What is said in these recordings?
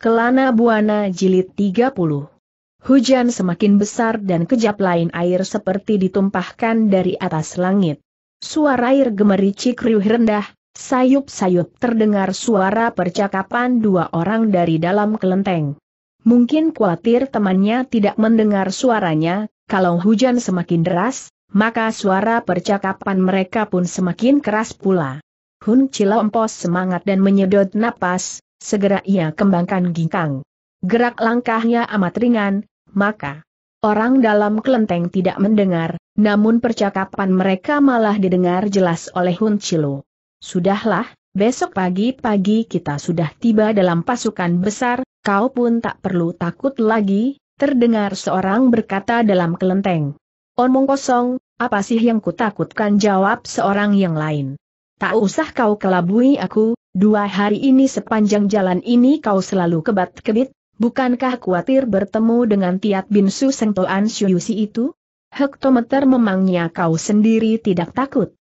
Kelana Buana Jilid 30 Hujan semakin besar dan kejap lain air seperti ditumpahkan dari atas langit. Suara air gemericik riuh rendah, sayup-sayup terdengar suara percakapan dua orang dari dalam kelenteng. Mungkin khawatir temannya tidak mendengar suaranya, kalau hujan semakin deras, maka suara percakapan mereka pun semakin keras pula. Hun Cilompos semangat dan menyedot napas, Segera ia kembangkan ginkang. Gerak langkahnya amat ringan, maka orang dalam kelenteng tidak mendengar, namun percakapan mereka malah didengar jelas oleh Hun Chilo. Sudahlah, besok pagi-pagi kita sudah tiba dalam pasukan besar, kau pun tak perlu takut lagi, terdengar seorang berkata dalam kelenteng. Omong kosong, apa sih yang kutakutkan jawab seorang yang lain. Tak usah kau kelabui aku, dua hari ini sepanjang jalan ini kau selalu kebat-kebit, bukankah khawatir bertemu dengan Tiat Bin Su Seng Toan Syuyusi itu? Hektometer memangnya kau sendiri tidak takut.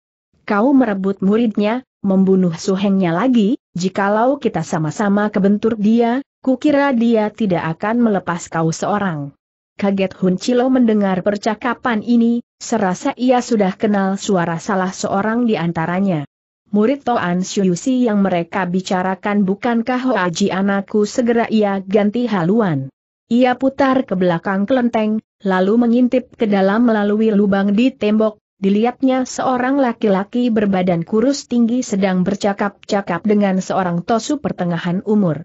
Kau merebut muridnya, membunuh suhengnya lagi, jikalau kita sama-sama kebentur dia, kukira dia tidak akan melepas kau seorang. Kaget Hun Chilo mendengar percakapan ini, serasa ia sudah kenal suara salah seorang di antaranya murid Toan Syusi yang mereka bicarakan bukankah Hoaji anakku segera ia ganti haluan. Ia putar ke belakang kelenteng, lalu mengintip ke dalam melalui lubang di tembok, dilihatnya seorang laki-laki berbadan kurus tinggi sedang bercakap-cakap dengan seorang tosu pertengahan umur.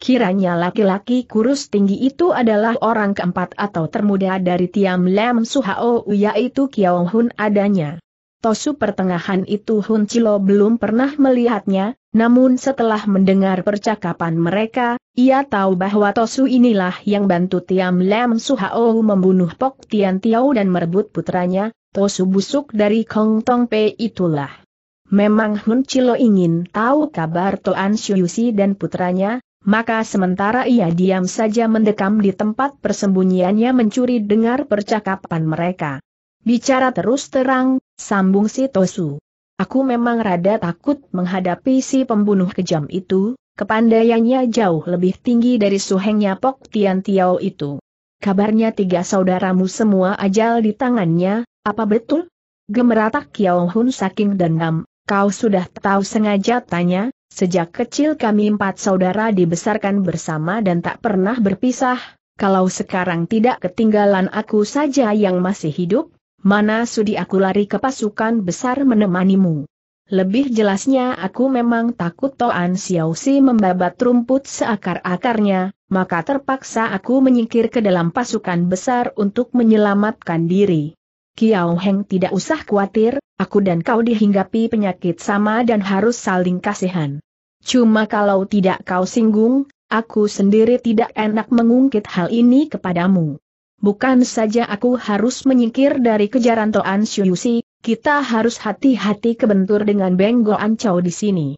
Kiranya laki-laki kurus tinggi itu adalah orang keempat atau termuda dari Tiam Lam Suhao yaitu Kiao Hun adanya. Tosu pertengahan itu Hun Chilo belum pernah melihatnya, namun setelah mendengar percakapan mereka, ia tahu bahwa Tosu inilah yang bantu Tiam Lam Suhao membunuh Pok Tian Tiao dan merebut putranya, Tosu busuk dari Kong Tong Pei itulah. Memang Hun Chilo ingin tahu kabar Toan Yusi dan putranya, maka sementara ia diam saja mendekam di tempat persembunyiannya mencuri dengar percakapan mereka. Bicara terus terang, Sambung si Tosu. Aku memang rada takut menghadapi si pembunuh kejam itu, kepandaiannya jauh lebih tinggi dari suhengnya Pok Tian Tiao itu. Kabarnya tiga saudaramu semua ajal di tangannya, apa betul? Gemeratak Kiao Hun saking dendam, kau sudah tahu sengaja tanya, sejak kecil kami empat saudara dibesarkan bersama dan tak pernah berpisah, kalau sekarang tidak ketinggalan aku saja yang masih hidup, mana sudi aku lari ke pasukan besar menemanimu. Lebih jelasnya aku memang takut Toan Si membabat rumput seakar-akarnya, maka terpaksa aku menyingkir ke dalam pasukan besar untuk menyelamatkan diri. Kiao Heng tidak usah khawatir, aku dan kau dihinggapi penyakit sama dan harus saling kasihan. Cuma kalau tidak kau singgung, aku sendiri tidak enak mengungkit hal ini kepadamu. Bukan saja aku harus menyingkir dari kejaran Toan Shuyusi, kita harus hati-hati kebentur dengan Benggo Ancau di sini.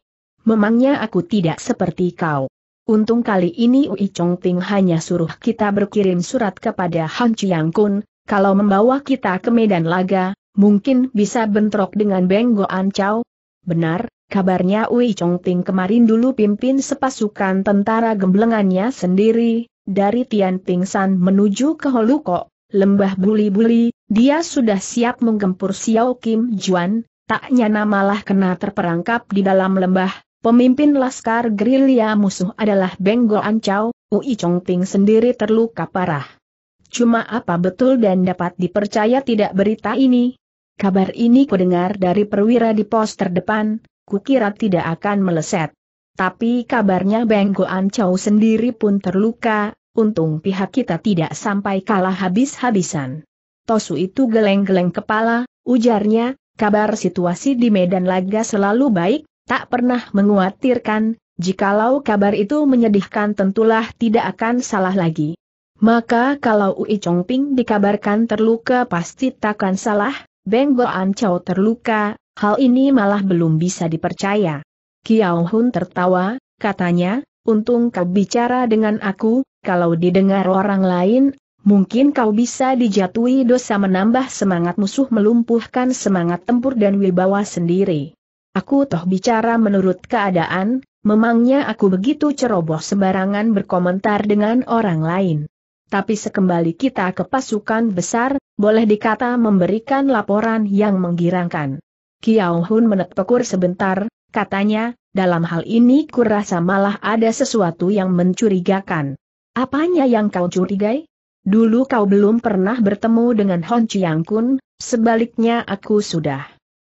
Memangnya aku tidak seperti kau. Untung kali ini Ui Chong Ting hanya suruh kita berkirim surat kepada Han Chiang Kun, kalau membawa kita ke Medan Laga, mungkin bisa bentrok dengan Benggo Ancau. Benar, kabarnya Ui Chong Ting kemarin dulu pimpin sepasukan tentara gemblengannya sendiri, dari Tian San menuju ke Holuko, lembah buli-buli, dia sudah siap menggempur Xiao Kim Juan, tak nyana malah kena terperangkap di dalam lembah. Pemimpin laskar gerilya musuh adalah Benggo Ancau, Ui Ping sendiri terluka parah. Cuma apa betul dan dapat dipercaya tidak berita ini? Kabar ini kudengar dari perwira di pos terdepan, kukira tidak akan meleset. Tapi kabarnya Beng Ancau sendiri pun terluka, untung pihak kita tidak sampai kalah habis-habisan. Tosu itu geleng-geleng kepala, ujarnya, kabar situasi di Medan Laga selalu baik, tak pernah menguatirkan, jikalau kabar itu menyedihkan tentulah tidak akan salah lagi. Maka kalau Ui Chongping dikabarkan terluka pasti takkan salah, Beng Goan terluka, hal ini malah belum bisa dipercaya. Kiao Hun tertawa, katanya, untung kau bicara dengan aku, kalau didengar orang lain, mungkin kau bisa dijatuhi dosa menambah semangat musuh melumpuhkan semangat tempur dan wibawa sendiri. Aku toh bicara menurut keadaan, memangnya aku begitu ceroboh sembarangan berkomentar dengan orang lain. Tapi sekembali kita ke pasukan besar, boleh dikata memberikan laporan yang menggirangkan. Kiao Hun menekpekur sebentar, katanya, dalam hal ini kurasa malah ada sesuatu yang mencurigakan. Apanya yang kau curigai? Dulu kau belum pernah bertemu dengan Hon Chiang Kun, sebaliknya aku sudah.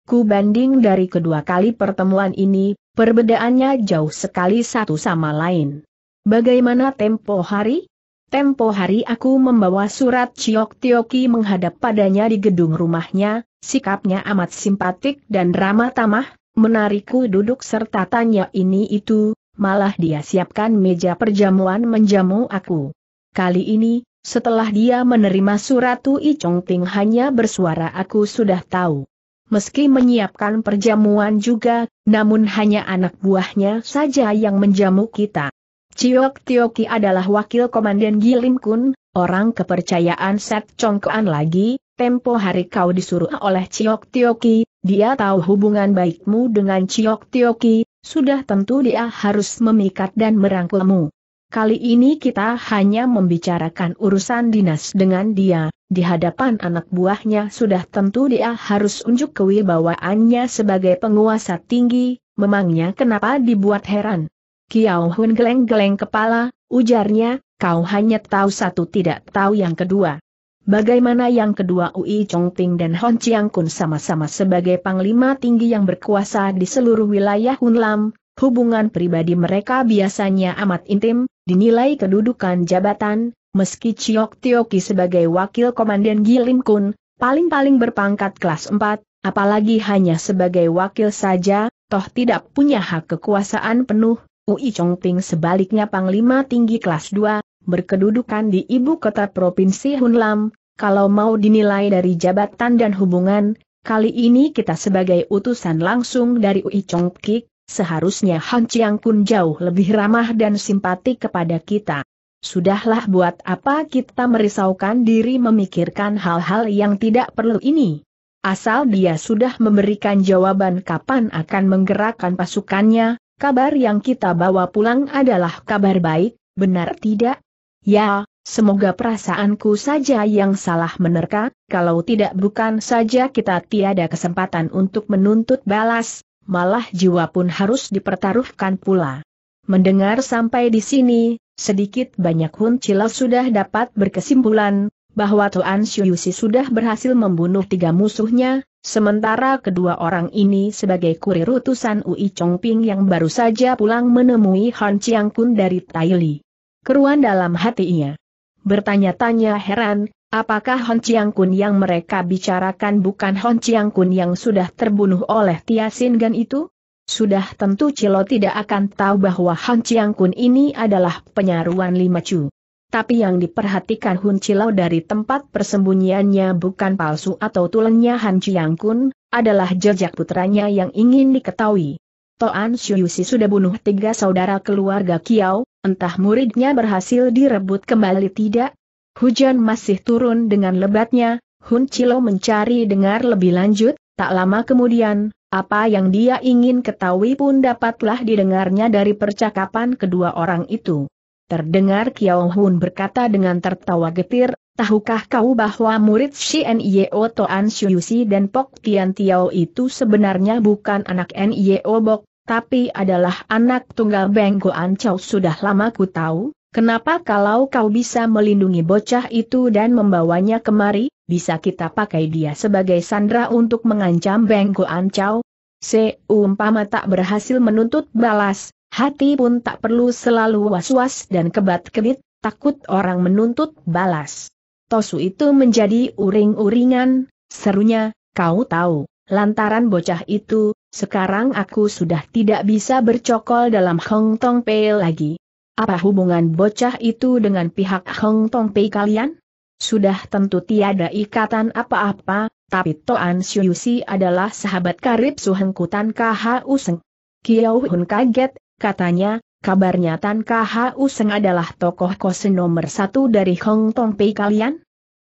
Ku banding dari kedua kali pertemuan ini, perbedaannya jauh sekali satu sama lain. Bagaimana tempo hari? Tempo hari aku membawa surat Chiok Tioki menghadap padanya di gedung rumahnya, sikapnya amat simpatik dan ramah tamah, menarikku duduk serta tanya ini itu, malah dia siapkan meja perjamuan menjamu aku. Kali ini, setelah dia menerima surat tu Chong Ting hanya bersuara aku sudah tahu. Meski menyiapkan perjamuan juga, namun hanya anak buahnya saja yang menjamu kita. Ciok Tioki adalah wakil komandan Gilim Kun, orang kepercayaan Set Chongkoan lagi, tempo hari kau disuruh oleh Ciok Tioki, dia tahu hubungan baikmu dengan Ciok Tioki, sudah tentu dia harus memikat dan merangkulmu. Kali ini kita hanya membicarakan urusan dinas dengan dia, di hadapan anak buahnya sudah tentu dia harus unjuk kewibawaannya sebagai penguasa tinggi, memangnya kenapa dibuat heran? Kiao Hun geleng-geleng kepala, ujarnya, kau hanya tahu satu tidak tahu yang kedua. Bagaimana yang kedua Ui Chongping dan Hon Chiang Kun sama-sama sebagai panglima tinggi yang berkuasa di seluruh wilayah Hunlam, hubungan pribadi mereka biasanya amat intim, dinilai kedudukan jabatan, meski Chiok Tioki sebagai wakil komandan Gilim Kun, paling-paling berpangkat kelas 4, apalagi hanya sebagai wakil saja, toh tidak punya hak kekuasaan penuh, Ui Chongping sebaliknya panglima tinggi kelas 2, berkedudukan di ibu kota Provinsi Hunlam, kalau mau dinilai dari jabatan dan hubungan, kali ini kita sebagai utusan langsung dari Ui Chong Kik, seharusnya Han Chiang Kun jauh lebih ramah dan simpatik kepada kita. Sudahlah buat apa kita merisaukan diri memikirkan hal-hal yang tidak perlu ini. Asal dia sudah memberikan jawaban kapan akan menggerakkan pasukannya, kabar yang kita bawa pulang adalah kabar baik, benar tidak? Ya, semoga perasaanku saja yang salah menerka, kalau tidak bukan saja kita tiada kesempatan untuk menuntut balas, malah jiwa pun harus dipertaruhkan pula. Mendengar sampai di sini, sedikit banyak Hun Chila sudah dapat berkesimpulan, bahwa Tuan Syuyusi sudah berhasil membunuh tiga musuhnya, sementara kedua orang ini sebagai kurir utusan Ui Chongping yang baru saja pulang menemui Han Chiang Kun dari Taili keruan dalam hatinya. Bertanya-tanya heran, apakah Hon Chiang Kun yang mereka bicarakan bukan Hon Chiang Kun yang sudah terbunuh oleh Tia Sin Gan itu? Sudah tentu Cilo tidak akan tahu bahwa Hon Chiang Kun ini adalah penyaruan Lima cu. Tapi yang diperhatikan Hun Cilau dari tempat persembunyiannya bukan palsu atau tulangnya Han Chiang Kun, adalah jejak putranya yang ingin diketahui. Toan Yusi sudah bunuh tiga saudara keluarga Kiao, entah muridnya berhasil direbut kembali tidak. Hujan masih turun dengan lebatnya, Hun Chilo mencari dengar lebih lanjut, tak lama kemudian, apa yang dia ingin ketahui pun dapatlah didengarnya dari percakapan kedua orang itu. Terdengar Kiao Hun berkata dengan tertawa getir, Tahukah kau bahwa murid Shien Yeo Toan Shuyusi dan Pok Tian Tiao itu sebenarnya bukan anak Nio Bok, tapi adalah anak tunggal Bengko Ancau sudah lama ku tahu, kenapa kalau kau bisa melindungi bocah itu dan membawanya kemari, bisa kita pakai dia sebagai sandra untuk mengancam Bengko Ancau? Seumpama tak berhasil menuntut balas, hati pun tak perlu selalu was-was dan kebat-kebit, takut orang menuntut balas. Tosu itu menjadi uring-uringan, serunya, kau tahu, lantaran bocah itu, sekarang aku sudah tidak bisa bercokol dalam Hong Tong Pei lagi. Apa hubungan bocah itu dengan pihak Hong Tong Pei kalian? Sudah tentu tiada ikatan apa-apa, tapi Toan si adalah sahabat karib Suhengku Tan KHU Seng. Kiau Hun kaget, katanya, kabarnya Tan KHU Seng adalah tokoh kose nomor satu dari Hong Tong Pei kalian?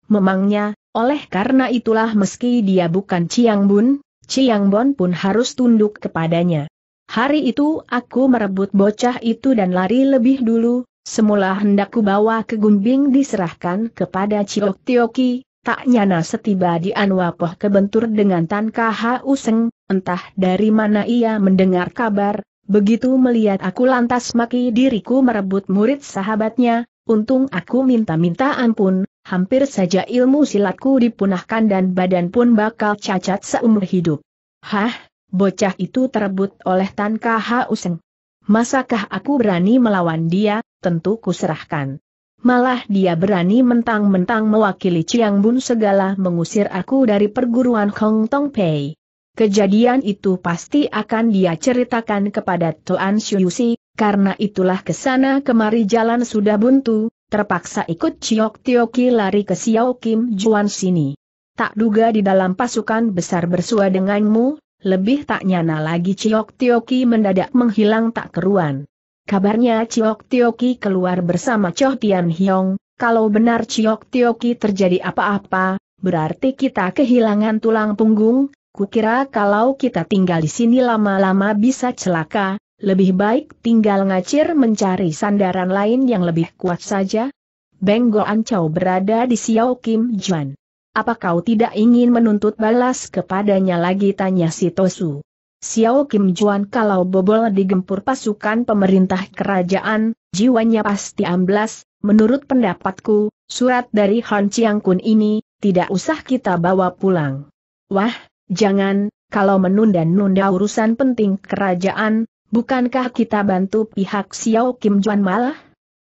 Memangnya, oleh karena itulah meski dia bukan Chiang Bun, Chiang Bon pun harus tunduk kepadanya. Hari itu aku merebut bocah itu dan lari lebih dulu, semula hendakku bawa ke Gumbing diserahkan kepada Ciok Tioki, tak nyana setiba di Anwapoh kebentur dengan Tan Kha Useng. entah dari mana ia mendengar kabar, begitu melihat aku lantas maki diriku merebut murid sahabatnya, untung aku minta-minta ampun, hampir saja ilmu silatku dipunahkan dan badan pun bakal cacat seumur hidup. Hah, bocah itu terebut oleh Tan Kha Useng. Masakah aku berani melawan dia, tentu kuserahkan. Malah dia berani mentang-mentang mewakili Chiang Bun segala mengusir aku dari perguruan Hong Tong Pei. Kejadian itu pasti akan dia ceritakan kepada Tuan Xu Yusi, karena itulah kesana kemari jalan sudah buntu, terpaksa ikut Chiok Tioki lari ke Xiao Kim Juan sini. Tak duga di dalam pasukan besar bersua denganmu, lebih tak nyana lagi Chiok Tioki mendadak menghilang tak keruan. Kabarnya Chiok Tioki keluar bersama Choh Tian Hiong, kalau benar Chiok Tioki terjadi apa-apa, berarti kita kehilangan tulang punggung, kukira kalau kita tinggal di sini lama-lama bisa celaka, lebih baik tinggal ngacir mencari sandaran lain yang lebih kuat saja. Beng Goan Chow berada di Xiao Kim Juan. Apa kau tidak ingin menuntut balas kepadanya lagi tanya si Tosu. Xiao Kim Juan kalau bobol digempur pasukan pemerintah kerajaan, jiwanya pasti amblas, menurut pendapatku, surat dari Han Chiang Kun ini, tidak usah kita bawa pulang. Wah, jangan, kalau menunda-nunda urusan penting kerajaan, bukankah kita bantu pihak Xiao Kim Juan malah?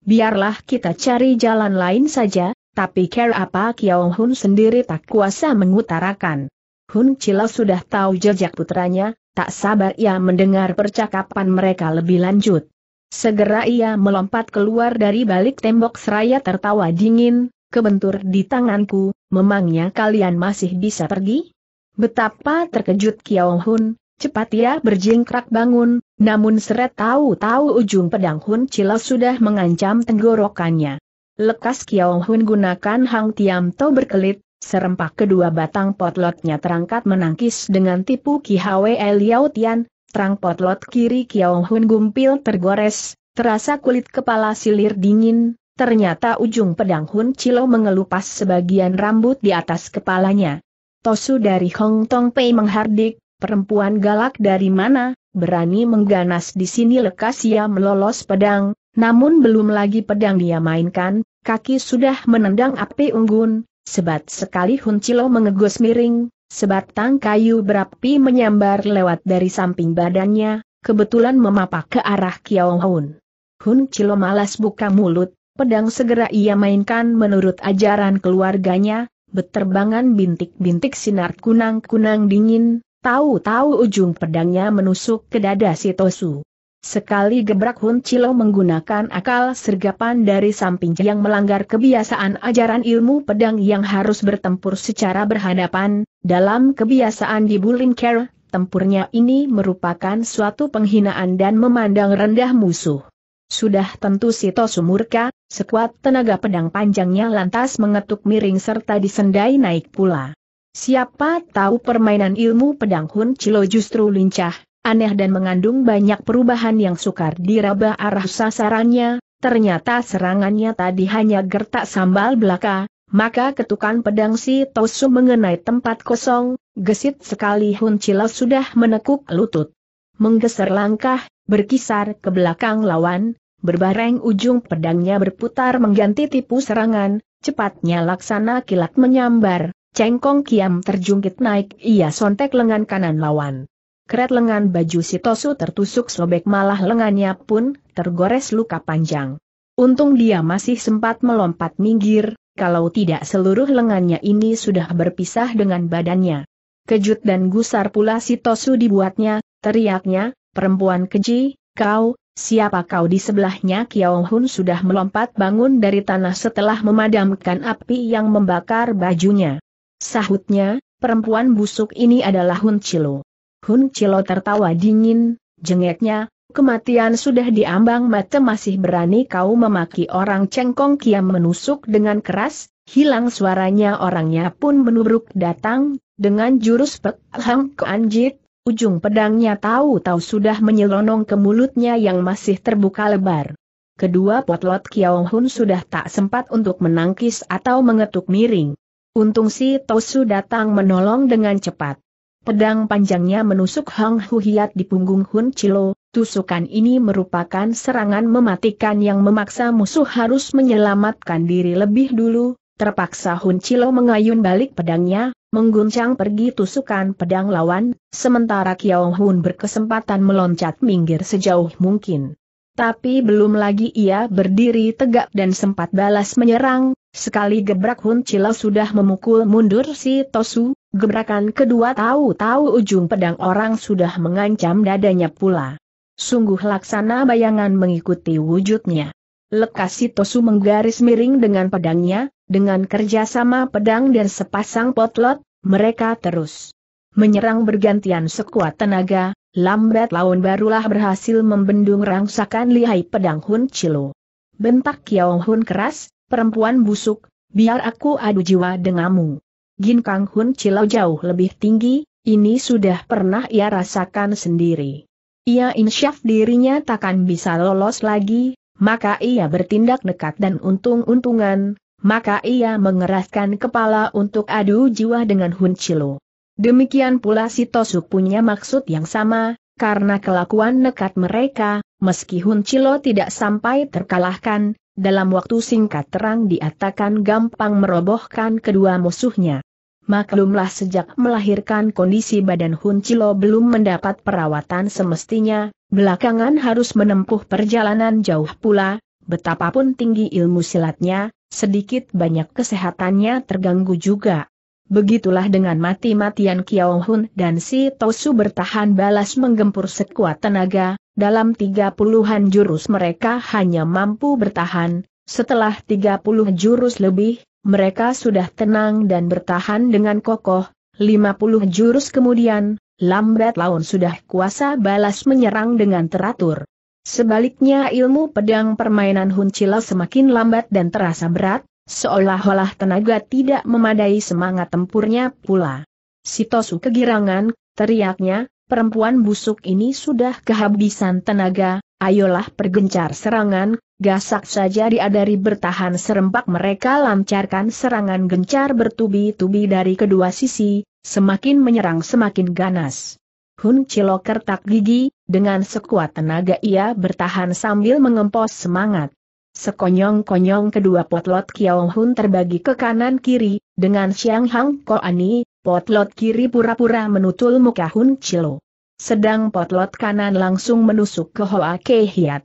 Biarlah kita cari jalan lain saja, tapi care apa Kiao Hun sendiri tak kuasa mengutarakan. Hun Chila sudah tahu jejak putranya, tak sabar ia mendengar percakapan mereka lebih lanjut. Segera ia melompat keluar dari balik tembok seraya tertawa dingin, kebentur di tanganku, memangnya kalian masih bisa pergi? Betapa terkejut Kiao Hun, Cepat ia ya, berjingkrak bangun, namun seret tahu-tahu ujung pedang Hun Chilo sudah mengancam tenggorokannya. Lekas Kiao Hun gunakan Hang Tiam To berkelit, serempak kedua batang potlotnya terangkat menangkis dengan tipu Ki Hwe Liao Tian, terang potlot kiri Kiao Hun gumpil tergores, terasa kulit kepala silir dingin, ternyata ujung pedang Hun Chilo mengelupas sebagian rambut di atas kepalanya. Tosu dari Hong Tong Pei menghardik, perempuan galak dari mana, berani mengganas di sini lekas ia melolos pedang, namun belum lagi pedang dia mainkan, kaki sudah menendang api unggun, sebat sekali Huncilo mengegus miring, sebatang kayu berapi menyambar lewat dari samping badannya, kebetulan memapak ke arah Kiao Hun. Hun Cilo malas buka mulut, pedang segera ia mainkan menurut ajaran keluarganya, beterbangan bintik-bintik sinar kunang-kunang dingin, Tahu-tahu ujung pedangnya menusuk ke dada si Tosu. Sekali gebrak Hun Chilo menggunakan akal sergapan dari samping yang melanggar kebiasaan ajaran ilmu pedang yang harus bertempur secara berhadapan, dalam kebiasaan di Bulin Care, tempurnya ini merupakan suatu penghinaan dan memandang rendah musuh. Sudah tentu Tosu murka, sekuat tenaga pedang panjangnya lantas mengetuk miring serta disendai naik pula. Siapa tahu permainan ilmu pedang Hun Chilo justru lincah, aneh dan mengandung banyak perubahan yang sukar diraba arah sasarannya, ternyata serangannya tadi hanya gertak sambal belaka, maka ketukan pedang si Tosu mengenai tempat kosong, gesit sekali Hun Chilo sudah menekuk lutut. Menggeser langkah, berkisar ke belakang lawan, berbareng ujung pedangnya berputar mengganti tipu serangan, cepatnya laksana kilat menyambar, Cengkong Kiam terjungkit naik, ia sontek lengan kanan lawan. Keret lengan baju Sitosu tertusuk sobek malah lengannya pun tergores luka panjang. Untung dia masih sempat melompat minggir, kalau tidak seluruh lengannya ini sudah berpisah dengan badannya. Kejut dan gusar pula Sitosu dibuatnya, teriaknya, perempuan keji, kau, siapa kau di sebelahnya Kiao Hun sudah melompat bangun dari tanah setelah memadamkan api yang membakar bajunya. Sahutnya, perempuan busuk ini adalah Hun Chilo. Hun Chilo tertawa dingin, jengeknya, kematian sudah diambang mata masih berani kau memaki orang cengkong kiam menusuk dengan keras, hilang suaranya orangnya pun menubruk datang, dengan jurus pek ke keanjit, ujung pedangnya tahu-tahu sudah menyelonong ke mulutnya yang masih terbuka lebar. Kedua potlot Kiao Hun sudah tak sempat untuk menangkis atau mengetuk miring. Untung si Tosu datang menolong dengan cepat. Pedang panjangnya menusuk Hang Huhiat di punggung Hun Chilo, tusukan ini merupakan serangan mematikan yang memaksa musuh harus menyelamatkan diri lebih dulu, terpaksa Hun Chilo mengayun balik pedangnya, mengguncang pergi tusukan pedang lawan, sementara Kiao Hun berkesempatan meloncat minggir sejauh mungkin. Tapi belum lagi ia berdiri tegak dan sempat balas menyerang, sekali gebrak Hun sudah memukul mundur si Tosu, gebrakan kedua tahu-tahu ujung pedang orang sudah mengancam dadanya pula. Sungguh laksana bayangan mengikuti wujudnya. Lekas si Tosu menggaris miring dengan pedangnya, dengan kerjasama pedang dan sepasang potlot, mereka terus menyerang bergantian sekuat tenaga, Lambat laun barulah berhasil membendung rangsakan lihai pedang Hun Chilo. Bentak Kiao Hun keras, perempuan busuk, biar aku adu jiwa denganmu. Gin Kang Hun Chilo jauh lebih tinggi, ini sudah pernah ia rasakan sendiri. Ia insyaf dirinya takkan bisa lolos lagi, maka ia bertindak dekat dan untung-untungan, maka ia mengeraskan kepala untuk adu jiwa dengan Hun Chilo. Demikian pula si Tosu punya maksud yang sama, karena kelakuan nekat mereka, meski Hun Chilo tidak sampai terkalahkan, dalam waktu singkat terang diatakan gampang merobohkan kedua musuhnya. Maklumlah sejak melahirkan kondisi badan Hun Chilo belum mendapat perawatan semestinya, belakangan harus menempuh perjalanan jauh pula, betapapun tinggi ilmu silatnya, sedikit banyak kesehatannya terganggu juga. Begitulah dengan mati-matian Kiao Hun dan si Tosu bertahan balas menggempur sekuat tenaga, dalam tiga puluhan jurus mereka hanya mampu bertahan, setelah tiga puluh jurus lebih, mereka sudah tenang dan bertahan dengan kokoh, lima puluh jurus kemudian, lambat laun sudah kuasa balas menyerang dengan teratur. Sebaliknya ilmu pedang permainan Hun Huncila semakin lambat dan terasa berat, Seolah-olah tenaga tidak memadai semangat tempurnya pula. Sitosu kegirangan, teriaknya, perempuan busuk ini sudah kehabisan tenaga, ayolah pergencar serangan, gasak saja diadari bertahan serempak mereka lancarkan serangan gencar bertubi-tubi dari kedua sisi, semakin menyerang semakin ganas. Hun Cilo kertak gigi, dengan sekuat tenaga ia bertahan sambil mengempos semangat. Sekonyong-konyong kedua potlot Kiao Hun terbagi ke kanan-kiri, dengan Xiang Hang Koani, potlot kiri pura-pura menutul muka Hun Chilo. Sedang potlot kanan langsung menusuk ke Hoa Ke Hiat.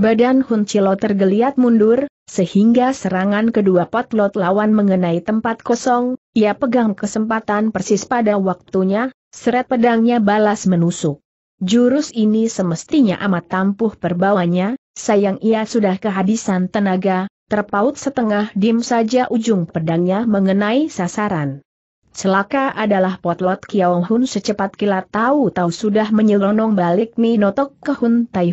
Badan Hun Chilo tergeliat mundur, sehingga serangan kedua potlot lawan mengenai tempat kosong, ia pegang kesempatan persis pada waktunya, seret pedangnya balas menusuk. Jurus ini semestinya amat tampuh perbawanya, Sayang ia sudah kehabisan tenaga, terpaut setengah dim saja ujung pedangnya mengenai sasaran. Celaka adalah potlot Kiao Hun secepat kilat tahu-tahu sudah menyelonong balik Minotok ke Hun Tai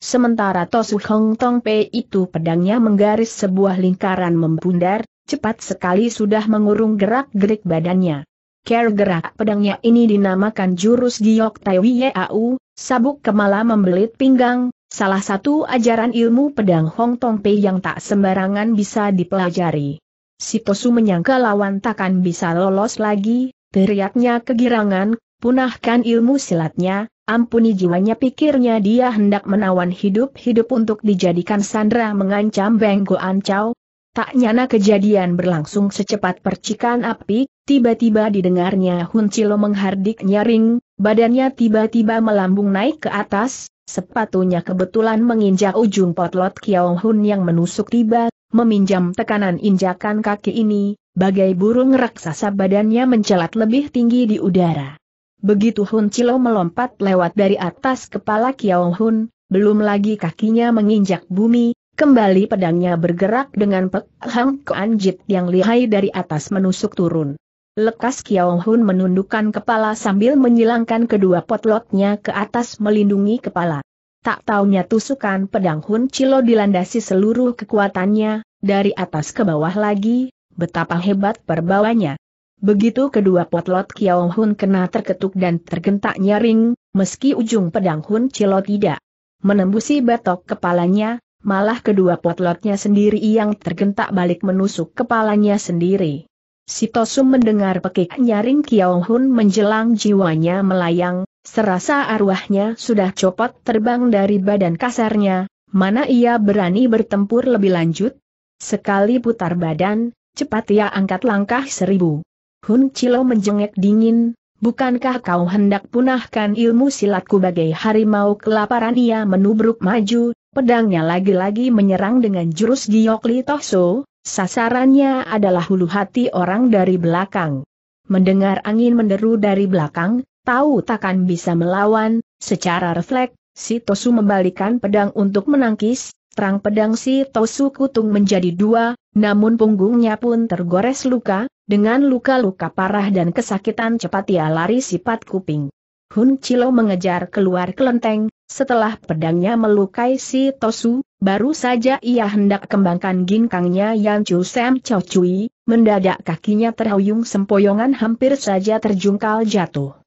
sementara Tosu Hong Tong Pei itu pedangnya menggaris sebuah lingkaran membundar, cepat sekali sudah mengurung gerak-gerik badannya. Care gerak pedangnya ini dinamakan jurus giok Tai Au, sabuk kemala membelit pinggang, Salah satu ajaran ilmu pedang Hong Tong Pei yang tak sembarangan bisa dipelajari. Si Tosu menyangka lawan takkan bisa lolos lagi, teriaknya kegirangan, punahkan ilmu silatnya, ampuni jiwanya pikirnya dia hendak menawan hidup-hidup untuk dijadikan Sandra mengancam Benggo Ancau, Tak nyana kejadian berlangsung secepat percikan api, tiba-tiba didengarnya Hun Cilo menghardik nyaring, badannya tiba-tiba melambung naik ke atas, Sepatunya kebetulan menginjak ujung potlot Kiao Hun yang menusuk tiba, meminjam tekanan injakan kaki ini, bagai burung raksasa badannya mencelat lebih tinggi di udara. Begitu Hun Chilo melompat lewat dari atas kepala Kiao Hun, belum lagi kakinya menginjak bumi, kembali pedangnya bergerak dengan pek Hang yang lihai dari atas menusuk turun. Lekas Kiao Hun menundukkan kepala sambil menyilangkan kedua potlotnya ke atas melindungi kepala. Tak taunya tusukan pedang Hun Cilo dilandasi seluruh kekuatannya, dari atas ke bawah lagi, betapa hebat perbawanya. Begitu kedua potlot Kiao Hun kena terketuk dan tergentak nyaring, meski ujung pedang Hun Cilo tidak menembusi batok kepalanya, malah kedua potlotnya sendiri yang tergentak balik menusuk kepalanya sendiri. Si Tosum mendengar pekik nyaring Kiao Hun menjelang jiwanya melayang, serasa arwahnya sudah copot terbang dari badan kasarnya, mana ia berani bertempur lebih lanjut? Sekali putar badan, cepat ia angkat langkah seribu. Hun Chilo menjengek dingin, bukankah kau hendak punahkan ilmu silatku bagai harimau kelaparan ia menubruk maju, pedangnya lagi-lagi menyerang dengan jurus Giok Li Sasarannya adalah hulu hati orang dari belakang. Mendengar angin menderu dari belakang, tahu takkan bisa melawan, secara refleks, si Tosu membalikan pedang untuk menangkis, terang pedang si Tosu kutung menjadi dua, namun punggungnya pun tergores luka, dengan luka-luka parah dan kesakitan cepat ia lari sifat kuping. Hun Chilo mengejar keluar kelenteng, setelah pedangnya melukai si Tosu, Baru saja ia hendak kembangkan ginkangnya Yang Chu Sam Chow Chui, mendadak kakinya terhuyung sempoyongan hampir saja terjungkal jatuh.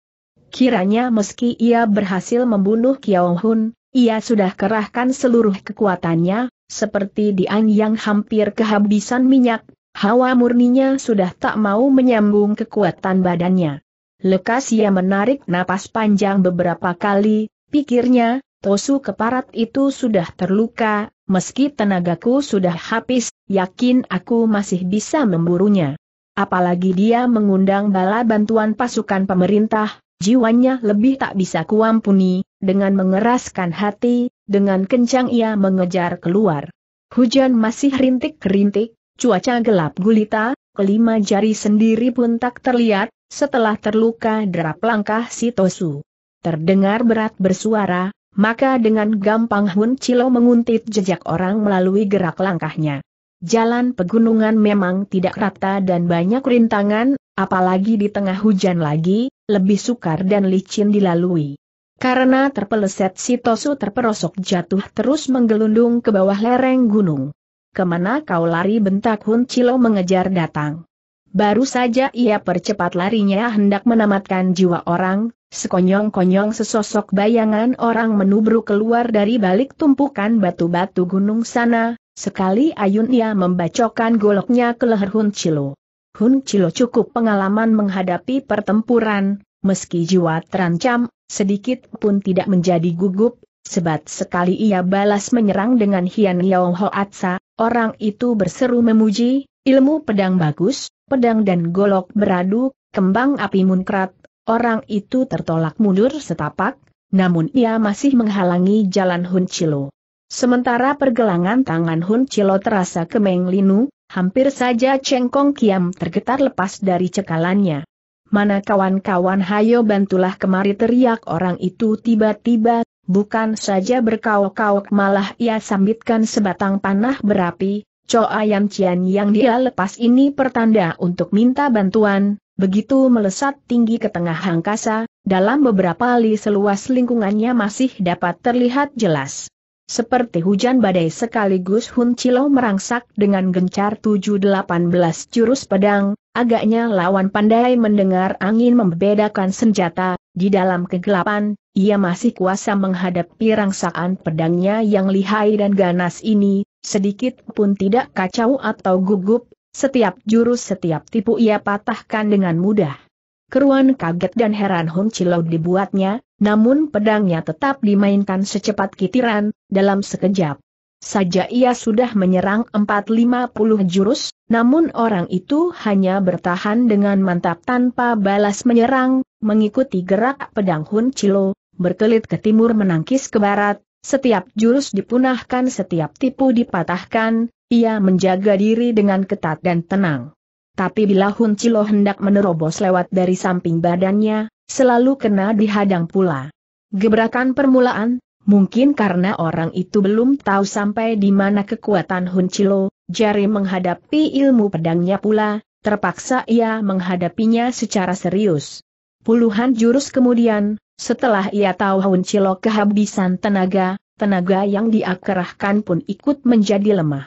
Kiranya meski ia berhasil membunuh Kiao Hun, ia sudah kerahkan seluruh kekuatannya, seperti Dian yang hampir kehabisan minyak, hawa murninya sudah tak mau menyambung kekuatan badannya. Lekas ia menarik napas panjang beberapa kali, pikirnya, Tosu keparat itu sudah terluka, meski tenagaku sudah habis, yakin aku masih bisa memburunya. Apalagi dia mengundang bala bantuan pasukan pemerintah, jiwanya lebih tak bisa kuampuni, dengan mengeraskan hati, dengan kencang ia mengejar keluar. Hujan masih rintik-rintik, cuaca gelap gulita, kelima jari sendiri pun tak terlihat, setelah terluka derap langkah si Tosu. Terdengar berat bersuara, maka dengan gampang Hun Chilo menguntit jejak orang melalui gerak langkahnya. Jalan pegunungan memang tidak rata dan banyak rintangan, apalagi di tengah hujan lagi, lebih sukar dan licin dilalui. Karena terpeleset si Tosu terperosok jatuh terus menggelundung ke bawah lereng gunung. Kemana kau lari bentak Hun Chilo mengejar datang. Baru saja ia percepat larinya hendak menamatkan jiwa orang, sekonyong-konyong sesosok bayangan orang menubruk keluar dari balik tumpukan batu-batu gunung sana, sekali ayun ia membacokan goloknya ke leher Hun Chilo. Hun Chilo cukup pengalaman menghadapi pertempuran, meski jiwa terancam, sedikit pun tidak menjadi gugup, Sebab sekali ia balas menyerang dengan Hian Ho Atsa, orang itu berseru memuji, ilmu pedang bagus, pedang dan golok beradu, kembang api munkrat, orang itu tertolak mundur setapak, namun ia masih menghalangi jalan Hun Chilo. Sementara pergelangan tangan Hun Chilo terasa kemeng linu, hampir saja cengkong kiam tergetar lepas dari cekalannya. Mana kawan-kawan hayo bantulah kemari teriak orang itu tiba-tiba, bukan saja berkau-kauk, malah ia sambitkan sebatang panah berapi, Co Ayam Cian yang dia lepas ini pertanda untuk minta bantuan, begitu melesat tinggi ke tengah angkasa, dalam beberapa li seluas lingkungannya masih dapat terlihat jelas. Seperti hujan badai sekaligus Hun Chilo merangsak dengan gencar 7-18 jurus pedang, agaknya lawan pandai mendengar angin membedakan senjata, di dalam kegelapan, ia masih kuasa menghadapi rangsaan pedangnya yang lihai dan ganas ini, sedikit pun tidak kacau atau gugup, setiap jurus setiap tipu ia patahkan dengan mudah. Keruan kaget dan heran Hong Chilau dibuatnya, namun pedangnya tetap dimainkan secepat kitiran, dalam sekejap. Saja ia sudah menyerang 450 jurus, namun orang itu hanya bertahan dengan mantap tanpa balas menyerang, mengikuti gerak pedang Hun Chilo, berkelit ke timur menangkis ke barat, setiap jurus dipunahkan setiap tipu dipatahkan, ia menjaga diri dengan ketat dan tenang. Tapi bila Hun Cilo hendak menerobos lewat dari samping badannya, selalu kena dihadang pula. Gebrakan permulaan, mungkin karena orang itu belum tahu sampai di mana kekuatan Hun Cilo, jari menghadapi ilmu pedangnya pula, terpaksa ia menghadapinya secara serius. Puluhan jurus kemudian, setelah ia tahu Hun Cilok kehabisan tenaga, tenaga yang diakerahkan pun ikut menjadi lemah.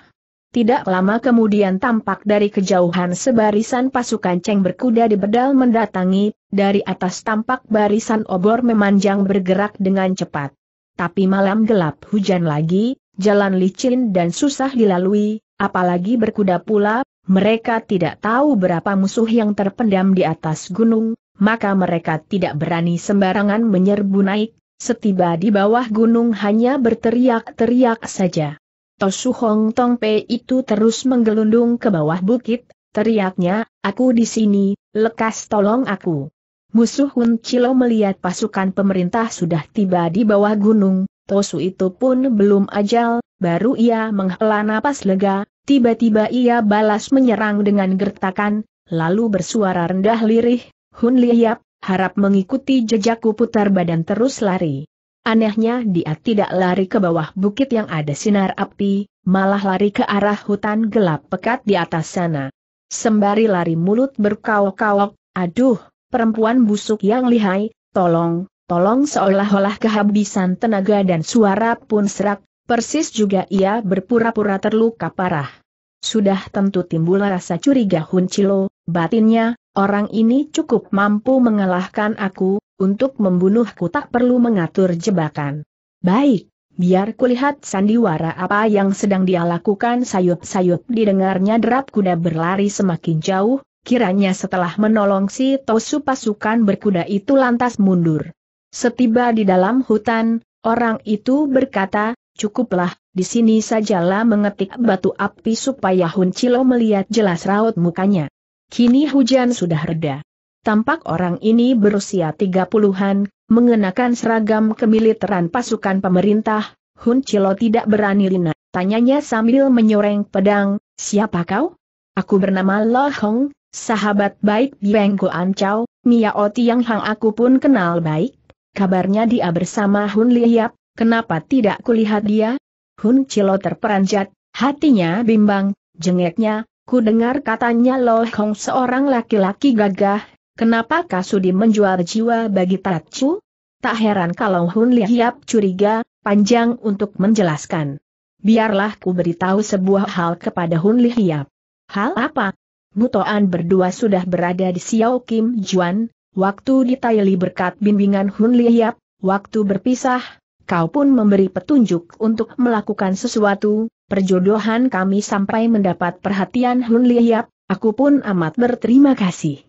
Tidak lama kemudian tampak dari kejauhan sebarisan pasukan Cheng berkuda di bedal mendatangi, dari atas tampak barisan obor memanjang bergerak dengan cepat. Tapi malam gelap hujan lagi, jalan licin dan susah dilalui, apalagi berkuda pula, mereka tidak tahu berapa musuh yang terpendam di atas gunung, maka mereka tidak berani sembarangan menyerbu naik, setiba di bawah gunung hanya berteriak-teriak saja. Tosu Hong Tong Pei itu terus menggelundung ke bawah bukit, teriaknya, aku di sini, lekas tolong aku. Musuh Hun Chilo melihat pasukan pemerintah sudah tiba di bawah gunung, Tosu itu pun belum ajal, baru ia menghela napas lega, tiba-tiba ia balas menyerang dengan gertakan, lalu bersuara rendah lirih, Hun Liap, harap mengikuti jejakku putar badan terus lari. Anehnya dia tidak lari ke bawah bukit yang ada sinar api, malah lari ke arah hutan gelap pekat di atas sana. Sembari lari mulut berkaok-kaok, aduh, perempuan busuk yang lihai, tolong, tolong seolah-olah kehabisan tenaga dan suara pun serak, persis juga ia berpura-pura terluka parah. Sudah tentu timbul rasa curiga Hun Chilo, batinnya, orang ini cukup mampu mengalahkan aku, untuk membunuhku tak perlu mengatur jebakan. Baik, biar kulihat sandiwara apa yang sedang dia lakukan sayup-sayup didengarnya derap kuda berlari semakin jauh, kiranya setelah menolong si Tosu pasukan berkuda itu lantas mundur. Setiba di dalam hutan, orang itu berkata, cukuplah, di sini sajalah mengetik batu api supaya Hun Chilo melihat jelas raut mukanya. Kini hujan sudah reda. Tampak orang ini berusia tiga puluhan, mengenakan seragam kemiliteran pasukan pemerintah, Hun Chilo tidak berani lina, tanyanya sambil menyoreng pedang, siapa kau? Aku bernama Lo Hong, sahabat baik Beng An Chow, O Tiang Hang aku pun kenal baik, kabarnya dia bersama Hun Liap, kenapa tidak kulihat dia? Hun Chilo terperanjat, hatinya bimbang, jengeknya, ku dengar katanya Lo Hong seorang laki-laki gagah, kenapa Kasudi menjual jiwa bagi Chu? Tak heran kalau Hun Lihiap curiga, panjang untuk menjelaskan. Biarlah ku beritahu sebuah hal kepada Hun Lihiap. Hal apa? Butoan berdua sudah berada di Xiao Kim Juan, waktu di Taili berkat bimbingan Hun Lihiap, waktu berpisah, kau pun memberi petunjuk untuk melakukan sesuatu, perjodohan kami sampai mendapat perhatian Hun Liap, aku pun amat berterima kasih.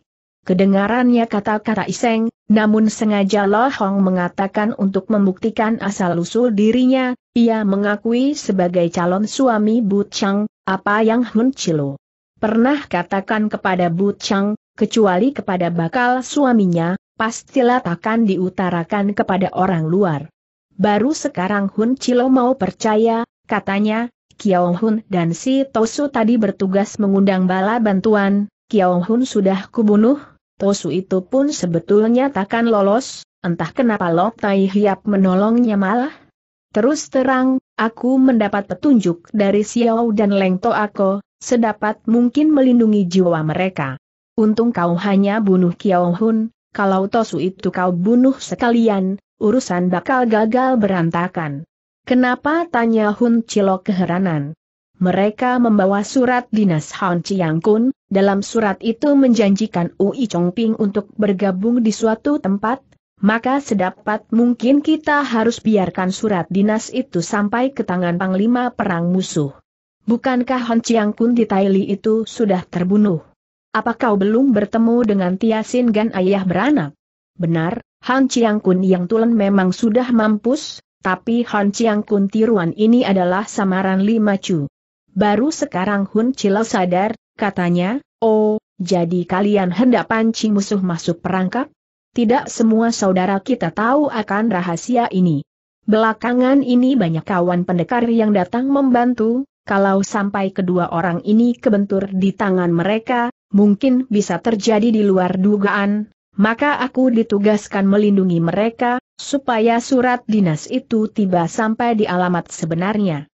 Kedengarannya kata-kata iseng, namun sengaja Lo Hong mengatakan untuk membuktikan asal-usul dirinya, ia mengakui sebagai calon suami Bu Chang, apa yang Hun Chilo pernah katakan kepada Bu Chang, kecuali kepada bakal suaminya, pastilah takkan diutarakan kepada orang luar. Baru sekarang Hun Chilo mau percaya, katanya, Kiao Hun dan si Tosu tadi bertugas mengundang bala bantuan, Kiao Hun sudah kubunuh, Tosu itu pun sebetulnya takkan lolos, entah kenapa Lok Tai Hiap menolongnya malah. Terus terang, aku mendapat petunjuk dari Xiao dan Leng Ako, sedapat mungkin melindungi jiwa mereka. Untung kau hanya bunuh Kiao Hun, kalau Tosu itu kau bunuh sekalian, urusan bakal gagal berantakan. Kenapa tanya Hun Cilok keheranan? Mereka membawa surat dinas Han Chiang Kun, dalam surat itu menjanjikan Ui Chong Ping untuk bergabung di suatu tempat, maka sedapat mungkin kita harus biarkan surat dinas itu sampai ke tangan Panglima Perang Musuh. Bukankah Han Chiang Kun di Taili itu sudah terbunuh? Apa kau belum bertemu dengan Tiasin Gan ayah beranak? Benar, Han Chiang Kun yang tulen memang sudah mampus, tapi Han Chiang Kun tiruan ini adalah samaran Lima cu. Baru sekarang Hun Chilo sadar, katanya, oh, jadi kalian hendak panci musuh masuk perangkap? Tidak semua saudara kita tahu akan rahasia ini. Belakangan ini banyak kawan pendekar yang datang membantu, kalau sampai kedua orang ini kebentur di tangan mereka, mungkin bisa terjadi di luar dugaan, maka aku ditugaskan melindungi mereka, supaya surat dinas itu tiba sampai di alamat sebenarnya.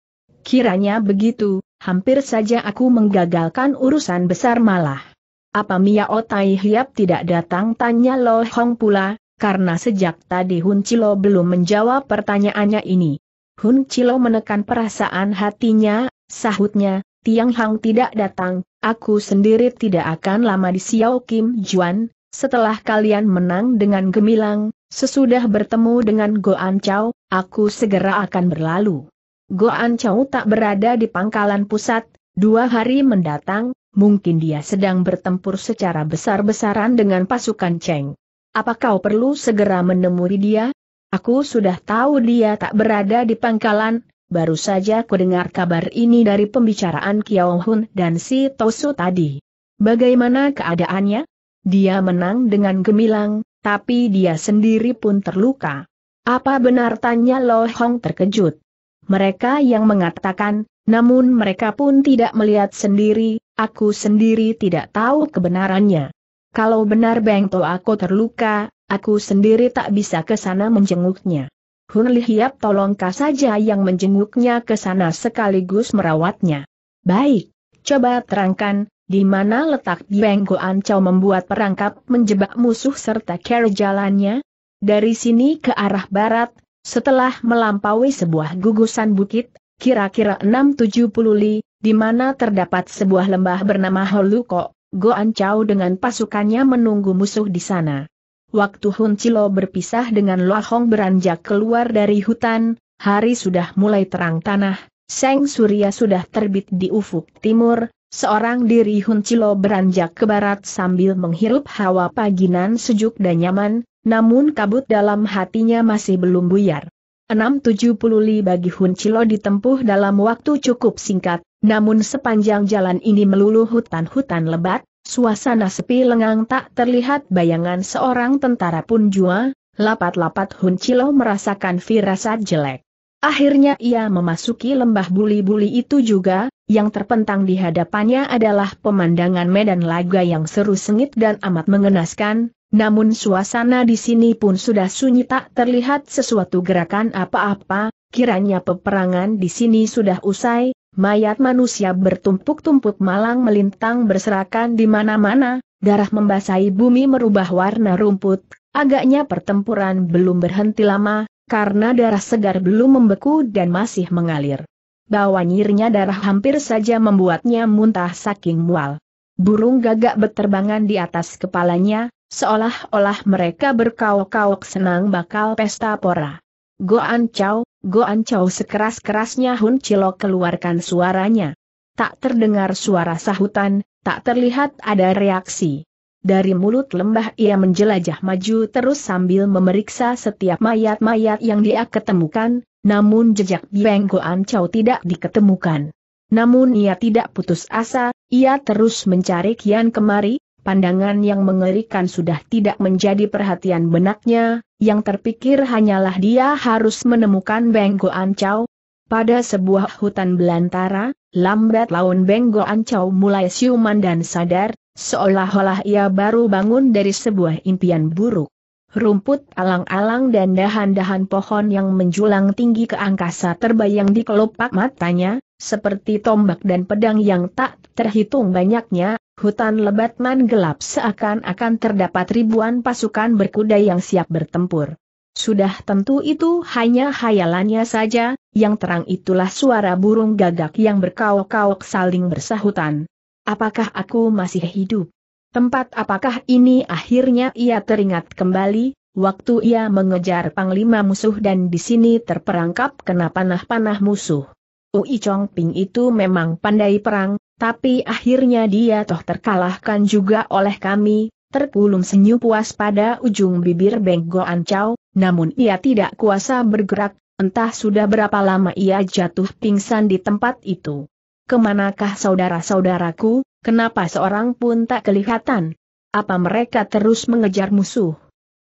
Kiranya begitu, hampir saja aku menggagalkan urusan besar malah. Apa Mia Tai Hiap tidak datang tanya Lo Hong pula, karena sejak tadi Hun Chilo belum menjawab pertanyaannya ini. Hun Chilo menekan perasaan hatinya, sahutnya, Tiang Hang tidak datang, aku sendiri tidak akan lama di Xiao Kim Juan, setelah kalian menang dengan gemilang, sesudah bertemu dengan Goan Chow, aku segera akan berlalu. Goan Chow tak berada di pangkalan pusat, dua hari mendatang, mungkin dia sedang bertempur secara besar-besaran dengan pasukan Cheng. Apa kau perlu segera menemui dia? Aku sudah tahu dia tak berada di pangkalan, baru saja kudengar kabar ini dari pembicaraan Kiao Hun dan si Tosu tadi. Bagaimana keadaannya? Dia menang dengan gemilang, tapi dia sendiri pun terluka. Apa benar tanya Lo Hong terkejut? Mereka yang mengatakan, namun mereka pun tidak melihat sendiri, aku sendiri tidak tahu kebenarannya. Kalau benar Beng To aku terluka, aku sendiri tak bisa ke sana menjenguknya. Hun Li tolongkah saja yang menjenguknya ke sana sekaligus merawatnya. Baik, coba terangkan, di mana letak Dieng Goan membuat perangkap menjebak musuh serta cara jalannya? Dari sini ke arah barat, setelah melampaui sebuah gugusan bukit, kira-kira 670 li, di mana terdapat sebuah lembah bernama Holuko, Goan Ancau dengan pasukannya menunggu musuh di sana. Waktu Hun Chilo berpisah dengan Lohong beranjak keluar dari hutan, hari sudah mulai terang tanah, Seng Surya sudah terbit di ufuk timur, Seorang diri Hun Cilo beranjak ke barat sambil menghirup hawa paginan sejuk dan nyaman, namun kabut dalam hatinya masih belum buyar. 670 li bagi Hun Cilo ditempuh dalam waktu cukup singkat, namun sepanjang jalan ini melulu hutan-hutan lebat, suasana sepi lengang tak terlihat bayangan seorang tentara pun jua, lapat-lapat Hun Cilo merasakan firasat jelek. Akhirnya ia memasuki lembah buli-buli itu juga, yang terpentang di hadapannya adalah pemandangan medan laga yang seru sengit dan amat mengenaskan, namun suasana di sini pun sudah sunyi tak terlihat sesuatu gerakan apa-apa, kiranya peperangan di sini sudah usai, mayat manusia bertumpuk-tumpuk malang melintang berserakan di mana-mana, darah membasahi bumi merubah warna rumput, agaknya pertempuran belum berhenti lama, karena darah segar belum membeku dan masih mengalir. Bawa nyirnya darah hampir saja membuatnya muntah saking mual. Burung gagak berterbangan di atas kepalanya, seolah-olah mereka berkauk-kauk senang bakal pesta pora. Goan Chow, Goan Chow sekeras-kerasnya Hun Cilok keluarkan suaranya. Tak terdengar suara sahutan, tak terlihat ada reaksi. Dari mulut lembah ia menjelajah maju terus sambil memeriksa setiap mayat-mayat yang dia ketemukan, namun jejak Biang Goan Chow tidak diketemukan. Namun ia tidak putus asa, ia terus mencari kian kemari, pandangan yang mengerikan sudah tidak menjadi perhatian benaknya, yang terpikir hanyalah dia harus menemukan Beng Goan Chow. Pada sebuah hutan belantara, lambat laun Beng Goan Chow mulai siuman dan sadar, seolah-olah ia baru bangun dari sebuah impian buruk rumput alang-alang dan dahan-dahan pohon yang menjulang tinggi ke angkasa terbayang di kelopak matanya, seperti tombak dan pedang yang tak terhitung banyaknya, hutan lebat man gelap seakan-akan terdapat ribuan pasukan berkuda yang siap bertempur. Sudah tentu itu hanya hayalannya saja, yang terang itulah suara burung gagak yang berkauk-kauk saling bersahutan. Apakah aku masih hidup? Tempat apakah ini akhirnya ia teringat kembali, waktu ia mengejar panglima musuh dan di sini terperangkap kena panah-panah musuh. Ui Chong Ping itu memang pandai perang, tapi akhirnya dia toh terkalahkan juga oleh kami, terkulum senyum puas pada ujung bibir Beng Goan Chow, namun ia tidak kuasa bergerak, entah sudah berapa lama ia jatuh pingsan di tempat itu. Kemanakah saudara-saudaraku, Kenapa seorang pun tak kelihatan? Apa mereka terus mengejar musuh?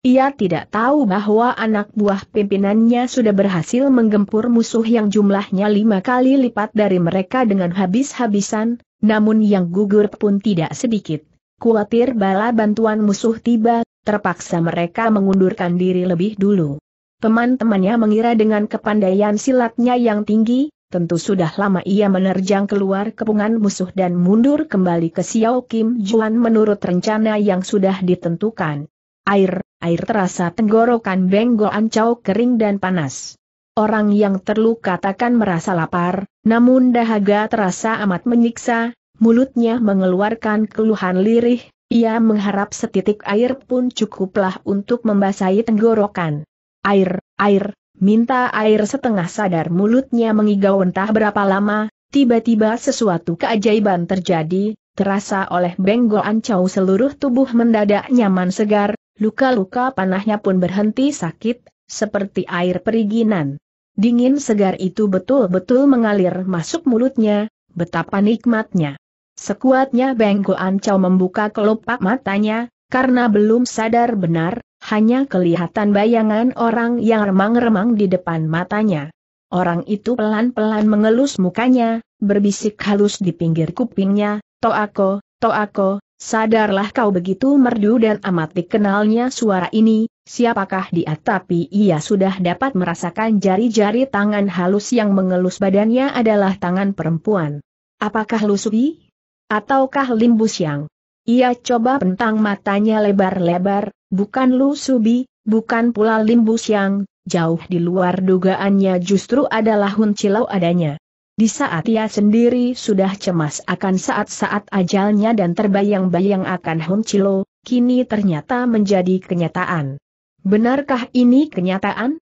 Ia tidak tahu bahwa anak buah pimpinannya sudah berhasil menggempur musuh yang jumlahnya lima kali lipat dari mereka dengan habis-habisan, namun yang gugur pun tidak sedikit. Kuatir bala bantuan musuh tiba, terpaksa mereka mengundurkan diri lebih dulu. Teman-temannya mengira dengan kepandaian silatnya yang tinggi, tentu sudah lama ia menerjang keluar kepungan musuh dan mundur kembali ke Xiao Kim Juan menurut rencana yang sudah ditentukan. Air, air terasa tenggorokan Benggo Ancau kering dan panas. Orang yang terluka takkan merasa lapar, namun dahaga terasa amat menyiksa, mulutnya mengeluarkan keluhan lirih, ia mengharap setitik air pun cukuplah untuk membasahi tenggorokan. Air, air, minta air setengah sadar mulutnya mengigau entah berapa lama, tiba-tiba sesuatu keajaiban terjadi, terasa oleh Benggo Ancau seluruh tubuh mendadak nyaman segar, luka-luka panahnya pun berhenti sakit, seperti air periginan. Dingin segar itu betul-betul mengalir masuk mulutnya, betapa nikmatnya. Sekuatnya Benggo Ancau membuka kelopak matanya, karena belum sadar benar, hanya kelihatan bayangan orang yang remang-remang di depan matanya. Orang itu pelan-pelan mengelus mukanya, berbisik halus di pinggir kupingnya, Toako, Toako, sadarlah kau begitu merdu dan amat dikenalnya suara ini, siapakah dia tapi ia sudah dapat merasakan jari-jari tangan halus yang mengelus badannya adalah tangan perempuan. Apakah Lusubi? Ataukah limbus yang? Ia coba pentang matanya lebar-lebar, bukan Lu Subi, bukan pula Lim Busyang, jauh di luar dugaannya justru adalah Hun Cilau adanya. Di saat ia sendiri sudah cemas akan saat-saat ajalnya dan terbayang-bayang akan Hun Cilau, kini ternyata menjadi kenyataan. Benarkah ini kenyataan?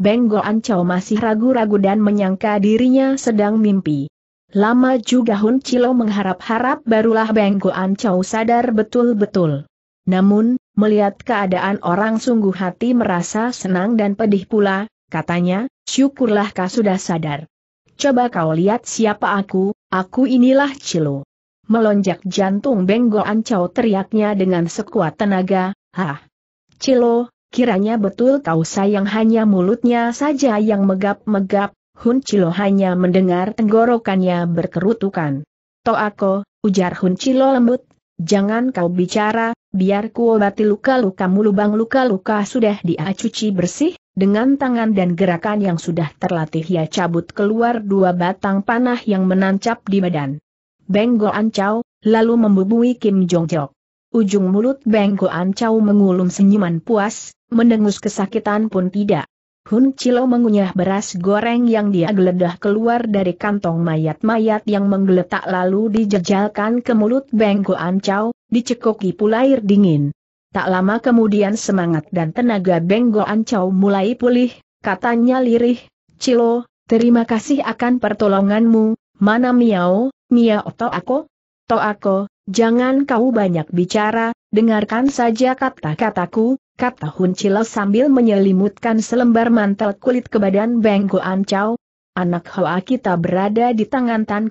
Beng Goan masih ragu-ragu dan menyangka dirinya sedang mimpi. Lama juga Hun Cilau mengharap-harap barulah Beng Goan sadar betul-betul. Namun, melihat keadaan orang sungguh hati merasa senang dan pedih pula, katanya, syukurlah kau sudah sadar. Coba kau lihat siapa aku, aku inilah Cilo. Melonjak jantung Benggo Ancau teriaknya dengan sekuat tenaga, hah. Cilo, kiranya betul kau sayang hanya mulutnya saja yang megap-megap, Hun Cilo hanya mendengar tenggorokannya berkerutukan. Toako, ujar Hun Cilo lembut, jangan kau bicara, biar ku obati luka-lukamu lubang luka-luka sudah diacuci bersih, dengan tangan dan gerakan yang sudah terlatih ia cabut keluar dua batang panah yang menancap di badan. Beng Ancau, lalu membubui Kim Jong Jok. Ujung mulut Beng Ancau mengulum senyuman puas, mendengus kesakitan pun tidak. Hun Cilo mengunyah beras goreng yang dia geledah keluar dari kantong mayat-mayat yang menggeletak lalu dijejalkan ke mulut Beng Ancau, Chow, dicekoki pula air dingin. Tak lama kemudian semangat dan tenaga Beng Ancau mulai pulih, katanya lirih, Cilo, terima kasih akan pertolonganmu, mana Miao, Miao to aku? To aku, jangan kau banyak bicara, dengarkan saja kata-kataku, kata Hun Chilo sambil menyelimutkan selembar mantel kulit ke badan Beng Chow. Anak Hoa kita berada di tangan Tan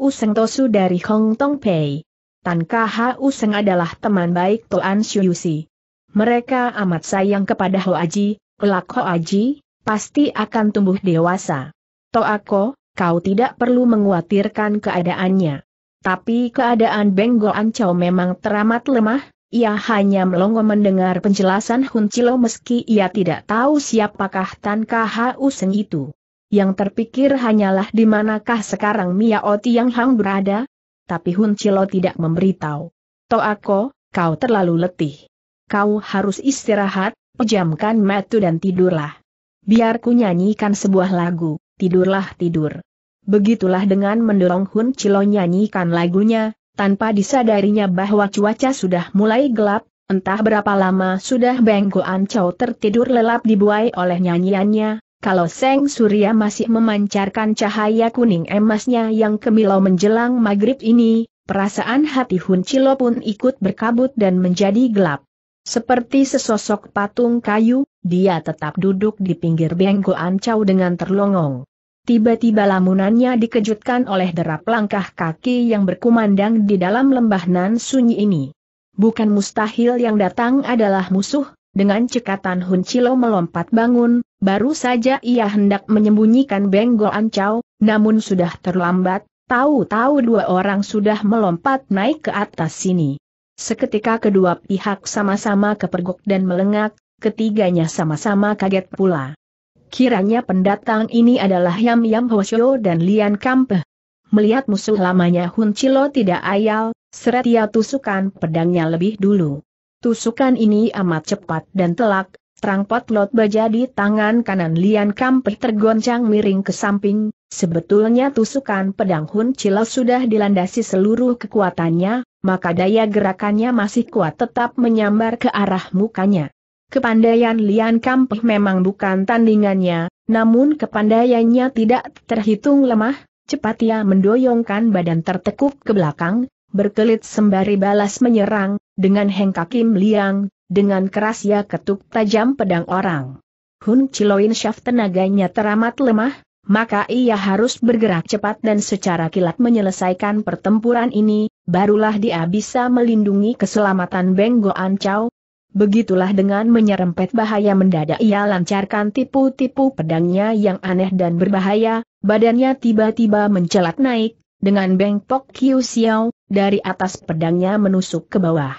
U Seng Tosu dari Hong Tong Pei. Tan KHU Seng adalah teman baik Xiu Yusi. Mereka amat sayang kepada Hoa Ji, kelak Hoa Ji, pasti akan tumbuh dewasa. Toako, kau tidak perlu mengkhawatirkan keadaannya. Tapi keadaan Beng Goan Chow memang teramat lemah, ia hanya melongo mendengar penjelasan Hun Chilo meski ia tidak tahu siapakah Tan Khu Seng itu. Yang terpikir hanyalah di manakah sekarang Oti yang Hang berada? Tapi Hun Chilo tidak memberitahu. Toako, kau terlalu letih. Kau harus istirahat, pejamkan matu dan tidurlah. Biar ku nyanyikan sebuah lagu, tidurlah tidur. Begitulah dengan mendorong Hun Chilo nyanyikan lagunya, tanpa disadarinya bahwa cuaca sudah mulai gelap, entah berapa lama sudah Beng Goan Chow tertidur lelap dibuai oleh nyanyiannya, kalau Seng Surya masih memancarkan cahaya kuning emasnya yang kemilau menjelang maghrib ini, perasaan hati Hun Chilo pun ikut berkabut dan menjadi gelap. Seperti sesosok patung kayu, dia tetap duduk di pinggir Beng Goan Chow dengan terlongong. Tiba-tiba lamunannya dikejutkan oleh derap langkah kaki yang berkumandang di dalam lembah nan sunyi ini. Bukan mustahil yang datang adalah musuh, dengan cekatan Hun Chilo melompat bangun, baru saja ia hendak menyembunyikan Benggol Ancau, namun sudah terlambat, tahu-tahu dua orang sudah melompat naik ke atas sini. Seketika kedua pihak sama-sama kepergok dan melengak, ketiganya sama-sama kaget pula. Kiranya pendatang ini adalah Yam Yam Hoshio dan Lian Kampe. Melihat musuh lamanya Hun Chilo tidak ayal, seret ia tusukan pedangnya lebih dulu. Tusukan ini amat cepat dan telak, terang potlot baja di tangan kanan Lian Kampe tergoncang miring ke samping, sebetulnya tusukan pedang Hun Chilo sudah dilandasi seluruh kekuatannya, maka daya gerakannya masih kuat tetap menyambar ke arah mukanya. Kepandaian Lian Kampih memang bukan tandingannya, namun kepandaiannya tidak terhitung lemah, cepat ia mendoyongkan badan tertekuk ke belakang, berkelit sembari balas menyerang, dengan hengkak Kim Liang, dengan keras ia ketuk tajam pedang orang. Hun Chiloin Shaf tenaganya teramat lemah, maka ia harus bergerak cepat dan secara kilat menyelesaikan pertempuran ini, barulah dia bisa melindungi keselamatan Beng Goan Chow, Begitulah dengan menyerempet bahaya mendadak ia lancarkan tipu-tipu pedangnya yang aneh dan berbahaya, badannya tiba-tiba mencelat naik, dengan bengkok Kiu Xiao, dari atas pedangnya menusuk ke bawah.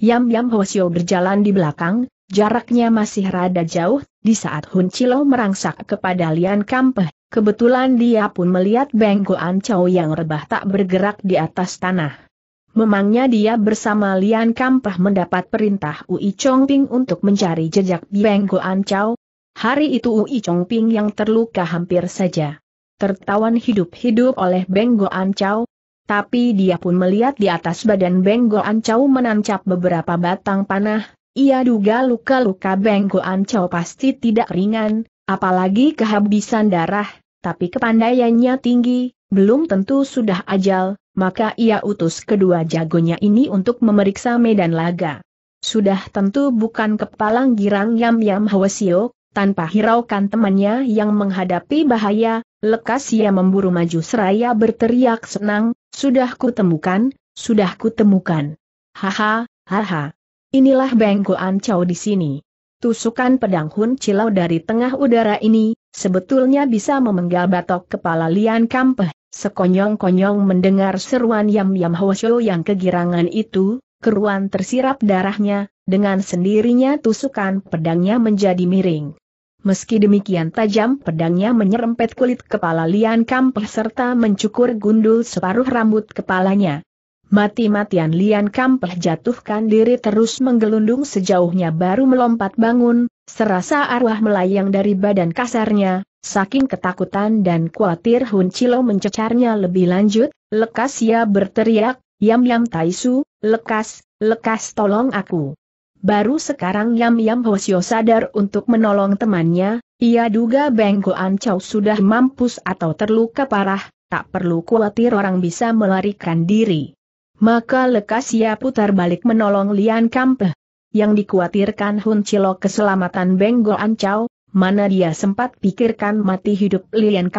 Yam Yam xiao berjalan di belakang, jaraknya masih rada jauh, di saat Hun Chilo merangsak kepada Lian Kampeh, kebetulan dia pun melihat bengkoan Goan yang rebah tak bergerak di atas tanah. Memangnya dia bersama Lian Kampah mendapat perintah Ui Ping untuk mencari jejak Biang Goan Chow? Hari itu Ui Ping yang terluka hampir saja. Tertawan hidup-hidup oleh Beng Goan Chow, tapi dia pun melihat di atas badan Beng Goan Chow menancap beberapa batang panah, ia duga luka-luka Beng Goan Chow pasti tidak ringan, apalagi kehabisan darah, tapi kepandaiannya tinggi, belum tentu sudah ajal, maka ia utus kedua jagonya ini untuk memeriksa medan laga. Sudah tentu bukan kepalang girang Yam Yam Hwasio, tanpa hiraukan temannya yang menghadapi bahaya, lekas ia memburu maju seraya berteriak senang, sudah kutemukan, sudah kutemukan. Haha, haha. Inilah bengkoan Chow di sini. Tusukan pedang Hun Cilau dari tengah udara ini, sebetulnya bisa memenggal batok kepala Lian Kampeh. Sekonyong-konyong mendengar seruan Yam Yam Hwasyo yang kegirangan itu, keruan tersirap darahnya, dengan sendirinya tusukan pedangnya menjadi miring. Meski demikian tajam pedangnya menyerempet kulit kepala Lian Kampeh serta mencukur gundul separuh rambut kepalanya. Mati-matian Lian Kampeh jatuhkan diri terus menggelundung sejauhnya baru melompat bangun, serasa arwah melayang dari badan kasarnya, Saking ketakutan dan khawatir Hun Chilo mencecarnya lebih lanjut, lekas ia berteriak, Yam Yam Taisu, lekas, lekas tolong aku. Baru sekarang Yam Yam Hosio sadar untuk menolong temannya, ia duga Beng Goan Chow sudah mampus atau terluka parah, tak perlu khawatir orang bisa melarikan diri. Maka lekas ia putar balik menolong Lian Kampe. Yang dikhawatirkan Hun Chilo keselamatan Beng Goan Chow, mana dia sempat pikirkan mati hidup Lian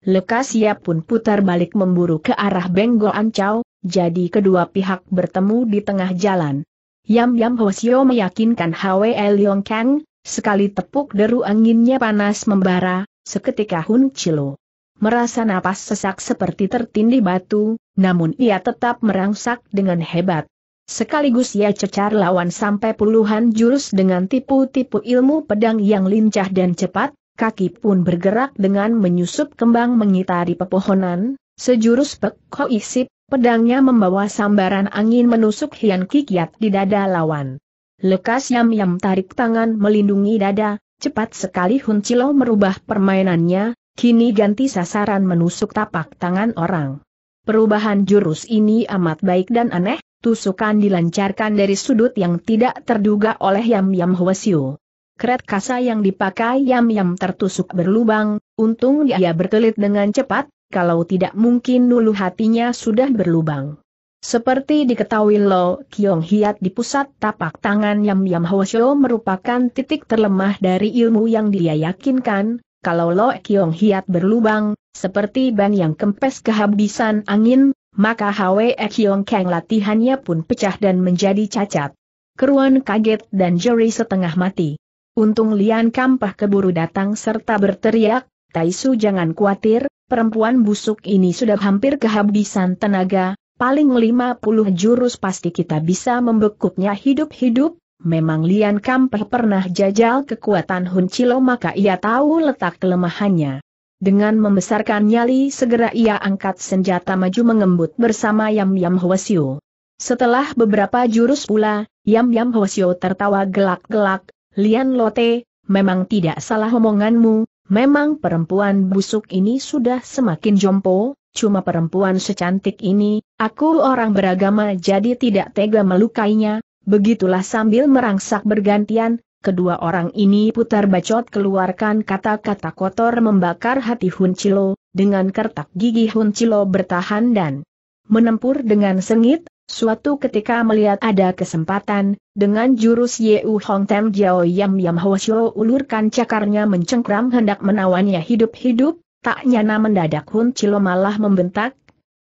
Lekas ia pun putar balik memburu ke arah Benggo Ancau, jadi kedua pihak bertemu di tengah jalan. Yam Yam Hosio meyakinkan Hwe Leong Kang, sekali tepuk deru anginnya panas membara, seketika Hun Chilo. Merasa napas sesak seperti tertindih batu, namun ia tetap merangsak dengan hebat. Sekaligus ia cecar lawan sampai puluhan jurus dengan tipu-tipu ilmu pedang yang lincah dan cepat, kaki pun bergerak dengan menyusup kembang mengitari pepohonan, sejurus pek isip, pedangnya membawa sambaran angin menusuk hian kikiat di dada lawan. Lekas yam-yam tarik tangan melindungi dada, cepat sekali Hun Cilo merubah permainannya, kini ganti sasaran menusuk tapak tangan orang. Perubahan jurus ini amat baik dan aneh, Tusukan dilancarkan dari sudut yang tidak terduga oleh Yam Yam Hwasyu. Kret kasa yang dipakai Yam Yam tertusuk berlubang, untung dia berkelit dengan cepat, kalau tidak mungkin dulu hatinya sudah berlubang. Seperti diketahui Lo Kiong Hiat di pusat tapak tangan Yam Yam Hwasyo merupakan titik terlemah dari ilmu yang dia yakinkan, kalau Lo Kiong Hiat berlubang, seperti ban yang kempes kehabisan angin, maka Hwe Kyong Kang latihannya pun pecah dan menjadi cacat. Keruan kaget dan Jerry setengah mati. Untung Lian Kampah keburu datang serta berteriak, Taisu jangan khawatir, perempuan busuk ini sudah hampir kehabisan tenaga, paling 50 jurus pasti kita bisa membekuknya hidup-hidup, memang Lian Kampah pernah jajal kekuatan Hun Chilo maka ia tahu letak kelemahannya. Dengan membesarkan nyali segera ia angkat senjata maju mengembut bersama Yam Yam Hwasyo. Setelah beberapa jurus pula, Yam Yam Hwasyo tertawa gelak-gelak, Lian Lote, memang tidak salah omonganmu, memang perempuan busuk ini sudah semakin jompo, cuma perempuan secantik ini, aku orang beragama jadi tidak tega melukainya, Begitulah sambil merangsak bergantian, Kedua orang ini putar bacot keluarkan kata-kata kotor membakar hati Hun Chilo, dengan kertak gigi Hun Chilo bertahan dan menempur dengan sengit, suatu ketika melihat ada kesempatan, dengan jurus U Hong Tem Jiao Yam Yam Ho Shio ulurkan cakarnya mencengkram hendak menawannya hidup-hidup, tak nyana mendadak Hun Chilo malah membentak,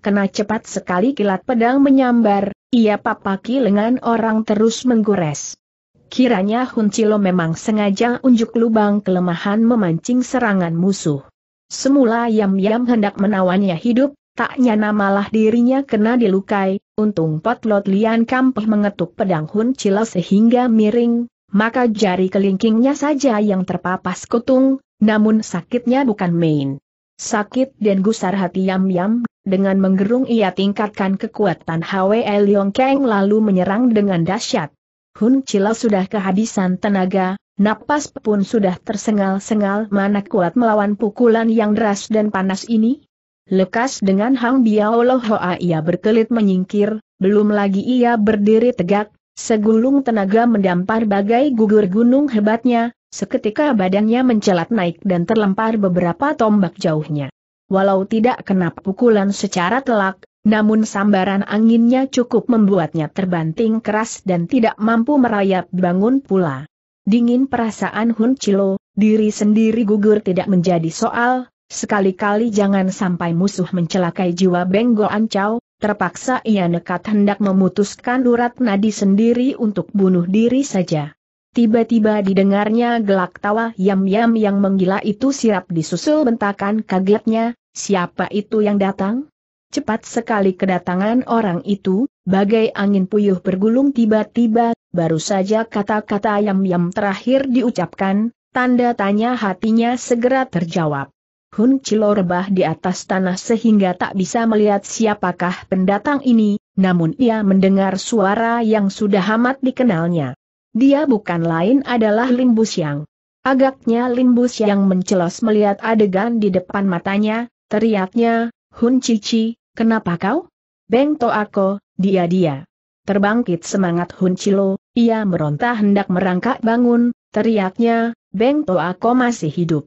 kena cepat sekali kilat pedang menyambar, ia papaki lengan orang terus menggores. Kiranya Hun Chilo memang sengaja unjuk lubang kelemahan memancing serangan musuh. Semula Yam Yam hendak menawannya hidup, tak nyana malah dirinya kena dilukai, untung potlot Lian Kampih mengetuk pedang Hun Chilo sehingga miring, maka jari kelingkingnya saja yang terpapas kutung, namun sakitnya bukan main. Sakit dan gusar hati Yam Yam, dengan menggerung ia tingkatkan kekuatan Hwe Liong Keng lalu menyerang dengan dahsyat. Hun Chila sudah kehabisan tenaga, napas pun sudah tersengal-sengal mana kuat melawan pukulan yang deras dan panas ini. Lekas dengan Hang Biao Lo Hoa ia berkelit menyingkir, belum lagi ia berdiri tegak, segulung tenaga mendampar bagai gugur gunung hebatnya, seketika badannya mencelat naik dan terlempar beberapa tombak jauhnya. Walau tidak kena pukulan secara telak, namun sambaran anginnya cukup membuatnya terbanting keras dan tidak mampu merayap bangun pula. Dingin perasaan Hun Chilo, diri sendiri gugur tidak menjadi soal, sekali-kali jangan sampai musuh mencelakai jiwa Benggo Ancau, terpaksa ia nekat hendak memutuskan urat nadi sendiri untuk bunuh diri saja. Tiba-tiba didengarnya gelak tawa yam-yam yang menggila itu sirap disusul bentakan kagetnya, siapa itu yang datang? Cepat sekali kedatangan orang itu, bagai angin puyuh bergulung tiba-tiba, baru saja kata-kata ayam yam terakhir diucapkan, tanda tanya hatinya segera terjawab. Hun Chilo rebah di atas tanah sehingga tak bisa melihat siapakah pendatang ini, namun ia mendengar suara yang sudah amat dikenalnya. Dia bukan lain adalah Limbus Yang. Agaknya Limbus Yang mencelos melihat adegan di depan matanya, teriaknya, Hun Cici, kenapa kau? Beng to aku, dia-dia. Terbangkit semangat Hun Cilo, ia meronta hendak merangkak bangun, teriaknya, Beng to aku masih hidup.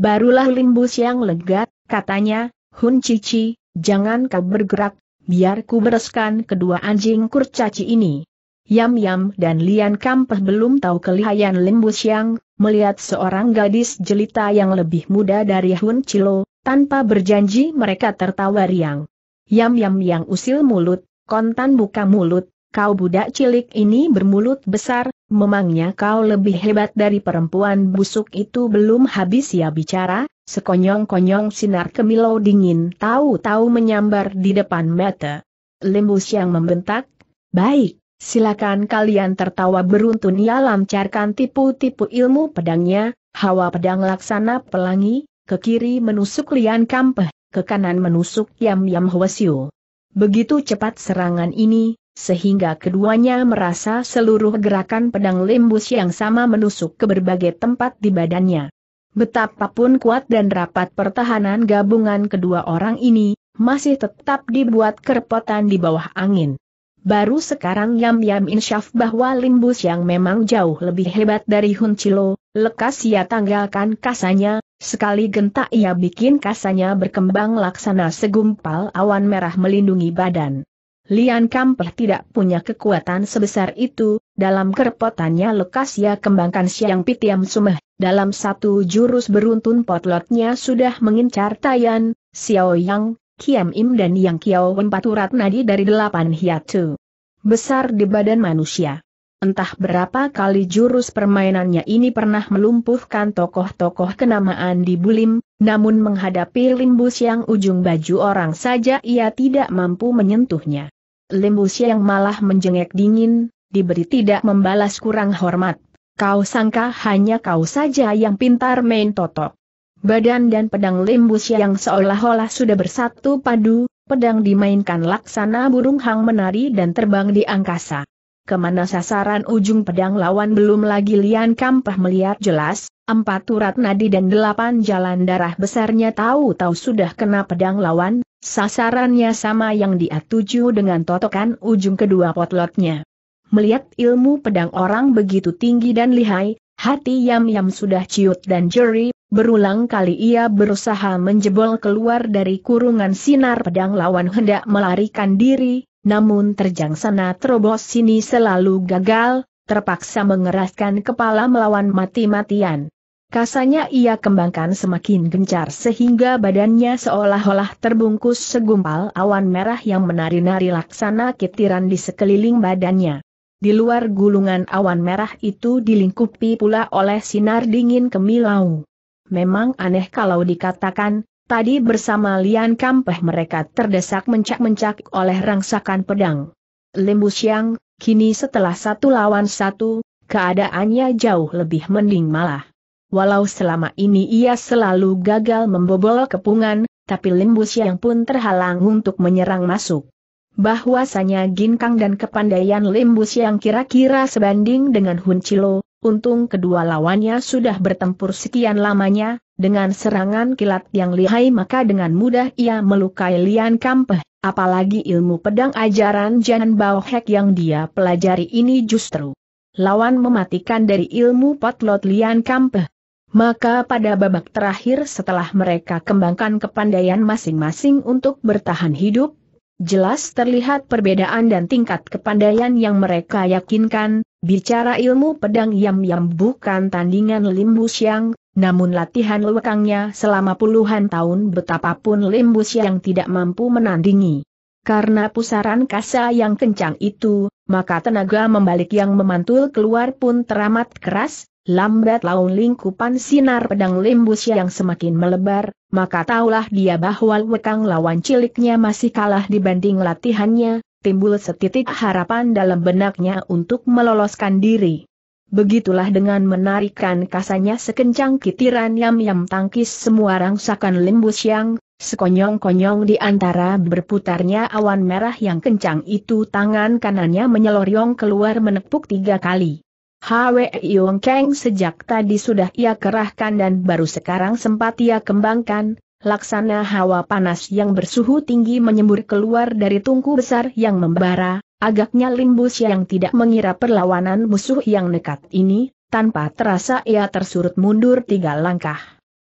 Barulah limbus yang legat, katanya, Hun Cici, jangan kau bergerak, biar ku bereskan kedua anjing kurcaci ini. Yam Yam dan Lian Kampeh belum tahu kelihayan limbus yang, melihat seorang gadis jelita yang lebih muda dari Hun Chilo, tanpa berjanji mereka tertawa riang. Yam-yam yang usil mulut, kontan buka mulut, kau budak cilik ini bermulut besar, memangnya kau lebih hebat dari perempuan busuk itu belum habis ya bicara, sekonyong-konyong sinar kemilau dingin tahu-tahu menyambar di depan mata. Lembus yang membentak, baik, Silakan kalian tertawa beruntun ia lancarkan tipu-tipu ilmu pedangnya, hawa pedang laksana pelangi, ke kiri menusuk lian kampeh, ke kanan menusuk yam-yam hwasyu. Begitu cepat serangan ini, sehingga keduanya merasa seluruh gerakan pedang lembus yang sama menusuk ke berbagai tempat di badannya. Betapapun kuat dan rapat pertahanan gabungan kedua orang ini, masih tetap dibuat kerepotan di bawah angin. Baru sekarang Yam Yam insyaf bahwa Limbus yang memang jauh lebih hebat dari Hun Chilo, lekas ia tanggalkan kasanya, sekali gentak ia bikin kasanya berkembang laksana segumpal awan merah melindungi badan. Lian Kampeh tidak punya kekuatan sebesar itu, dalam kerepotannya lekas ia kembangkan siang pitiam sumeh, dalam satu jurus beruntun potlotnya sudah mengincar Tayan, Xiao Yang, Kiam Im dan Yang Kiao urat nadi dari delapan hiatu. Besar di badan manusia. Entah berapa kali jurus permainannya ini pernah melumpuhkan tokoh-tokoh kenamaan di Bulim, namun menghadapi limbus yang ujung baju orang saja ia tidak mampu menyentuhnya. Limbus yang malah menjengek dingin, diberi tidak membalas kurang hormat. Kau sangka hanya kau saja yang pintar main totok. Badan dan pedang limbus yang seolah-olah sudah bersatu padu, pedang dimainkan laksana burung hang menari dan terbang di angkasa. Kemana sasaran ujung pedang lawan belum lagi Lian Kampah melihat jelas, empat urat nadi dan delapan jalan darah besarnya tahu-tahu sudah kena pedang lawan, sasarannya sama yang dia tuju dengan totokan ujung kedua potlotnya. Melihat ilmu pedang orang begitu tinggi dan lihai, Hati Yam Yam sudah ciut dan jeri, berulang kali ia berusaha menjebol keluar dari kurungan sinar pedang lawan hendak melarikan diri, namun terjang sana terobos sini selalu gagal, terpaksa mengeraskan kepala melawan mati-matian. Kasanya ia kembangkan semakin gencar sehingga badannya seolah-olah terbungkus segumpal awan merah yang menari-nari laksana kitiran di sekeliling badannya. Di luar gulungan awan merah itu dilingkupi pula oleh sinar dingin kemilau. Memang aneh kalau dikatakan, tadi bersama Lian Kampeh mereka terdesak mencak-mencak oleh rangsakan pedang. Lembu Siang, kini setelah satu lawan satu, keadaannya jauh lebih mending malah. Walau selama ini ia selalu gagal membobol kepungan, tapi Limbu Siang pun terhalang untuk menyerang masuk bahwasanya Ginkang dan kepandaian Limbus yang kira-kira sebanding dengan Hun Chilo, untung kedua lawannya sudah bertempur sekian lamanya, dengan serangan kilat yang lihai maka dengan mudah ia melukai Lian Kampeh, apalagi ilmu pedang ajaran Jan Bao Hek yang dia pelajari ini justru lawan mematikan dari ilmu potlot Lian Kampeh. Maka pada babak terakhir setelah mereka kembangkan kepandaian masing-masing untuk bertahan hidup, Jelas terlihat perbedaan dan tingkat kepandaian yang mereka yakinkan, bicara ilmu pedang Yam-Yam bukan tandingan Limbu Siang, namun latihan lewekangnya selama puluhan tahun betapapun Limbu Siang tidak mampu menandingi. Karena pusaran kasa yang kencang itu, maka tenaga membalik yang memantul keluar pun teramat keras, lambat laun lingkupan sinar pedang limbus yang semakin melebar, maka taulah dia bahwa wekang lawan ciliknya masih kalah dibanding latihannya, timbul setitik harapan dalam benaknya untuk meloloskan diri. Begitulah dengan menarikkan kasanya sekencang kitiran yam-yam tangkis semua rangsakan limbus yang, sekonyong-konyong di antara berputarnya awan merah yang kencang itu tangan kanannya menyelorong keluar menepuk tiga kali. Hwe Yong Kang sejak tadi sudah ia kerahkan dan baru sekarang sempat ia kembangkan, laksana hawa panas yang bersuhu tinggi menyembur keluar dari tungku besar yang membara, agaknya limbus yang tidak mengira perlawanan musuh yang nekat ini, tanpa terasa ia tersurut mundur tiga langkah.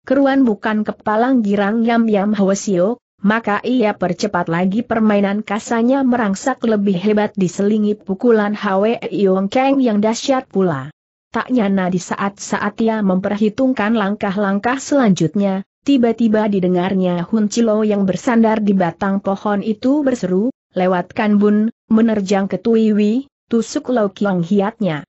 Keruan bukan kepalang girang Yam Yam Hwasio, maka ia percepat lagi permainan kasanya merangsak lebih hebat diselingi pukulan Hwe Yong Kang yang dahsyat pula. Tak nyana di saat-saat ia memperhitungkan langkah-langkah selanjutnya, tiba-tiba didengarnya Hun Chilo yang bersandar di batang pohon itu berseru, lewatkan bun, menerjang ke Tuiwi, tusuk Lau Kiong hiatnya.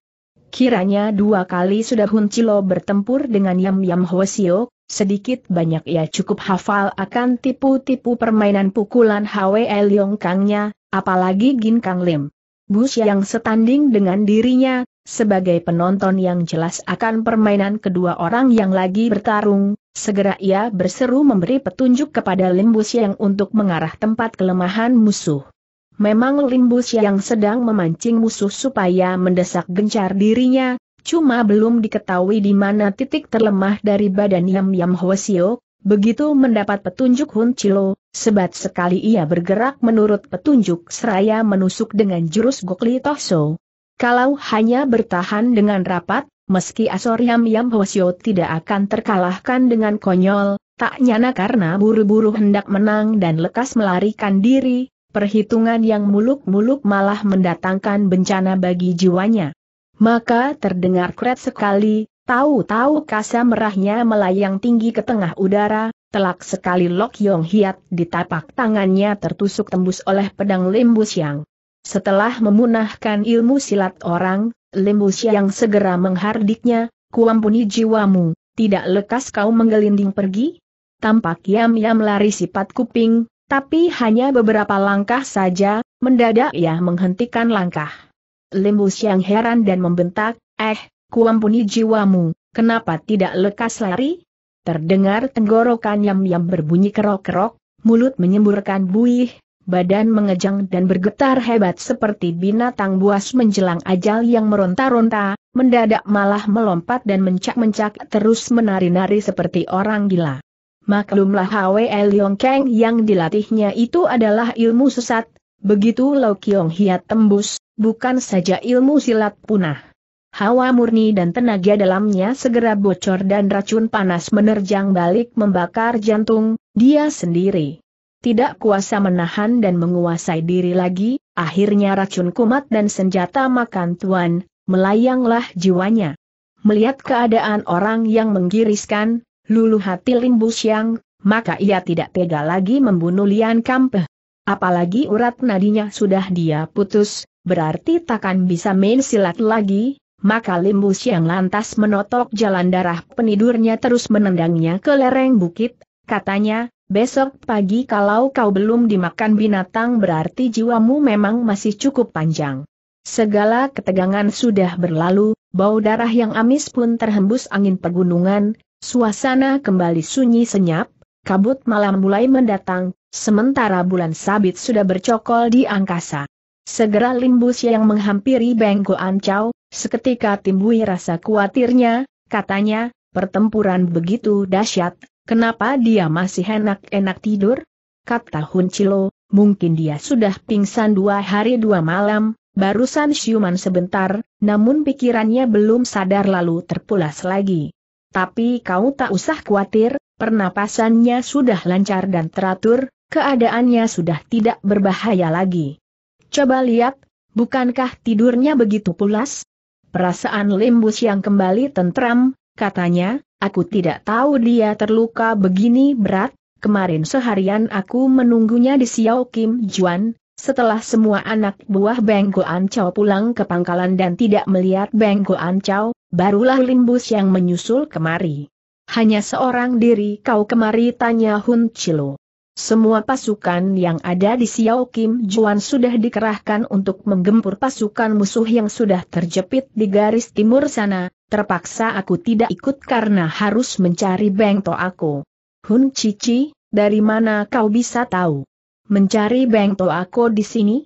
Kiranya dua kali sudah Hun Chilo bertempur dengan Yam Yam Hwasiok, Sedikit banyak ia cukup hafal akan tipu-tipu permainan pukulan Hwe Leong Kangnya, apalagi Gin Kang Lim. Bus yang setanding dengan dirinya, sebagai penonton yang jelas akan permainan kedua orang yang lagi bertarung, segera ia berseru memberi petunjuk kepada Lim Bus yang untuk mengarah tempat kelemahan musuh. Memang Lim Bus yang sedang memancing musuh supaya mendesak gencar dirinya, Cuma belum diketahui di mana titik terlemah dari badan Yam Yam Hwasio, begitu mendapat petunjuk Hun Chilo, sebat sekali ia bergerak menurut petunjuk seraya menusuk dengan jurus Gokli Tohso. Kalau hanya bertahan dengan rapat, meski Asor Yam Yam Hwasio tidak akan terkalahkan dengan konyol, tak nyana karena buru-buru hendak menang dan lekas melarikan diri, perhitungan yang muluk-muluk malah mendatangkan bencana bagi jiwanya. Maka terdengar kret sekali, tahu-tahu kasa merahnya melayang tinggi ke tengah udara, telak sekali Lok Yong Hiat di tapak tangannya tertusuk tembus oleh pedang Limbu Siang. Setelah memunahkan ilmu silat orang, Limbu Siang segera menghardiknya, kuampuni jiwamu, tidak lekas kau menggelinding pergi? Tampak yam-yam lari sifat kuping, tapi hanya beberapa langkah saja, mendadak ia menghentikan langkah. Lembus yang heran dan membentak, eh, kuampuni jiwamu, kenapa tidak lekas lari? Terdengar tenggorokan Yam-Yam berbunyi kerok-kerok, mulut menyemburkan buih, badan mengejang dan bergetar hebat seperti binatang buas menjelang ajal yang meronta-ronta, mendadak malah melompat dan mencak-mencak terus menari-nari seperti orang gila. Maklumlah Hwe Leong Kang yang dilatihnya itu adalah ilmu sesat, begitu Lau Kiong Hiat tembus, bukan saja ilmu silat punah. Hawa murni dan tenaga dalamnya segera bocor dan racun panas menerjang balik membakar jantung, dia sendiri. Tidak kuasa menahan dan menguasai diri lagi, akhirnya racun kumat dan senjata makan tuan, melayanglah jiwanya. Melihat keadaan orang yang menggiriskan, luluh hati Limbu Siang, maka ia tidak tega lagi membunuh Lian Kampeh. Apalagi urat nadinya sudah dia putus, berarti takkan bisa main silat lagi, maka limbus yang lantas menotok jalan darah penidurnya terus menendangnya ke lereng bukit, katanya, besok pagi kalau kau belum dimakan binatang berarti jiwamu memang masih cukup panjang. Segala ketegangan sudah berlalu, bau darah yang amis pun terhembus angin pegunungan, suasana kembali sunyi senyap, kabut malam mulai mendatang, Sementara bulan sabit sudah bercokol di angkasa. Segera limbus yang menghampiri Beng Ancau, seketika timbui rasa khawatirnya, katanya, pertempuran begitu dahsyat, kenapa dia masih enak-enak tidur? Kata Hun Cilo, mungkin dia sudah pingsan dua hari dua malam, barusan siuman sebentar, namun pikirannya belum sadar lalu terpulas lagi. Tapi kau tak usah khawatir, pernapasannya sudah lancar dan teratur, keadaannya sudah tidak berbahaya lagi. Coba lihat, bukankah tidurnya begitu pulas? Perasaan limbus yang kembali tentram, katanya, aku tidak tahu dia terluka begini berat, kemarin seharian aku menunggunya di Xiao Kim Juan, setelah semua anak buah Beng Goan Chow pulang ke pangkalan dan tidak melihat Beng Goan Chow, barulah Limbus yang menyusul kemari. Hanya seorang diri kau kemari tanya Hun Chilo. Semua pasukan yang ada di Xiao Kim Juan sudah dikerahkan untuk menggempur pasukan musuh yang sudah terjepit di garis timur sana, terpaksa aku tidak ikut karena harus mencari Beng aku. Hun Cici, dari mana kau bisa tahu? Mencari Beng aku di sini?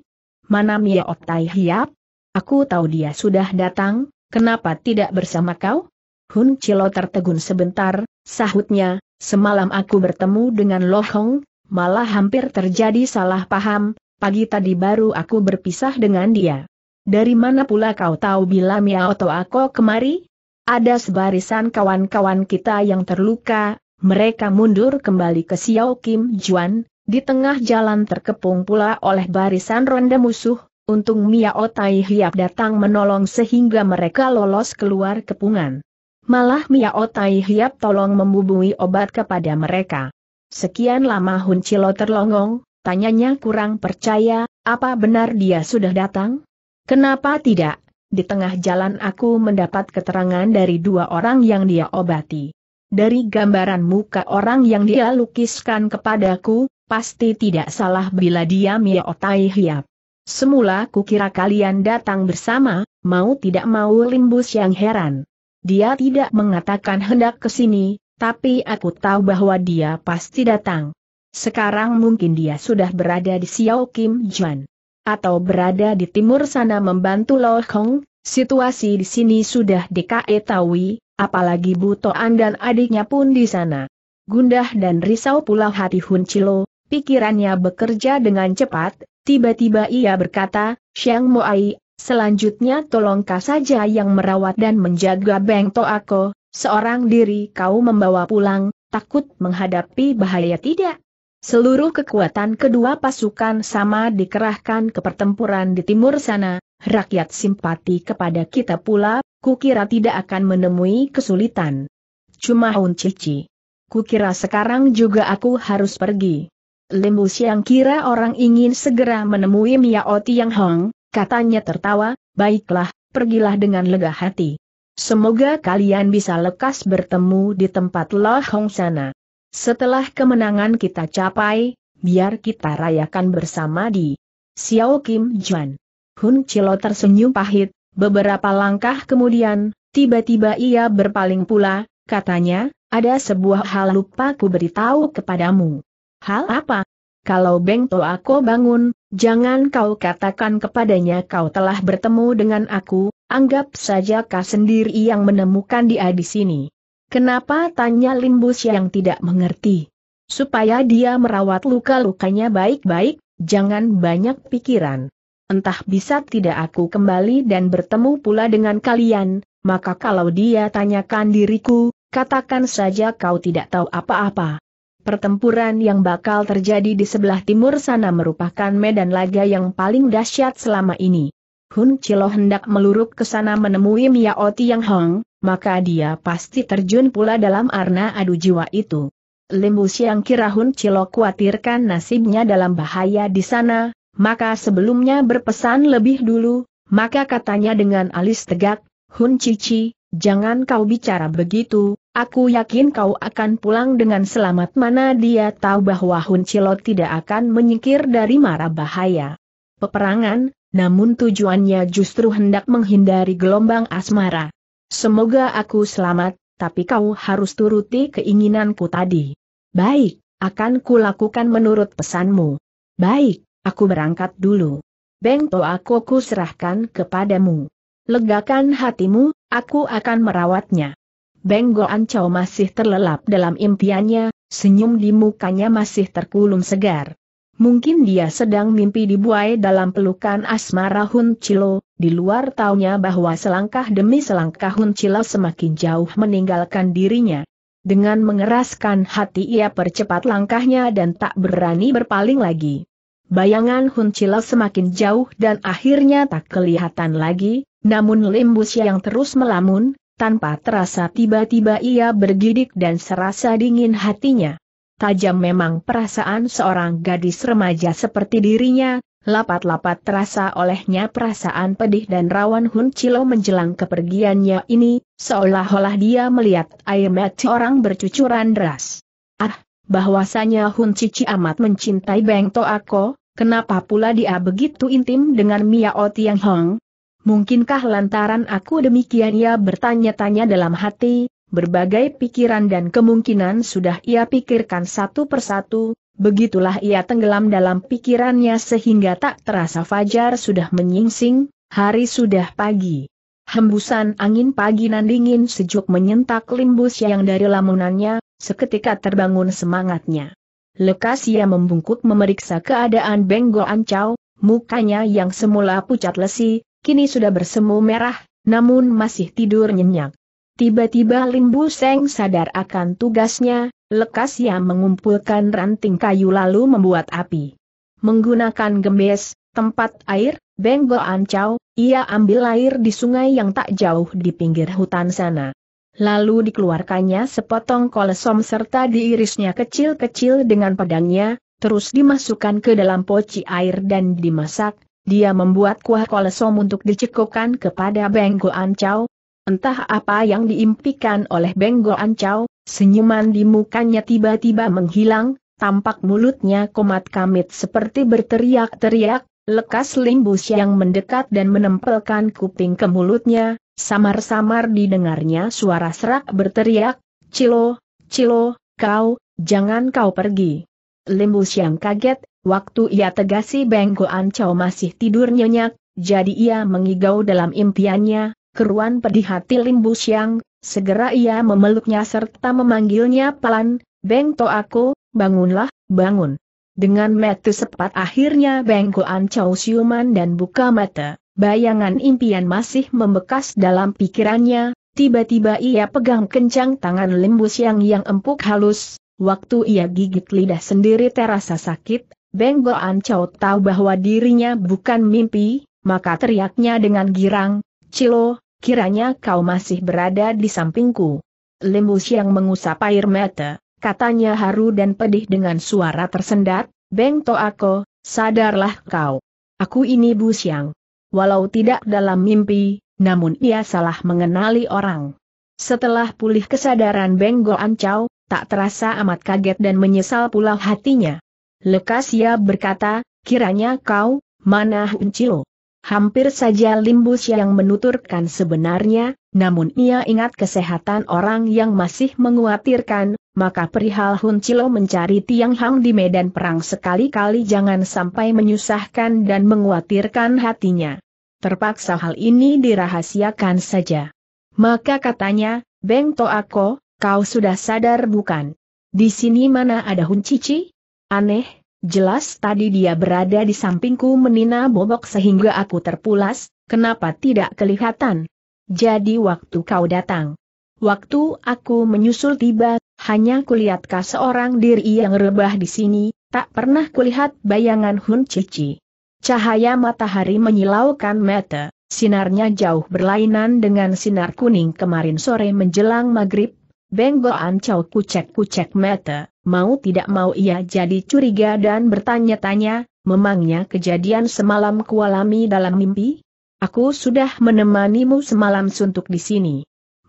Mana Mia Otai Hiap? Aku tahu dia sudah datang, kenapa tidak bersama kau? Hun Cilo tertegun sebentar, sahutnya, semalam aku bertemu dengan Hong malah hampir terjadi salah paham, pagi tadi baru aku berpisah dengan dia. Dari mana pula kau tahu bila Miao aku kemari? Ada sebarisan kawan-kawan kita yang terluka, mereka mundur kembali ke Xiao Kim Juan, di tengah jalan terkepung pula oleh barisan ronda musuh, untung Miao Tai Hiap datang menolong sehingga mereka lolos keluar kepungan. Malah Miao Tai Hiap tolong membubui obat kepada mereka. Sekian lama Hun Chilo terlongong, tanyanya kurang percaya, apa benar dia sudah datang? Kenapa tidak? Di tengah jalan aku mendapat keterangan dari dua orang yang dia obati. Dari gambaran muka orang yang dia lukiskan kepadaku, pasti tidak salah bila dia Tai hiap. Semula kukira kalian datang bersama, mau tidak mau limbus yang heran. Dia tidak mengatakan hendak ke sini, tapi aku tahu bahwa dia pasti datang. Sekarang mungkin dia sudah berada di Xiao Kim Juan. Atau berada di timur sana membantu Lo Hong, situasi di sini sudah diketahui, apalagi Bu Toan dan adiknya pun di sana. Gundah dan risau pula hati Hun Chilo, pikirannya bekerja dengan cepat, tiba-tiba ia berkata, Xiang Moai, selanjutnya tolongkah saja yang merawat dan menjaga Beng Toako, Seorang diri kau membawa pulang, takut menghadapi bahaya tidak? Seluruh kekuatan kedua pasukan sama dikerahkan ke pertempuran di timur sana, rakyat simpati kepada kita pula, kukira tidak akan menemui kesulitan. Cuma Hun Cici. Kukira sekarang juga aku harus pergi. Limbu Siang kira orang ingin segera menemui Miao Tiang Hong, katanya tertawa, baiklah, pergilah dengan lega hati. Semoga kalian bisa lekas bertemu di tempat Lohong sana. Setelah kemenangan kita capai, biar kita rayakan bersama di Xiao Kim Juan. Hun Chilo tersenyum pahit, beberapa langkah kemudian, tiba-tiba ia berpaling pula, katanya, ada sebuah hal lupa ku beritahu kepadamu. Hal apa? Kalau Beng To aku bangun, jangan kau katakan kepadanya kau telah bertemu dengan aku, Anggap saja kau sendiri yang menemukan dia di sini. Kenapa tanya Limbus yang tidak mengerti? Supaya dia merawat luka-lukanya baik-baik, jangan banyak pikiran. Entah bisa tidak aku kembali dan bertemu pula dengan kalian, maka kalau dia tanyakan diriku, katakan saja kau tidak tahu apa-apa. Pertempuran yang bakal terjadi di sebelah timur sana merupakan medan laga yang paling dahsyat selama ini. Hun Chilo hendak meluruk ke sana menemui Miao Yang Hong, maka dia pasti terjun pula dalam arna adu jiwa itu. Limbu Siang kira Hun Chilo khawatirkan nasibnya dalam bahaya di sana, maka sebelumnya berpesan lebih dulu, maka katanya dengan alis tegak, Hun Cici, jangan kau bicara begitu, Aku yakin kau akan pulang dengan selamat mana dia tahu bahwa Hun Chilo tidak akan menyingkir dari mara bahaya. Peperangan, namun tujuannya justru hendak menghindari gelombang asmara. Semoga aku selamat, tapi kau harus turuti keinginanku tadi. Baik, akan kulakukan menurut pesanmu. Baik, aku berangkat dulu. Beng aku Koku serahkan kepadamu. Legakan hatimu, aku akan merawatnya. Beng Goan masih terlelap dalam impiannya, senyum di mukanya masih terkulum segar. Mungkin dia sedang mimpi dibuai dalam pelukan asmara Hun Chilo, di luar taunya bahwa selangkah demi selangkah Hun Chilo semakin jauh meninggalkan dirinya. Dengan mengeraskan hati ia percepat langkahnya dan tak berani berpaling lagi. Bayangan Hun Chilo semakin jauh dan akhirnya tak kelihatan lagi, namun limbus yang terus melamun, tanpa terasa tiba-tiba ia bergidik dan serasa dingin hatinya tajam memang perasaan seorang gadis remaja seperti dirinya, lapat-lapat terasa olehnya perasaan pedih dan rawan Hun Chilo menjelang kepergiannya ini, seolah-olah dia melihat air mata orang bercucuran deras. Ah, bahwasanya Hun Cici amat mencintai Beng Toako, kenapa pula dia begitu intim dengan O Tiang Hong? Mungkinkah lantaran aku demikian ia bertanya-tanya dalam hati, berbagai pikiran dan kemungkinan sudah ia pikirkan satu persatu, begitulah ia tenggelam dalam pikirannya sehingga tak terasa fajar sudah menyingsing, hari sudah pagi. Hembusan angin pagi nan dingin sejuk menyentak limbus yang dari lamunannya, seketika terbangun semangatnya. Lekas ia membungkuk memeriksa keadaan Benggo Ancau, mukanya yang semula pucat lesi, kini sudah bersemu merah, namun masih tidur nyenyak. Tiba-tiba Limbu Seng sadar akan tugasnya, lekas ia mengumpulkan ranting kayu lalu membuat api. Menggunakan gembes, tempat air, benggo ancau, ia ambil air di sungai yang tak jauh di pinggir hutan sana. Lalu dikeluarkannya sepotong kolesom serta diirisnya kecil-kecil dengan pedangnya, terus dimasukkan ke dalam poci air dan dimasak, dia membuat kuah kolesom untuk dicekokkan kepada Benggo Ancau, Entah apa yang diimpikan oleh Benggo Ancau, senyuman di mukanya tiba-tiba menghilang, tampak mulutnya komat kamit seperti berteriak-teriak, lekas limbus yang mendekat dan menempelkan kuping ke mulutnya, samar-samar didengarnya suara serak berteriak, Cilo, Cilo, kau, jangan kau pergi. Limbus yang kaget, waktu ia tegasi Benggo Ancau masih tidur nyenyak, jadi ia mengigau dalam impiannya, keruan pedih hati Limbu Siang, segera ia memeluknya serta memanggilnya pelan, Beng aku, bangunlah, bangun. Dengan metu sepat akhirnya Bengko Chow siuman dan buka mata, bayangan impian masih membekas dalam pikirannya, tiba-tiba ia pegang kencang tangan Limbu Siang yang empuk halus, waktu ia gigit lidah sendiri terasa sakit, Bengko Chow tahu bahwa dirinya bukan mimpi, maka teriaknya dengan girang, Cilo, kiranya kau masih berada di sampingku. Lembu yang mengusap air mata, katanya haru dan pedih dengan suara tersendat, Beng Toako, sadarlah kau. Aku ini Bu Siang. Walau tidak dalam mimpi, namun ia salah mengenali orang. Setelah pulih kesadaran Beng Go Ancau, tak terasa amat kaget dan menyesal pula hatinya. Lekas ia berkata, kiranya kau, mana Cilo. Hampir saja limbus yang menuturkan sebenarnya, namun ia ingat kesehatan orang yang masih menguatirkan, maka perihal Hun Chilo mencari Tiang Hang di medan perang sekali-kali jangan sampai menyusahkan dan menguatirkan hatinya. Terpaksa hal ini dirahasiakan saja. Maka katanya, Beng Toako, kau sudah sadar bukan? Di sini mana ada Hun Cici? Aneh, Jelas tadi dia berada di sampingku menina bobok sehingga aku terpulas, kenapa tidak kelihatan? Jadi waktu kau datang. Waktu aku menyusul tiba, hanya kulihatkah seorang diri yang rebah di sini, tak pernah kulihat bayangan Hun Cici. Cahaya matahari menyilaukan mata, sinarnya jauh berlainan dengan sinar kuning kemarin sore menjelang maghrib, Benggoan Chow kucek-kucek mata, mau tidak mau ia jadi curiga dan bertanya-tanya, memangnya kejadian semalam kualami dalam mimpi? Aku sudah menemanimu semalam suntuk di sini.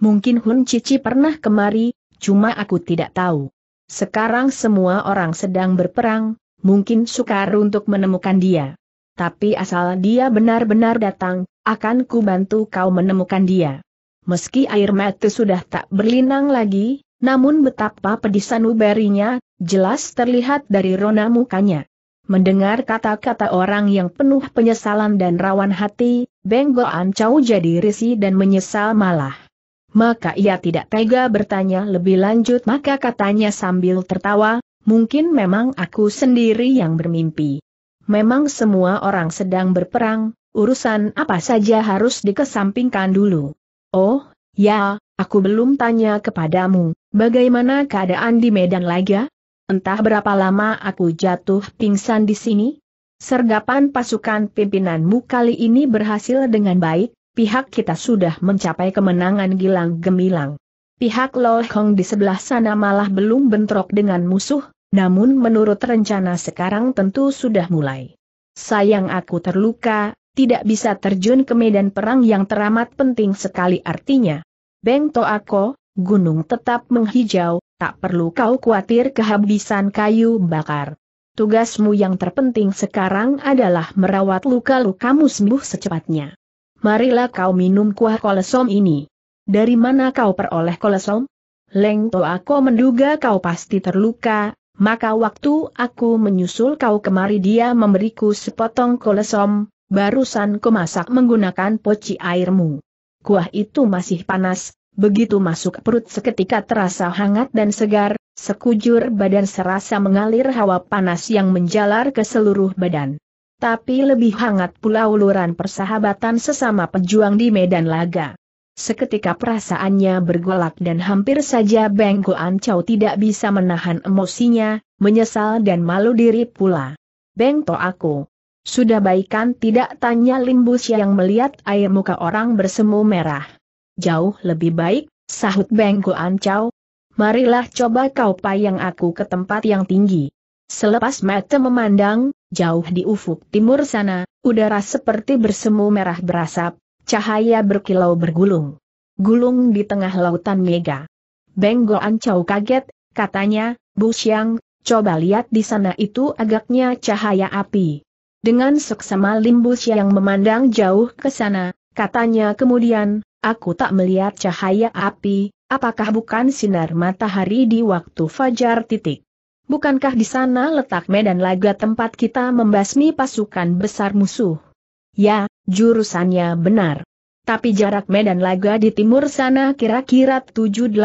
Mungkin Hun Cici pernah kemari, cuma aku tidak tahu. Sekarang semua orang sedang berperang, mungkin sukar untuk menemukan dia. Tapi asal dia benar-benar datang, akan ku bantu kau menemukan dia. Meski air mata sudah tak berlinang lagi, namun betapa pedih sanubarinya, jelas terlihat dari rona mukanya. Mendengar kata-kata orang yang penuh penyesalan dan rawan hati, Benggo Ancau jadi risih dan menyesal malah. Maka ia tidak tega bertanya lebih lanjut maka katanya sambil tertawa, mungkin memang aku sendiri yang bermimpi. Memang semua orang sedang berperang, urusan apa saja harus dikesampingkan dulu. Oh, ya, aku belum tanya kepadamu, bagaimana keadaan di medan laga? Entah berapa lama aku jatuh pingsan di sini? Sergapan pasukan pimpinanmu kali ini berhasil dengan baik, pihak kita sudah mencapai kemenangan gilang gemilang. Pihak Loh Hong di sebelah sana malah belum bentrok dengan musuh, namun menurut rencana sekarang tentu sudah mulai. Sayang aku terluka, tidak bisa terjun ke medan perang yang teramat penting sekali artinya. Beng Toako, gunung tetap menghijau, tak perlu kau khawatir kehabisan kayu bakar. Tugasmu yang terpenting sekarang adalah merawat luka-lukamu sembuh secepatnya. Marilah kau minum kuah kolesom ini. Dari mana kau peroleh kolesom? Leng Toako menduga kau pasti terluka, maka waktu aku menyusul kau kemari dia memberiku sepotong kolesom, barusan ku masak menggunakan poci airmu. Kuah itu masih panas, begitu masuk perut seketika terasa hangat dan segar, sekujur badan serasa mengalir hawa panas yang menjalar ke seluruh badan. Tapi lebih hangat pula uluran persahabatan sesama pejuang di medan laga. Seketika perasaannya bergolak dan hampir saja Beng Goan tidak bisa menahan emosinya, menyesal dan malu diri pula. Beng To aku, sudah baikan tidak tanya Limbus yang melihat air muka orang bersemu merah. Jauh lebih baik, sahut Bengko Ancau. Marilah coba kau payang aku ke tempat yang tinggi. Selepas mata memandang, jauh di ufuk timur sana, udara seperti bersemu merah berasap, cahaya berkilau bergulung. Gulung di tengah lautan mega. Benggo Ancau kaget, katanya, Bu Siang, coba lihat di sana itu agaknya cahaya api. Dengan seksama limbus yang memandang jauh ke sana, katanya kemudian, aku tak melihat cahaya api, apakah bukan sinar matahari di waktu fajar titik. Bukankah di sana letak medan laga tempat kita membasmi pasukan besar musuh? Ya, jurusannya benar. Tapi jarak medan laga di timur sana kira-kira 780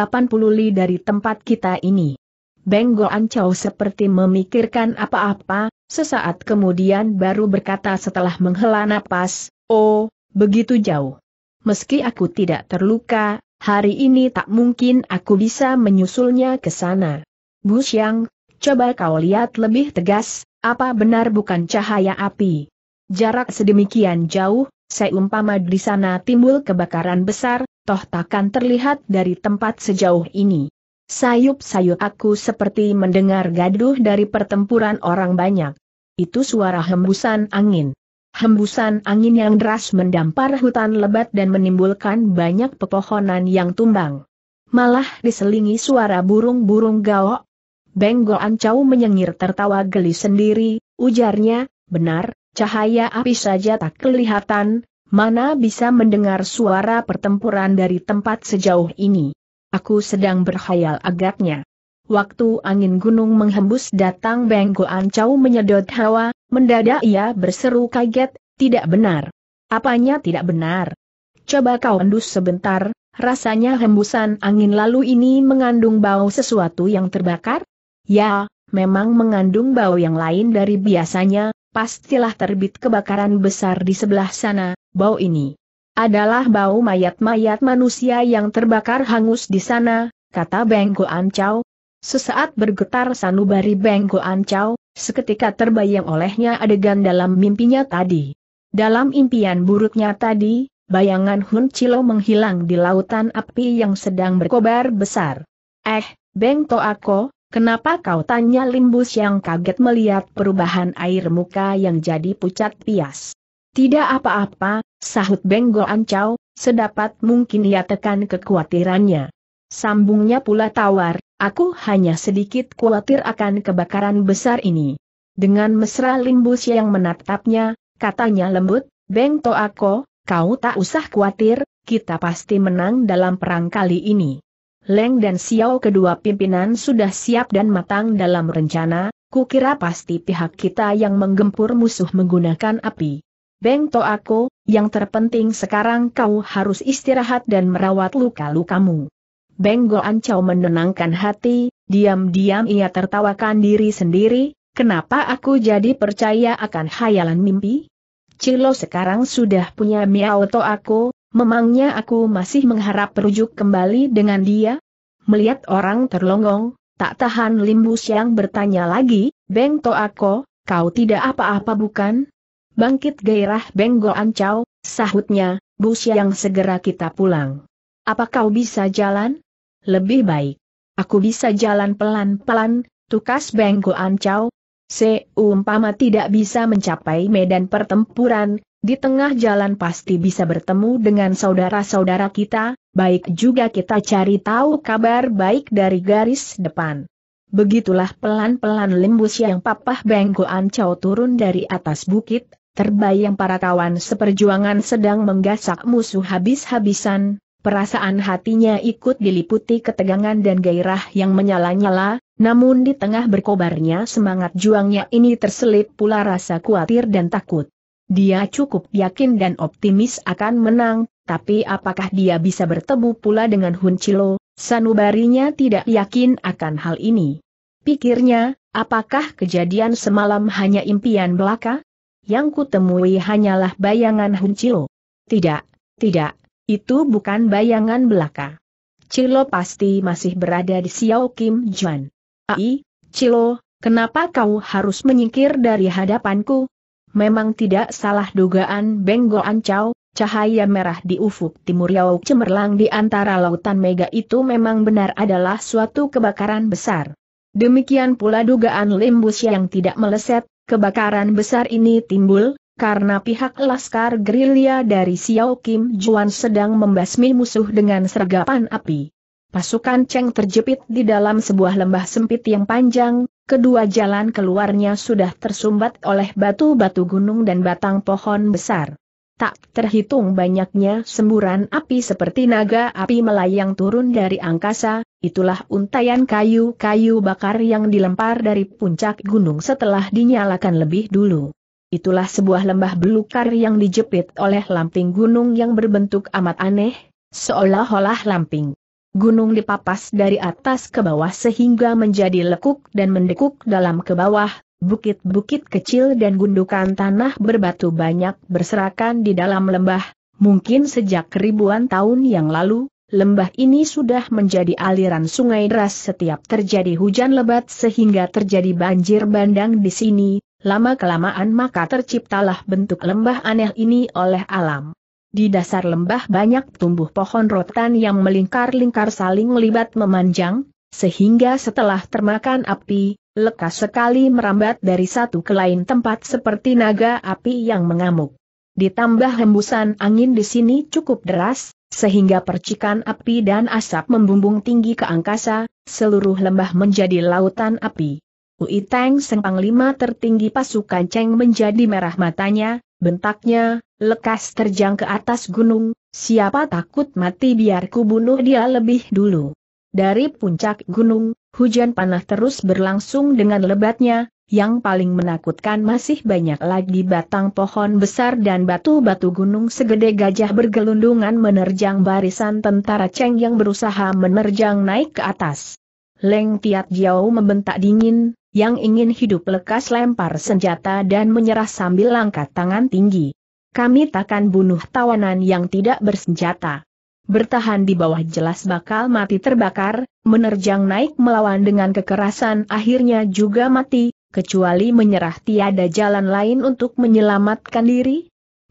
li dari tempat kita ini. Benggo Ancau seperti memikirkan apa-apa, Sesaat kemudian baru berkata setelah menghela napas, Oh, begitu jauh. Meski aku tidak terluka, hari ini tak mungkin aku bisa menyusulnya ke sana. Bu Xiang, coba kau lihat lebih tegas, apa benar bukan cahaya api? Jarak sedemikian jauh, seumpama di sana timbul kebakaran besar, toh takkan terlihat dari tempat sejauh ini. Sayup-sayup aku seperti mendengar gaduh dari pertempuran orang banyak. Itu suara hembusan angin. Hembusan angin yang deras mendampar hutan lebat dan menimbulkan banyak pepohonan yang tumbang. Malah diselingi suara burung-burung gaok. Benggo Ancau menyengir tertawa geli sendiri, ujarnya, benar, cahaya api saja tak kelihatan, mana bisa mendengar suara pertempuran dari tempat sejauh ini. Aku sedang berkhayal agaknya. Waktu angin gunung menghembus datang bengkoan jauh menyedot hawa, mendadak ia berseru kaget, tidak benar. Apanya tidak benar? Coba kau endus sebentar, rasanya hembusan angin lalu ini mengandung bau sesuatu yang terbakar? Ya, memang mengandung bau yang lain dari biasanya, pastilah terbit kebakaran besar di sebelah sana, bau ini adalah bau mayat-mayat manusia yang terbakar hangus di sana, kata Bengko Ancau. Sesaat bergetar sanubari Bengko Ancau, seketika terbayang olehnya adegan dalam mimpinya tadi. Dalam impian buruknya tadi, bayangan Hun Chilo menghilang di lautan api yang sedang berkobar besar. Eh, Beng Ako, Kenapa kau tanya Limbus yang kaget melihat perubahan air muka yang jadi pucat pias? Tidak apa-apa, sahut Benggo Ancau, sedapat mungkin ia tekan kekhawatirannya. Sambungnya pula tawar, aku hanya sedikit khawatir akan kebakaran besar ini. Dengan mesra limbus yang menatapnya, katanya lembut, Beng Ako, kau tak usah khawatir, kita pasti menang dalam perang kali ini. Leng dan Xiao kedua pimpinan sudah siap dan matang dalam rencana, kukira pasti pihak kita yang menggempur musuh menggunakan api. Beng aku, yang terpenting sekarang kau harus istirahat dan merawat luka-lukamu. Beng ancau menenangkan hati, diam-diam ia tertawakan diri sendiri, kenapa aku jadi percaya akan hayalan mimpi? Cilo sekarang sudah punya miauto aku, memangnya aku masih mengharap perujuk kembali dengan dia? Melihat orang terlongong, tak tahan Limbus yang bertanya lagi, Beng aku, kau tidak apa-apa bukan? Bangkit gairah Benggo Ancau, sahutnya, Bu yang segera kita pulang. Apa kau bisa jalan? Lebih baik. Aku bisa jalan pelan-pelan, tukas Benggo Ancau. Seumpama tidak bisa mencapai medan pertempuran, di tengah jalan pasti bisa bertemu dengan saudara-saudara kita, baik juga kita cari tahu kabar baik dari garis depan. Begitulah pelan-pelan lembus yang papah Benggoan Chow turun dari atas bukit, Terbayang para kawan seperjuangan sedang menggasak musuh habis-habisan, perasaan hatinya ikut diliputi ketegangan dan gairah yang menyala-nyala, namun di tengah berkobarnya semangat juangnya ini terselip pula rasa khawatir dan takut. Dia cukup yakin dan optimis akan menang, tapi apakah dia bisa bertemu pula dengan Hun Chilo, sanubarinya tidak yakin akan hal ini. Pikirnya, apakah kejadian semalam hanya impian belaka? yang kutemui hanyalah bayangan Huncio. Tidak, tidak, itu bukan bayangan belaka. Cilo pasti masih berada di Xiao Kim Juan. Ai, Cilo, kenapa kau harus menyingkir dari hadapanku? Memang tidak salah dugaan Benggo Ancau, cahaya merah di ufuk timur Yau cemerlang di antara lautan mega itu memang benar adalah suatu kebakaran besar. Demikian pula dugaan limbus yang tidak meleset, Kebakaran besar ini timbul, karena pihak Laskar Gerilya dari Xiao Kim Juan sedang membasmi musuh dengan sergapan api. Pasukan Cheng terjepit di dalam sebuah lembah sempit yang panjang, kedua jalan keluarnya sudah tersumbat oleh batu-batu gunung dan batang pohon besar. Tak terhitung banyaknya semburan api seperti naga api melayang turun dari angkasa, Itulah untayan kayu-kayu bakar yang dilempar dari puncak gunung setelah dinyalakan lebih dulu. Itulah sebuah lembah belukar yang dijepit oleh lamping gunung yang berbentuk amat aneh, seolah-olah lamping. Gunung dipapas dari atas ke bawah sehingga menjadi lekuk dan mendekuk dalam ke bawah, bukit-bukit kecil dan gundukan tanah berbatu banyak berserakan di dalam lembah, mungkin sejak ribuan tahun yang lalu, lembah ini sudah menjadi aliran sungai deras setiap terjadi hujan lebat sehingga terjadi banjir bandang di sini, lama-kelamaan maka terciptalah bentuk lembah aneh ini oleh alam. Di dasar lembah banyak tumbuh pohon rotan yang melingkar-lingkar saling melibat memanjang, sehingga setelah termakan api, lekas sekali merambat dari satu ke lain tempat seperti naga api yang mengamuk ditambah hembusan angin di sini cukup deras, sehingga percikan api dan asap membumbung tinggi ke angkasa, seluruh lembah menjadi lautan api. Ui Teng Seng lima tertinggi pasukan Cheng menjadi merah matanya, bentaknya, lekas terjang ke atas gunung, siapa takut mati biar ku bunuh dia lebih dulu. Dari puncak gunung, hujan panah terus berlangsung dengan lebatnya, yang paling menakutkan masih banyak lagi batang pohon besar dan batu-batu gunung segede gajah bergelundungan menerjang barisan tentara Cheng yang berusaha menerjang naik ke atas. Leng Tiat Jiao membentak dingin, yang ingin hidup lekas lempar senjata dan menyerah sambil angkat tangan tinggi. Kami takkan bunuh tawanan yang tidak bersenjata. Bertahan di bawah jelas bakal mati terbakar, menerjang naik melawan dengan kekerasan akhirnya juga mati, kecuali menyerah tiada jalan lain untuk menyelamatkan diri?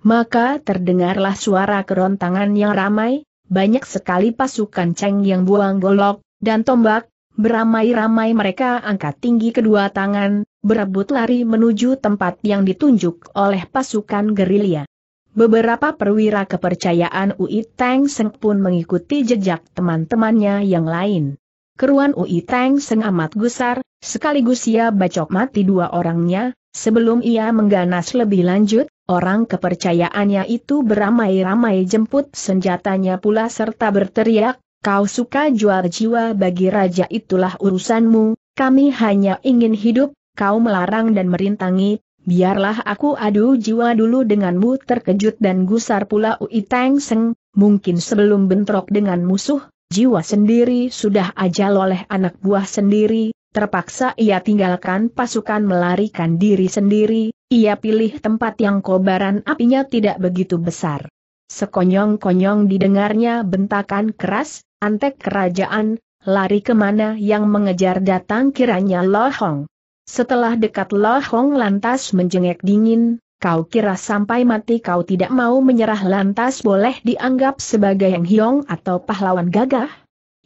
Maka terdengarlah suara kerontangan yang ramai, banyak sekali pasukan ceng yang buang golok, dan tombak, beramai-ramai mereka angkat tinggi kedua tangan, berebut lari menuju tempat yang ditunjuk oleh pasukan gerilya. Beberapa perwira kepercayaan Ui Tang Seng pun mengikuti jejak teman-temannya yang lain. Keruan Ui Tang Seng amat gusar, Sekaligus ia bacok mati dua orangnya, sebelum ia mengganas lebih lanjut, orang kepercayaannya itu beramai-ramai jemput senjatanya pula serta berteriak, kau suka jual jiwa bagi raja itulah urusanmu, kami hanya ingin hidup, kau melarang dan merintangi, biarlah aku adu jiwa dulu denganmu terkejut dan gusar pula Ui Teng Seng, mungkin sebelum bentrok dengan musuh, jiwa sendiri sudah ajal oleh anak buah sendiri, terpaksa ia tinggalkan pasukan melarikan diri sendiri, ia pilih tempat yang kobaran apinya tidak begitu besar. Sekonyong-konyong didengarnya bentakan keras, antek kerajaan, lari kemana yang mengejar datang kiranya Lohong. Setelah dekat Lohong lantas menjengek dingin, kau kira sampai mati kau tidak mau menyerah lantas boleh dianggap sebagai yang hiong atau pahlawan gagah?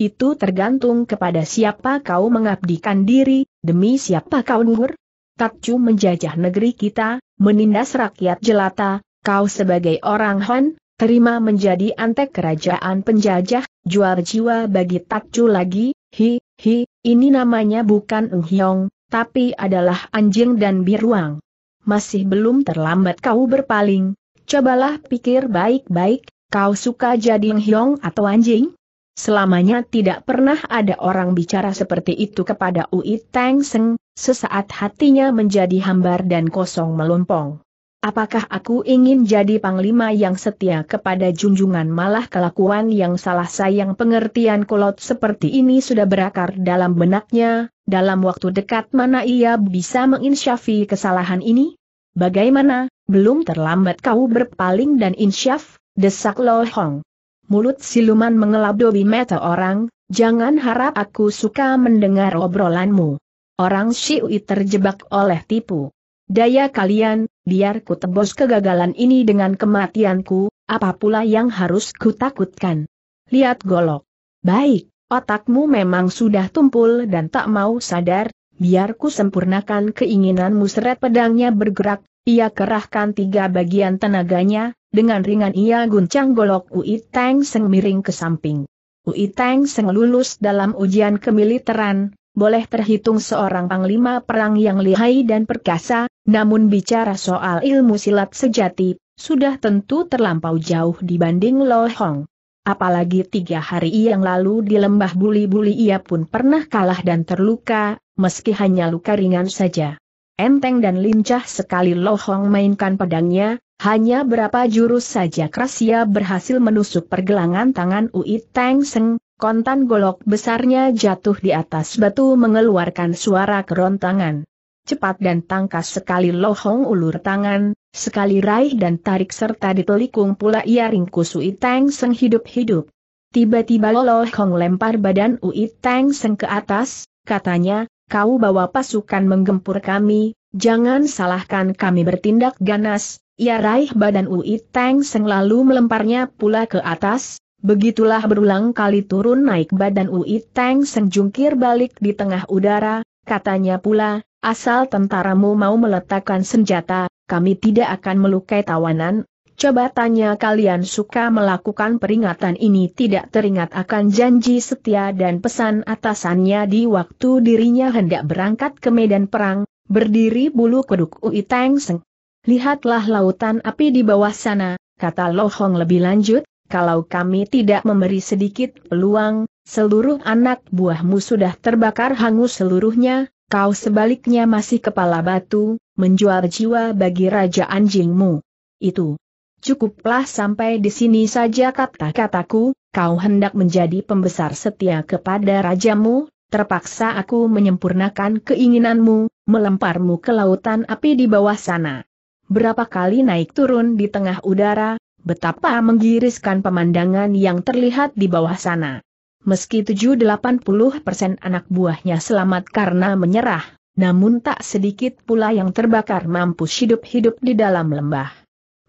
Itu tergantung kepada siapa kau mengabdikan diri, demi siapa kau gugur. Takcu menjajah negeri kita, menindas rakyat jelata, kau sebagai orang Han, terima menjadi antek kerajaan penjajah, jual jiwa bagi takcu lagi, hi, hi, ini namanya bukan Enghyong, tapi adalah anjing dan biruang. Masih belum terlambat kau berpaling, cobalah pikir baik-baik, kau suka jadi Enghyong atau anjing? Selamanya tidak pernah ada orang bicara seperti itu kepada Ui Teng Seng, sesaat hatinya menjadi hambar dan kosong melompong. Apakah aku ingin jadi panglima yang setia kepada junjungan malah kelakuan yang salah sayang pengertian kolot seperti ini sudah berakar dalam benaknya, dalam waktu dekat mana ia bisa menginsyafi kesalahan ini? Bagaimana, belum terlambat kau berpaling dan insyaf, desak Lo Hong mulut siluman mengelabui mata orang, jangan harap aku suka mendengar obrolanmu. Orang Syiui terjebak oleh tipu. Daya kalian, biar ku tebus kegagalan ini dengan kematianku, apa pula yang harus kutakutkan. Lihat golok. Baik, otakmu memang sudah tumpul dan tak mau sadar, biar ku sempurnakan keinginanmu seret pedangnya bergerak, ia kerahkan tiga bagian tenaganya, dengan ringan ia guncang golok Ui Teng Seng miring ke samping. Ui Teng Seng lulus dalam ujian kemiliteran, boleh terhitung seorang panglima perang yang lihai dan perkasa, namun bicara soal ilmu silat sejati, sudah tentu terlampau jauh dibanding Lo Hong. Apalagi tiga hari yang lalu di lembah buli-buli ia pun pernah kalah dan terluka, meski hanya luka ringan saja enteng dan lincah sekali Lohong mainkan pedangnya, hanya berapa jurus saja Krasia berhasil menusuk pergelangan tangan Ui Teng Seng, kontan golok besarnya jatuh di atas batu mengeluarkan suara kerontangan. Cepat dan tangkas sekali Lohong ulur tangan, sekali raih dan tarik serta ditelikung pula ia ringkus Ui Teng Seng hidup-hidup. Tiba-tiba Lohong lempar badan Ui Teng Seng ke atas, katanya, kau bawa pasukan menggempur kami, jangan salahkan kami bertindak ganas, Ya raih badan Ui Teng Seng lalu melemparnya pula ke atas, begitulah berulang kali turun naik badan Ui Teng Seng jungkir balik di tengah udara, katanya pula, asal tentaramu mau meletakkan senjata, kami tidak akan melukai tawanan, Coba tanya kalian suka melakukan peringatan ini tidak teringat akan janji setia dan pesan atasannya di waktu dirinya hendak berangkat ke medan perang, berdiri bulu kuduk Ui Teng Seng. Lihatlah lautan api di bawah sana, kata Lohong lebih lanjut, kalau kami tidak memberi sedikit peluang, seluruh anak buahmu sudah terbakar hangus seluruhnya, kau sebaliknya masih kepala batu, menjual jiwa bagi raja anjingmu. Itu, Cukuplah sampai di sini saja kata-kataku, kau hendak menjadi pembesar setia kepada rajamu, terpaksa aku menyempurnakan keinginanmu, melemparmu ke lautan api di bawah sana. Berapa kali naik turun di tengah udara, betapa menggiriskan pemandangan yang terlihat di bawah sana. Meski 7-80 persen anak buahnya selamat karena menyerah, namun tak sedikit pula yang terbakar mampu hidup-hidup di dalam lembah.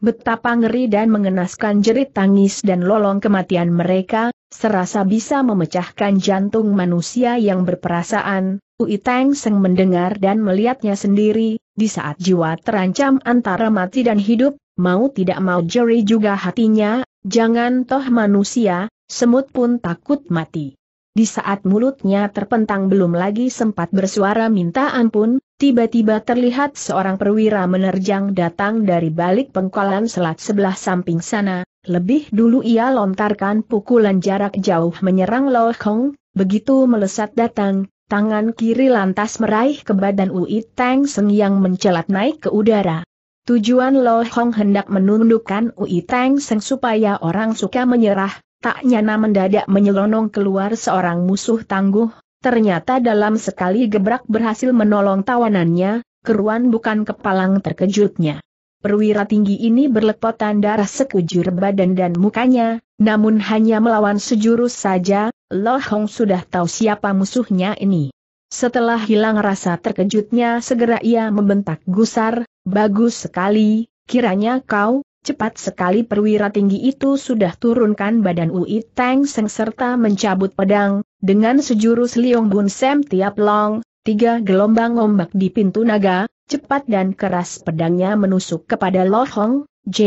Betapa ngeri dan mengenaskan jerit tangis dan lolong kematian mereka, serasa bisa memecahkan jantung manusia yang berperasaan, Ui Teng Seng mendengar dan melihatnya sendiri, di saat jiwa terancam antara mati dan hidup, mau tidak mau jeri juga hatinya, jangan toh manusia, semut pun takut mati. Di saat mulutnya terpentang belum lagi sempat bersuara minta ampun, tiba-tiba terlihat seorang perwira menerjang datang dari balik pengkolan selat sebelah samping sana, lebih dulu ia lontarkan pukulan jarak jauh menyerang Lo Hong. begitu melesat datang, tangan kiri lantas meraih ke badan Ui Tang Seng yang mencelat naik ke udara. Tujuan Lo Hong hendak menundukkan Ui Tang Seng supaya orang suka menyerah, tak nyana mendadak menyelonong keluar seorang musuh tangguh, Ternyata dalam sekali gebrak berhasil menolong tawanannya, keruan bukan kepalang terkejutnya. Perwira tinggi ini berlepotan darah sekujur badan dan mukanya, namun hanya melawan sejurus saja, Lo Hong sudah tahu siapa musuhnya ini. Setelah hilang rasa terkejutnya segera ia membentak gusar, bagus sekali, kiranya kau, cepat sekali perwira tinggi itu sudah turunkan badan Ui Tang Seng serta mencabut pedang, dengan sejurus Liong Bun Sem tiap long, tiga gelombang ombak di pintu naga, cepat dan keras pedangnya menusuk kepada Lo Hong, J.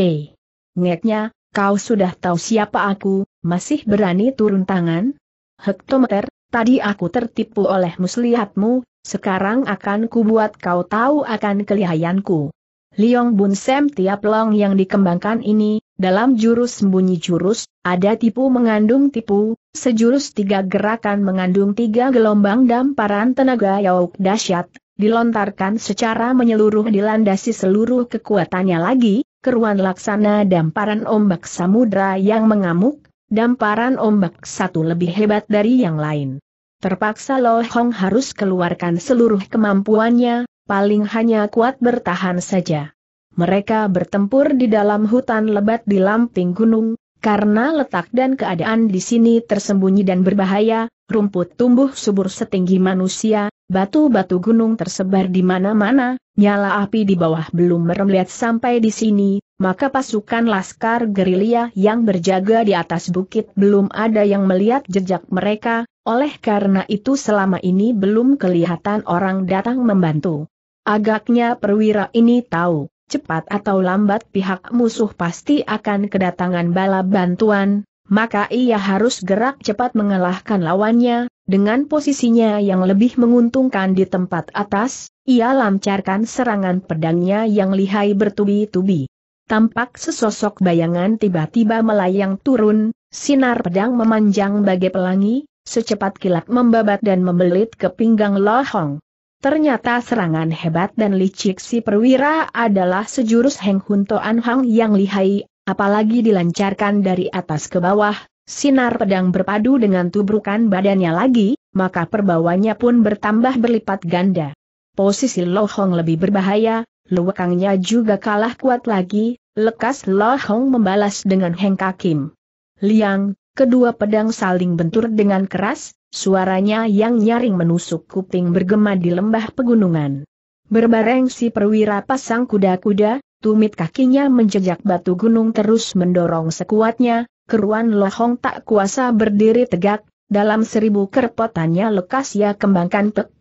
Ngeknya, kau sudah tahu siapa aku, masih berani turun tangan? Hektometer, tadi aku tertipu oleh muslihatmu, sekarang akan kubuat kau tahu akan kelihayanku. Liong Bun Sem tiap long yang dikembangkan ini, dalam jurus sembunyi jurus, ada tipu mengandung tipu, sejurus tiga gerakan mengandung tiga gelombang damparan tenaga yauk dahsyat, dilontarkan secara menyeluruh dilandasi seluruh kekuatannya lagi, keruan laksana damparan ombak samudra yang mengamuk, damparan ombak satu lebih hebat dari yang lain. Terpaksa Lo Hong harus keluarkan seluruh kemampuannya, paling hanya kuat bertahan saja. Mereka bertempur di dalam hutan lebat di lamping gunung, karena letak dan keadaan di sini tersembunyi dan berbahaya, rumput tumbuh subur setinggi manusia, batu-batu gunung tersebar di mana-mana, nyala api di bawah belum merembet sampai di sini, maka pasukan laskar gerilya yang berjaga di atas bukit belum ada yang melihat jejak mereka, oleh karena itu selama ini belum kelihatan orang datang membantu. Agaknya perwira ini tahu, cepat atau lambat pihak musuh pasti akan kedatangan bala bantuan, maka ia harus gerak cepat mengalahkan lawannya, dengan posisinya yang lebih menguntungkan di tempat atas, ia lancarkan serangan pedangnya yang lihai bertubi-tubi. Tampak sesosok bayangan tiba-tiba melayang turun, sinar pedang memanjang bagai pelangi, secepat kilat membabat dan membelit ke pinggang Lohong. Ternyata serangan hebat dan licik si perwira adalah sejurus Heng Hun Toan Hang yang lihai, apalagi dilancarkan dari atas ke bawah, sinar pedang berpadu dengan tubrukan badannya lagi, maka perbawanya pun bertambah berlipat ganda. Posisi Lo Hong lebih berbahaya, luwekangnya juga kalah kuat lagi, lekas Lo Hong membalas dengan Heng Kakim. Liang, kedua pedang saling bentur dengan keras, Suaranya yang nyaring menusuk kuping bergema di lembah pegunungan. Berbareng si perwira pasang kuda-kuda, tumit kakinya menjejak batu gunung terus mendorong sekuatnya, keruan lohong tak kuasa berdiri tegak, dalam seribu kerpotannya lekas ia kembangkan pek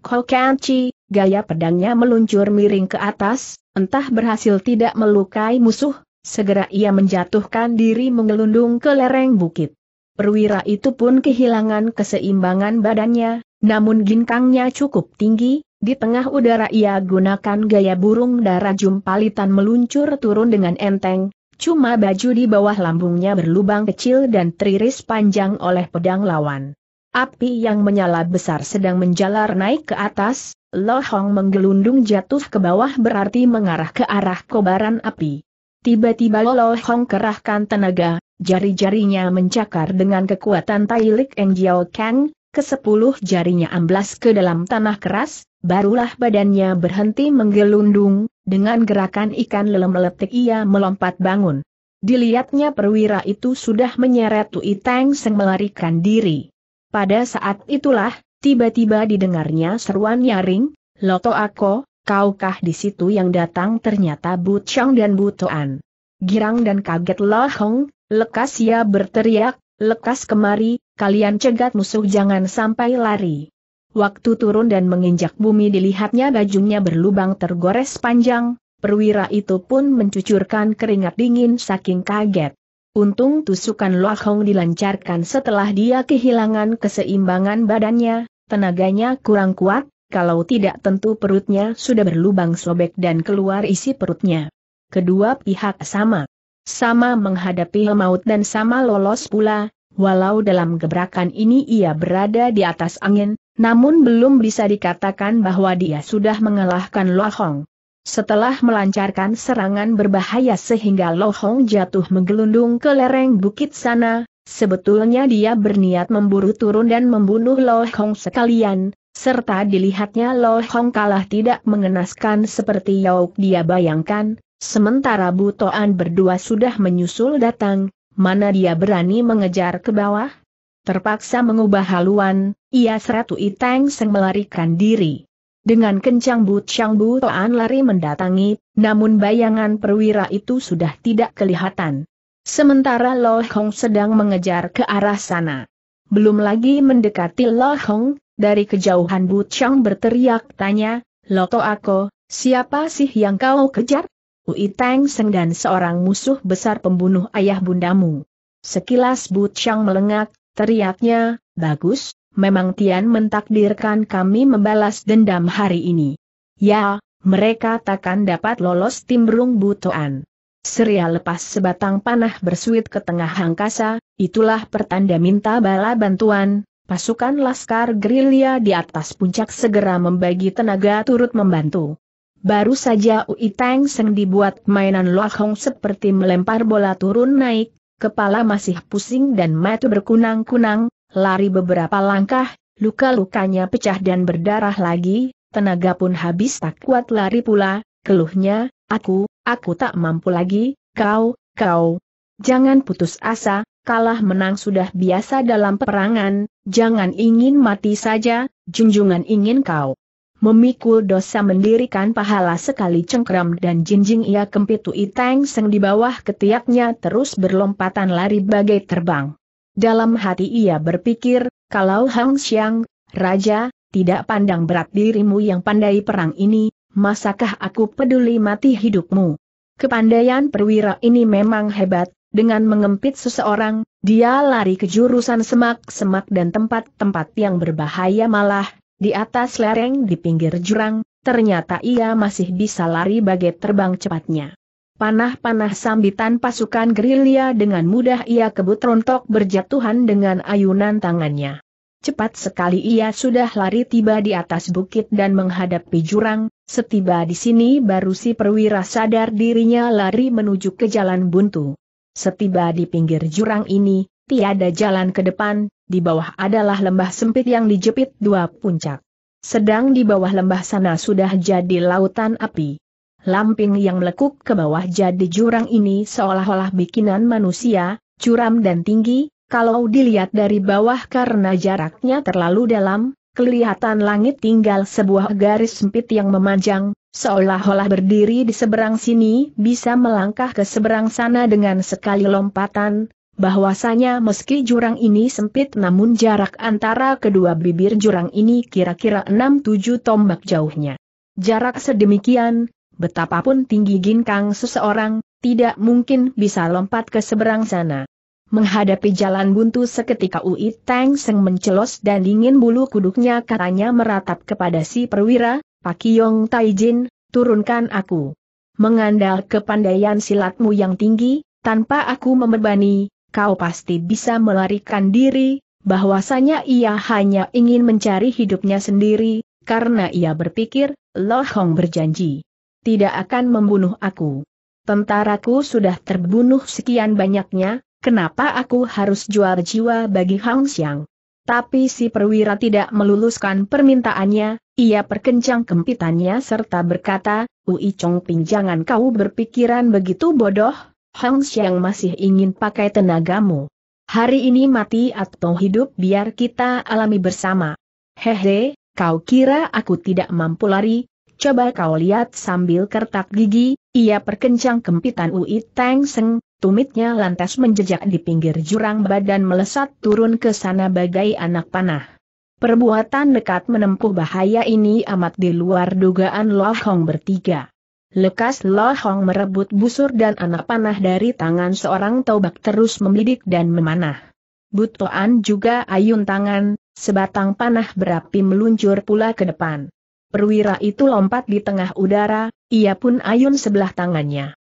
gaya pedangnya meluncur miring ke atas, entah berhasil tidak melukai musuh, segera ia menjatuhkan diri mengelundung ke lereng bukit perwira itu pun kehilangan keseimbangan badannya, namun ginkangnya cukup tinggi, di tengah udara ia gunakan gaya burung darah jumpalitan meluncur turun dengan enteng, cuma baju di bawah lambungnya berlubang kecil dan teriris panjang oleh pedang lawan. Api yang menyala besar sedang menjalar naik ke atas, Lohong menggelundung jatuh ke bawah berarti mengarah ke arah kobaran api. Tiba-tiba Lohong kerahkan tenaga, jari-jarinya mencakar dengan kekuatan Tai Lik Eng Jiao Kang, kesepuluh jarinya amblas ke dalam tanah keras, barulah badannya berhenti menggelundung, dengan gerakan ikan lelem meletik ia melompat bangun. Dilihatnya perwira itu sudah menyeret Tui Teng Seng melarikan diri. Pada saat itulah, tiba-tiba didengarnya seruan nyaring, Loto Ako, kaukah di situ yang datang ternyata Bu Chong dan Bu Toan. Girang dan kaget Lo Hong, Lekas ia ya berteriak, lekas kemari, kalian cegat musuh jangan sampai lari. Waktu turun dan menginjak bumi dilihatnya bajunya berlubang tergores panjang, perwira itu pun mencucurkan keringat dingin saking kaget. Untung tusukan Loa Hong dilancarkan setelah dia kehilangan keseimbangan badannya, tenaganya kurang kuat, kalau tidak tentu perutnya sudah berlubang sobek dan keluar isi perutnya. Kedua pihak sama. Sama menghadapi maut dan sama lolos pula, walau dalam gebrakan ini ia berada di atas angin, namun belum bisa dikatakan bahwa dia sudah mengalahkan Lohong. Setelah melancarkan serangan berbahaya sehingga Lohong jatuh menggelundung ke lereng bukit sana, sebetulnya dia berniat memburu turun dan membunuh Lohong sekalian, serta dilihatnya Lo Hong kalah tidak mengenaskan seperti Yauk dia bayangkan, Sementara Butoan berdua sudah menyusul datang, mana dia berani mengejar ke bawah? Terpaksa mengubah haluan, ia seratu Iteng Seng melarikan diri. Dengan kencang Bu Chang Bu Toan lari mendatangi, namun bayangan perwira itu sudah tidak kelihatan. Sementara Lo Hong sedang mengejar ke arah sana. Belum lagi mendekati Lo Hong, dari kejauhan Bu Chang berteriak tanya, Loto Ako, siapa sih yang kau kejar? Ui Tang Seng dan seorang musuh besar pembunuh ayah bundamu. Sekilas But Chang melengak, teriaknya, bagus, memang Tian mentakdirkan kami membalas dendam hari ini. Ya, mereka takkan dapat lolos timbrung butoan. Seria lepas sebatang panah bersuit ke tengah angkasa, itulah pertanda minta bala bantuan, pasukan Laskar Gerilya di atas puncak segera membagi tenaga turut membantu. Baru saja Ui Tang Seng dibuat mainan Loa Hong seperti melempar bola turun naik, kepala masih pusing dan mata berkunang-kunang, lari beberapa langkah, luka-lukanya pecah dan berdarah lagi, tenaga pun habis tak kuat lari pula, keluhnya, aku, aku tak mampu lagi, kau, kau. Jangan putus asa, kalah menang sudah biasa dalam perangan, jangan ingin mati saja, junjungan ingin kau memikul dosa mendirikan pahala sekali cengkram dan jinjing ia kempit iteng Seng di bawah ketiaknya terus berlompatan lari bagai terbang. Dalam hati ia berpikir, kalau Hang Xiang, Raja, tidak pandang berat dirimu yang pandai perang ini, masakah aku peduli mati hidupmu? Kepandaian perwira ini memang hebat, dengan mengempit seseorang, dia lari ke jurusan semak-semak dan tempat-tempat yang berbahaya malah, di atas lereng di pinggir jurang, ternyata ia masih bisa lari bagai terbang cepatnya. Panah-panah sambitan pasukan gerilya dengan mudah ia kebut rontok berjatuhan dengan ayunan tangannya. Cepat sekali ia sudah lari tiba di atas bukit dan menghadapi jurang, setiba di sini baru si perwira sadar dirinya lari menuju ke jalan buntu. Setiba di pinggir jurang ini, tiada jalan ke depan, di bawah adalah lembah sempit yang dijepit dua puncak. Sedang di bawah lembah sana sudah jadi lautan api. Lamping yang melekuk ke bawah jadi jurang ini seolah-olah bikinan manusia, curam dan tinggi, kalau dilihat dari bawah karena jaraknya terlalu dalam, kelihatan langit tinggal sebuah garis sempit yang memanjang, seolah-olah berdiri di seberang sini bisa melangkah ke seberang sana dengan sekali lompatan, bahwasanya meski jurang ini sempit namun jarak antara kedua bibir jurang ini kira-kira 6-7 tombak jauhnya. Jarak sedemikian, betapapun tinggi ginkang seseorang, tidak mungkin bisa lompat ke seberang sana. Menghadapi jalan buntu seketika Ui Teng Seng mencelos dan dingin bulu kuduknya katanya meratap kepada si perwira, Pak Yong Taijin, turunkan aku. Mengandal kepandaian silatmu yang tinggi, tanpa aku membebani, kau pasti bisa melarikan diri, bahwasanya ia hanya ingin mencari hidupnya sendiri, karena ia berpikir, Lo Hong berjanji. Tidak akan membunuh aku. Tentaraku sudah terbunuh sekian banyaknya, kenapa aku harus jual jiwa bagi Hang Xiang? Tapi si perwira tidak meluluskan permintaannya, ia perkencang kempitannya serta berkata, Ui Chong Ping jangan kau berpikiran begitu bodoh, Hans yang masih ingin pakai tenagamu. Hari ini mati atau hidup biar kita alami bersama. Hehe, kau kira aku tidak mampu lari? Coba kau lihat sambil kertak gigi, ia perkencang kempitan Ui Teng Seng, tumitnya lantas menjejak di pinggir jurang badan melesat turun ke sana bagai anak panah. Perbuatan dekat menempuh bahaya ini amat di luar dugaan Lo Hong bertiga. Lekas Lo Hong merebut busur dan anak panah dari tangan seorang taubak terus membidik dan memanah. Butoan juga ayun tangan, sebatang panah berapi meluncur pula ke depan. Perwira itu lompat di tengah udara, ia pun ayun sebelah tangannya.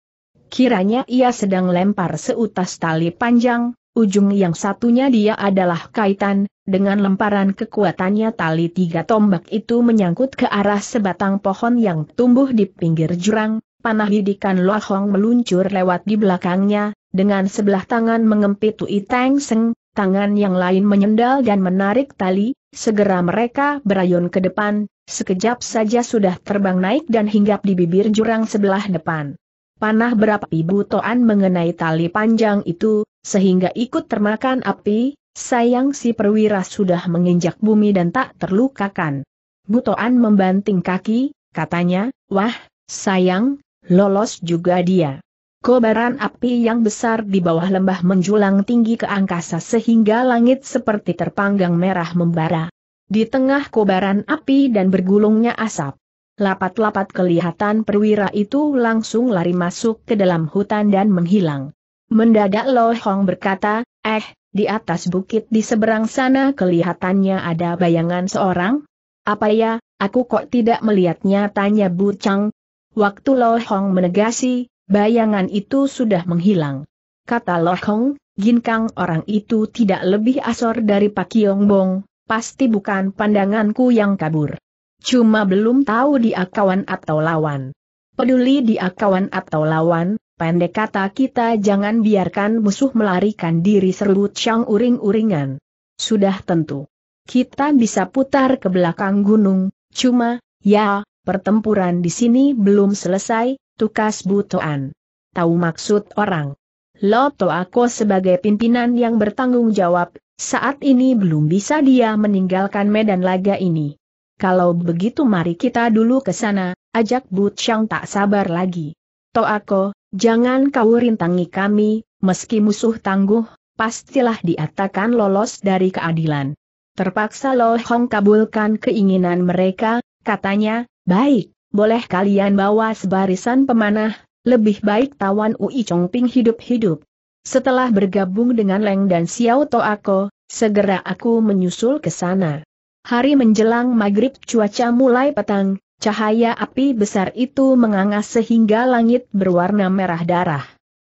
Kiranya ia sedang lempar seutas tali panjang, ujung yang satunya dia adalah kaitan, dengan lemparan kekuatannya tali tiga tombak itu menyangkut ke arah sebatang pohon yang tumbuh di pinggir jurang, panah hidikan Lohong meluncur lewat di belakangnya, dengan sebelah tangan mengempit Tui Teng Seng, tangan yang lain menyendal dan menarik tali, segera mereka berayun ke depan, sekejap saja sudah terbang naik dan hinggap di bibir jurang sebelah depan. Panah berapi butoan mengenai tali panjang itu, sehingga ikut termakan api, Sayang si perwira sudah menginjak bumi dan tak terlukakan. Butoan membanting kaki, katanya, wah, sayang, lolos juga dia. Kobaran api yang besar di bawah lembah menjulang tinggi ke angkasa sehingga langit seperti terpanggang merah membara. Di tengah kobaran api dan bergulungnya asap. Lapat-lapat kelihatan perwira itu langsung lari masuk ke dalam hutan dan menghilang. Mendadak Lo Hong berkata, eh, di atas bukit di seberang sana kelihatannya ada bayangan seorang. Apa ya, aku kok tidak melihatnya tanya Bu Chang. Waktu Lo Hong menegasi, bayangan itu sudah menghilang. Kata Lo Hong, ginkang orang itu tidak lebih asor dari Pak Yongbong, pasti bukan pandanganku yang kabur. Cuma belum tahu dia kawan atau lawan. Peduli dia kawan atau lawan, Pendek kata kita jangan biarkan musuh melarikan diri seru Chang uring-uringan. Sudah tentu. Kita bisa putar ke belakang gunung, cuma, ya, pertempuran di sini belum selesai, tukas butoan. Tahu maksud orang. Lo aku sebagai pimpinan yang bertanggung jawab, saat ini belum bisa dia meninggalkan medan laga ini. Kalau begitu mari kita dulu ke sana, ajak But Chang tak sabar lagi. Toako, Jangan kau rintangi kami, meski musuh tangguh, pastilah diatakan lolos dari keadilan. Terpaksa Lo Hong kabulkan keinginan mereka, katanya, baik, boleh kalian bawa sebarisan pemanah, lebih baik tawan Ui Chongping hidup-hidup. Setelah bergabung dengan Leng dan Xiao Toako, segera aku menyusul ke sana. Hari menjelang maghrib cuaca mulai petang, Cahaya api besar itu menganga sehingga langit berwarna merah darah.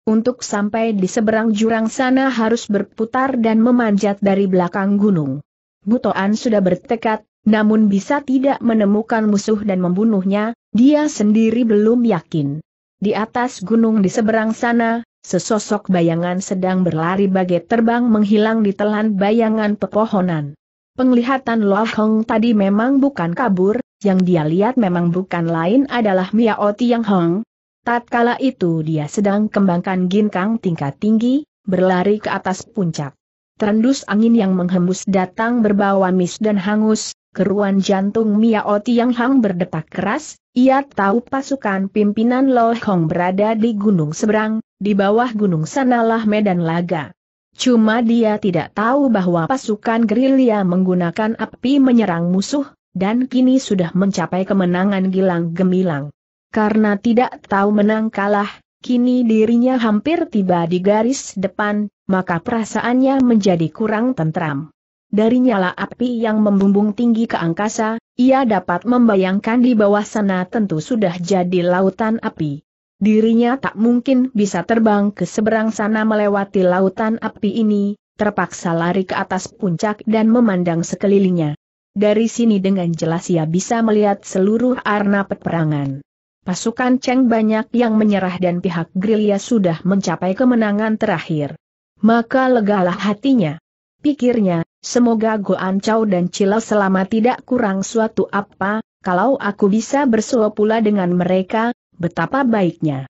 Untuk sampai di seberang jurang sana harus berputar dan memanjat dari belakang gunung. Butoan sudah bertekad, namun bisa tidak menemukan musuh dan membunuhnya, dia sendiri belum yakin. Di atas gunung di seberang sana, sesosok bayangan sedang berlari bagai terbang menghilang di telan bayangan pepohonan. Penglihatan Lo Hong tadi memang bukan kabur, yang dia lihat memang bukan lain adalah Miao Tiang Hong. Tatkala itu dia sedang kembangkan ginkang tingkat tinggi, berlari ke atas puncak. Terendus angin yang menghembus datang berbawa mis dan hangus, keruan jantung Miao Tiang Hong berdetak keras, ia tahu pasukan pimpinan Lo Hong berada di gunung seberang, di bawah gunung sanalah medan laga. Cuma dia tidak tahu bahwa pasukan gerilya menggunakan api menyerang musuh, dan kini sudah mencapai kemenangan gilang gemilang. Karena tidak tahu menang kalah, kini dirinya hampir tiba di garis depan, maka perasaannya menjadi kurang tentram. Dari nyala api yang membumbung tinggi ke angkasa, ia dapat membayangkan di bawah sana tentu sudah jadi lautan api. Dirinya tak mungkin bisa terbang ke seberang sana melewati lautan api ini, terpaksa lari ke atas puncak dan memandang sekelilingnya. Dari sini dengan jelas ia bisa melihat seluruh arena peperangan. Pasukan Cheng banyak yang menyerah dan pihak gerilya sudah mencapai kemenangan terakhir. Maka legalah hatinya. Pikirnya, semoga Goan Chow dan Cila selama tidak kurang suatu apa, kalau aku bisa bersua pula dengan mereka, betapa baiknya.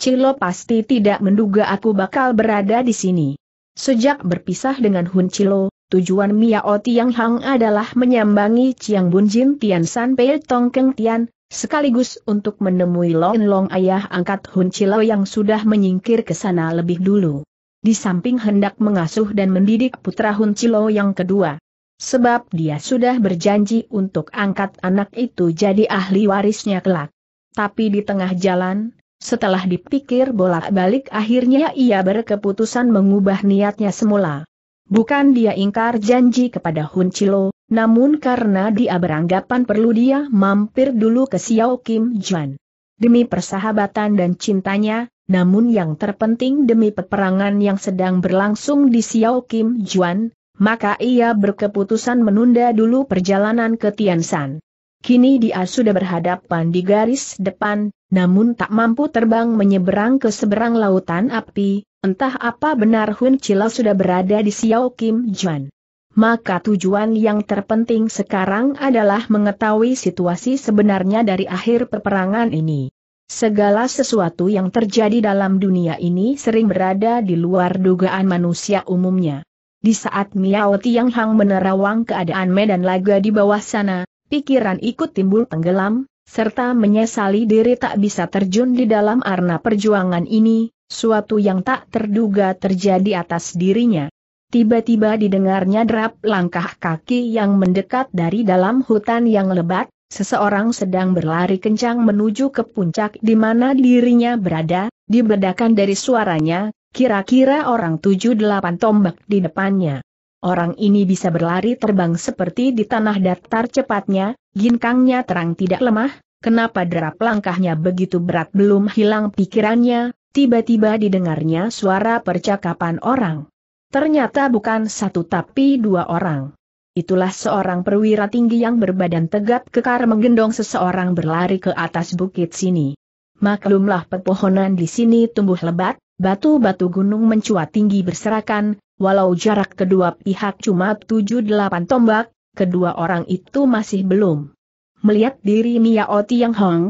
Cilo pasti tidak menduga aku bakal berada di sini. Sejak berpisah dengan Hun Chilo, tujuan Miao Tiang Hang adalah menyambangi Chiang Bun Jin Tian San Pei Tong Keng Tian, sekaligus untuk menemui Long Long ayah angkat Hun Chilo yang sudah menyingkir ke sana lebih dulu. Di samping hendak mengasuh dan mendidik putra Hun Chilo yang kedua. Sebab dia sudah berjanji untuk angkat anak itu jadi ahli warisnya kelak. Tapi di tengah jalan, setelah dipikir bolak-balik akhirnya ia berkeputusan mengubah niatnya semula. Bukan dia ingkar janji kepada Hun Chilo, namun karena dia beranggapan perlu dia mampir dulu ke Xiao Kim Juan. Demi persahabatan dan cintanya, namun yang terpenting demi peperangan yang sedang berlangsung di Xiao Kim Juan, maka ia berkeputusan menunda dulu perjalanan ke Tian San. Kini dia sudah berhadapan di garis depan, namun tak mampu terbang menyeberang ke seberang lautan api, entah apa benar Hun Chila sudah berada di Xiao Kim Juan. Maka tujuan yang terpenting sekarang adalah mengetahui situasi sebenarnya dari akhir peperangan ini. Segala sesuatu yang terjadi dalam dunia ini sering berada di luar dugaan manusia umumnya. Di saat Miao Tiang Hang menerawang keadaan medan laga di bawah sana, pikiran ikut timbul tenggelam, serta menyesali diri tak bisa terjun di dalam arena perjuangan ini, suatu yang tak terduga terjadi atas dirinya. Tiba-tiba didengarnya derap langkah kaki yang mendekat dari dalam hutan yang lebat, seseorang sedang berlari kencang menuju ke puncak di mana dirinya berada, dibedakan dari suaranya, kira-kira orang tujuh delapan tombak di depannya. Orang ini bisa berlari terbang seperti di tanah datar cepatnya, ginkangnya terang tidak lemah, kenapa derap langkahnya begitu berat belum hilang pikirannya, tiba-tiba didengarnya suara percakapan orang. Ternyata bukan satu tapi dua orang. Itulah seorang perwira tinggi yang berbadan tegap kekar menggendong seseorang berlari ke atas bukit sini. Maklumlah pepohonan di sini tumbuh lebat, Batu-batu gunung mencuat tinggi berserakan, walau jarak kedua pihak cuma 7-8 tombak, kedua orang itu masih belum melihat diri Miao Yang Hong.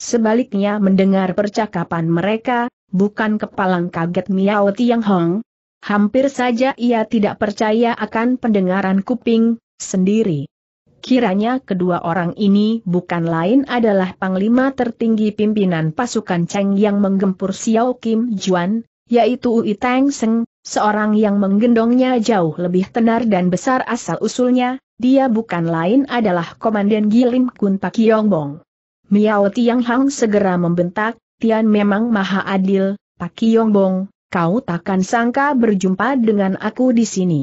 Sebaliknya mendengar percakapan mereka, bukan kepalang kaget Miao Yang Hong. Hampir saja ia tidak percaya akan pendengaran kuping sendiri. Kiranya kedua orang ini bukan lain adalah panglima tertinggi pimpinan pasukan Cheng yang menggempur Xiao Kim Juan, yaitu Ui Tang Seng, seorang yang menggendongnya jauh lebih tenar dan besar asal-usulnya, dia bukan lain adalah Komandan Gilim Kun Pak Yong Bong. Miao Tiang Hang segera membentak, Tian memang maha adil, Pak Yong Bong, kau takkan sangka berjumpa dengan aku di sini.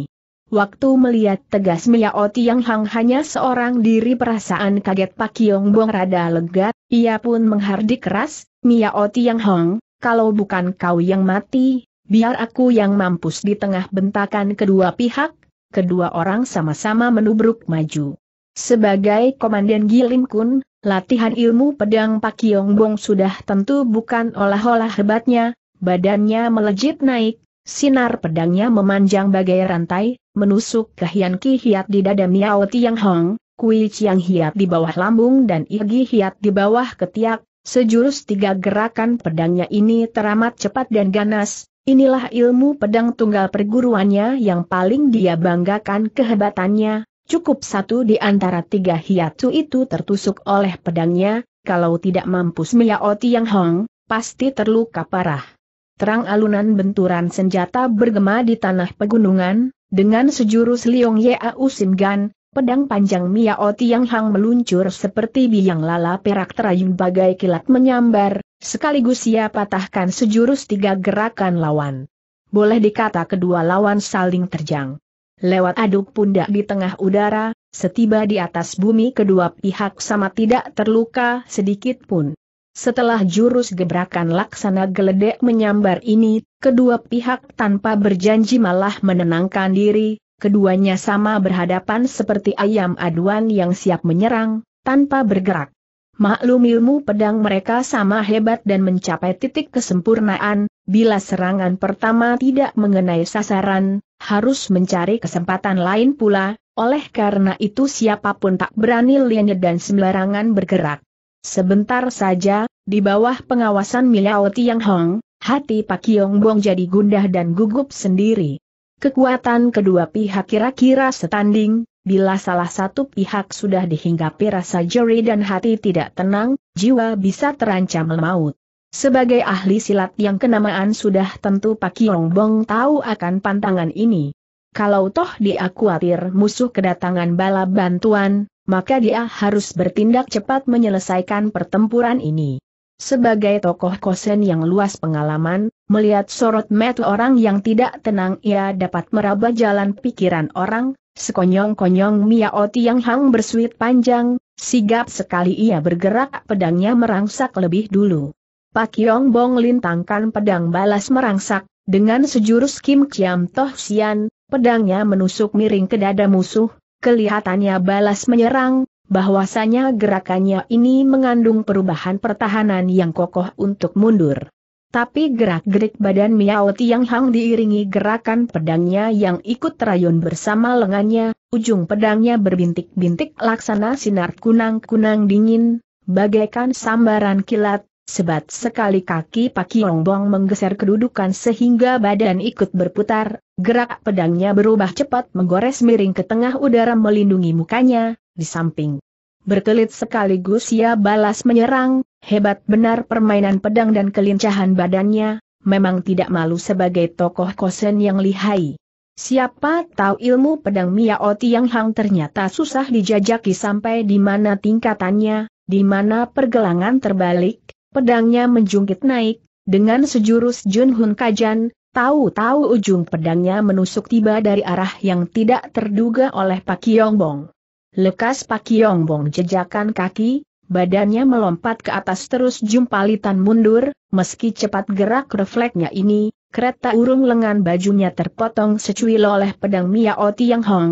Waktu melihat tegas Miao Yang Hang hanya seorang diri perasaan kaget Pak Kiong Bong rada lega, ia pun menghardik keras, Miao Yang Hang, kalau bukan kau yang mati, biar aku yang mampus di tengah bentakan kedua pihak, kedua orang sama-sama menubruk maju. Sebagai Komandan Gilim Kun, latihan ilmu pedang Pak Kiong Bong sudah tentu bukan olah-olah hebatnya, badannya melejit naik, sinar pedangnya memanjang bagai rantai, menusuk Hian Ki Hiat di dada Miao Tiang Hong, Kui Chiang Hiat di bawah lambung dan Igi Hiat di bawah ketiak, sejurus tiga gerakan pedangnya ini teramat cepat dan ganas, inilah ilmu pedang tunggal perguruannya yang paling dia banggakan kehebatannya, cukup satu di antara tiga hiatu itu tertusuk oleh pedangnya, kalau tidak mampus Miao Tiang Hong, pasti terluka parah terang alunan benturan senjata bergema di tanah pegunungan, dengan sejurus Liong Usim Gan, pedang panjang Miao Tiang Hang meluncur seperti biang lala perak terayun bagai kilat menyambar, sekaligus ia patahkan sejurus tiga gerakan lawan. Boleh dikata kedua lawan saling terjang. Lewat aduk pundak di tengah udara, setiba di atas bumi kedua pihak sama tidak terluka sedikit pun. Setelah jurus gebrakan laksana geledek menyambar ini, kedua pihak tanpa berjanji malah menenangkan diri, keduanya sama berhadapan seperti ayam aduan yang siap menyerang, tanpa bergerak. Maklum ilmu pedang mereka sama hebat dan mencapai titik kesempurnaan, bila serangan pertama tidak mengenai sasaran, harus mencari kesempatan lain pula, oleh karena itu siapapun tak berani lenyap dan sembarangan bergerak. Sebentar saja, di bawah pengawasan Miao Tiang Hong, hati Pak Kiong Bong jadi gundah dan gugup sendiri. Kekuatan kedua pihak kira-kira setanding, bila salah satu pihak sudah dihinggapi rasa jeri dan hati tidak tenang, jiwa bisa terancam maut. Sebagai ahli silat yang kenamaan sudah tentu Pak Kiong Bong tahu akan pantangan ini. Kalau toh dia khawatir musuh kedatangan bala bantuan, maka dia harus bertindak cepat menyelesaikan pertempuran ini. Sebagai tokoh kosen yang luas pengalaman, melihat sorot mata orang yang tidak tenang ia dapat meraba jalan pikiran orang, sekonyong-konyong Miao Tiang Hang bersuit panjang, sigap sekali ia bergerak pedangnya merangsak lebih dulu. Pak Yong Bong lintangkan pedang balas merangsak, dengan sejurus Kim Kiam Toh Sian, pedangnya menusuk miring ke dada musuh, Kelihatannya balas menyerang, bahwasanya gerakannya ini mengandung perubahan pertahanan yang kokoh untuk mundur. Tapi gerak-gerik badan Miao Tiang Hang diiringi gerakan pedangnya yang ikut terayun bersama lengannya, ujung pedangnya berbintik-bintik laksana sinar kunang-kunang dingin, bagaikan sambaran kilat, Sebat sekali kaki Pak Yongbong menggeser kedudukan sehingga badan ikut berputar, gerak pedangnya berubah cepat menggores miring ke tengah udara melindungi mukanya, di samping. Berkelit sekaligus ia balas menyerang, hebat benar permainan pedang dan kelincahan badannya, memang tidak malu sebagai tokoh kosen yang lihai. Siapa tahu ilmu pedang Miao Tiang Hang ternyata susah dijajaki sampai di mana tingkatannya, di mana pergelangan terbalik, pedangnya menjungkit naik, dengan sejurus Jun Hun Kajan, tahu-tahu ujung pedangnya menusuk tiba dari arah yang tidak terduga oleh Pak Yongbong. Lekas Pak Yongbong Bong jejakan kaki, badannya melompat ke atas terus jumpalitan mundur, meski cepat gerak refleksnya ini, kereta urung lengan bajunya terpotong secuil oleh pedang Mia Oti Yang Hong.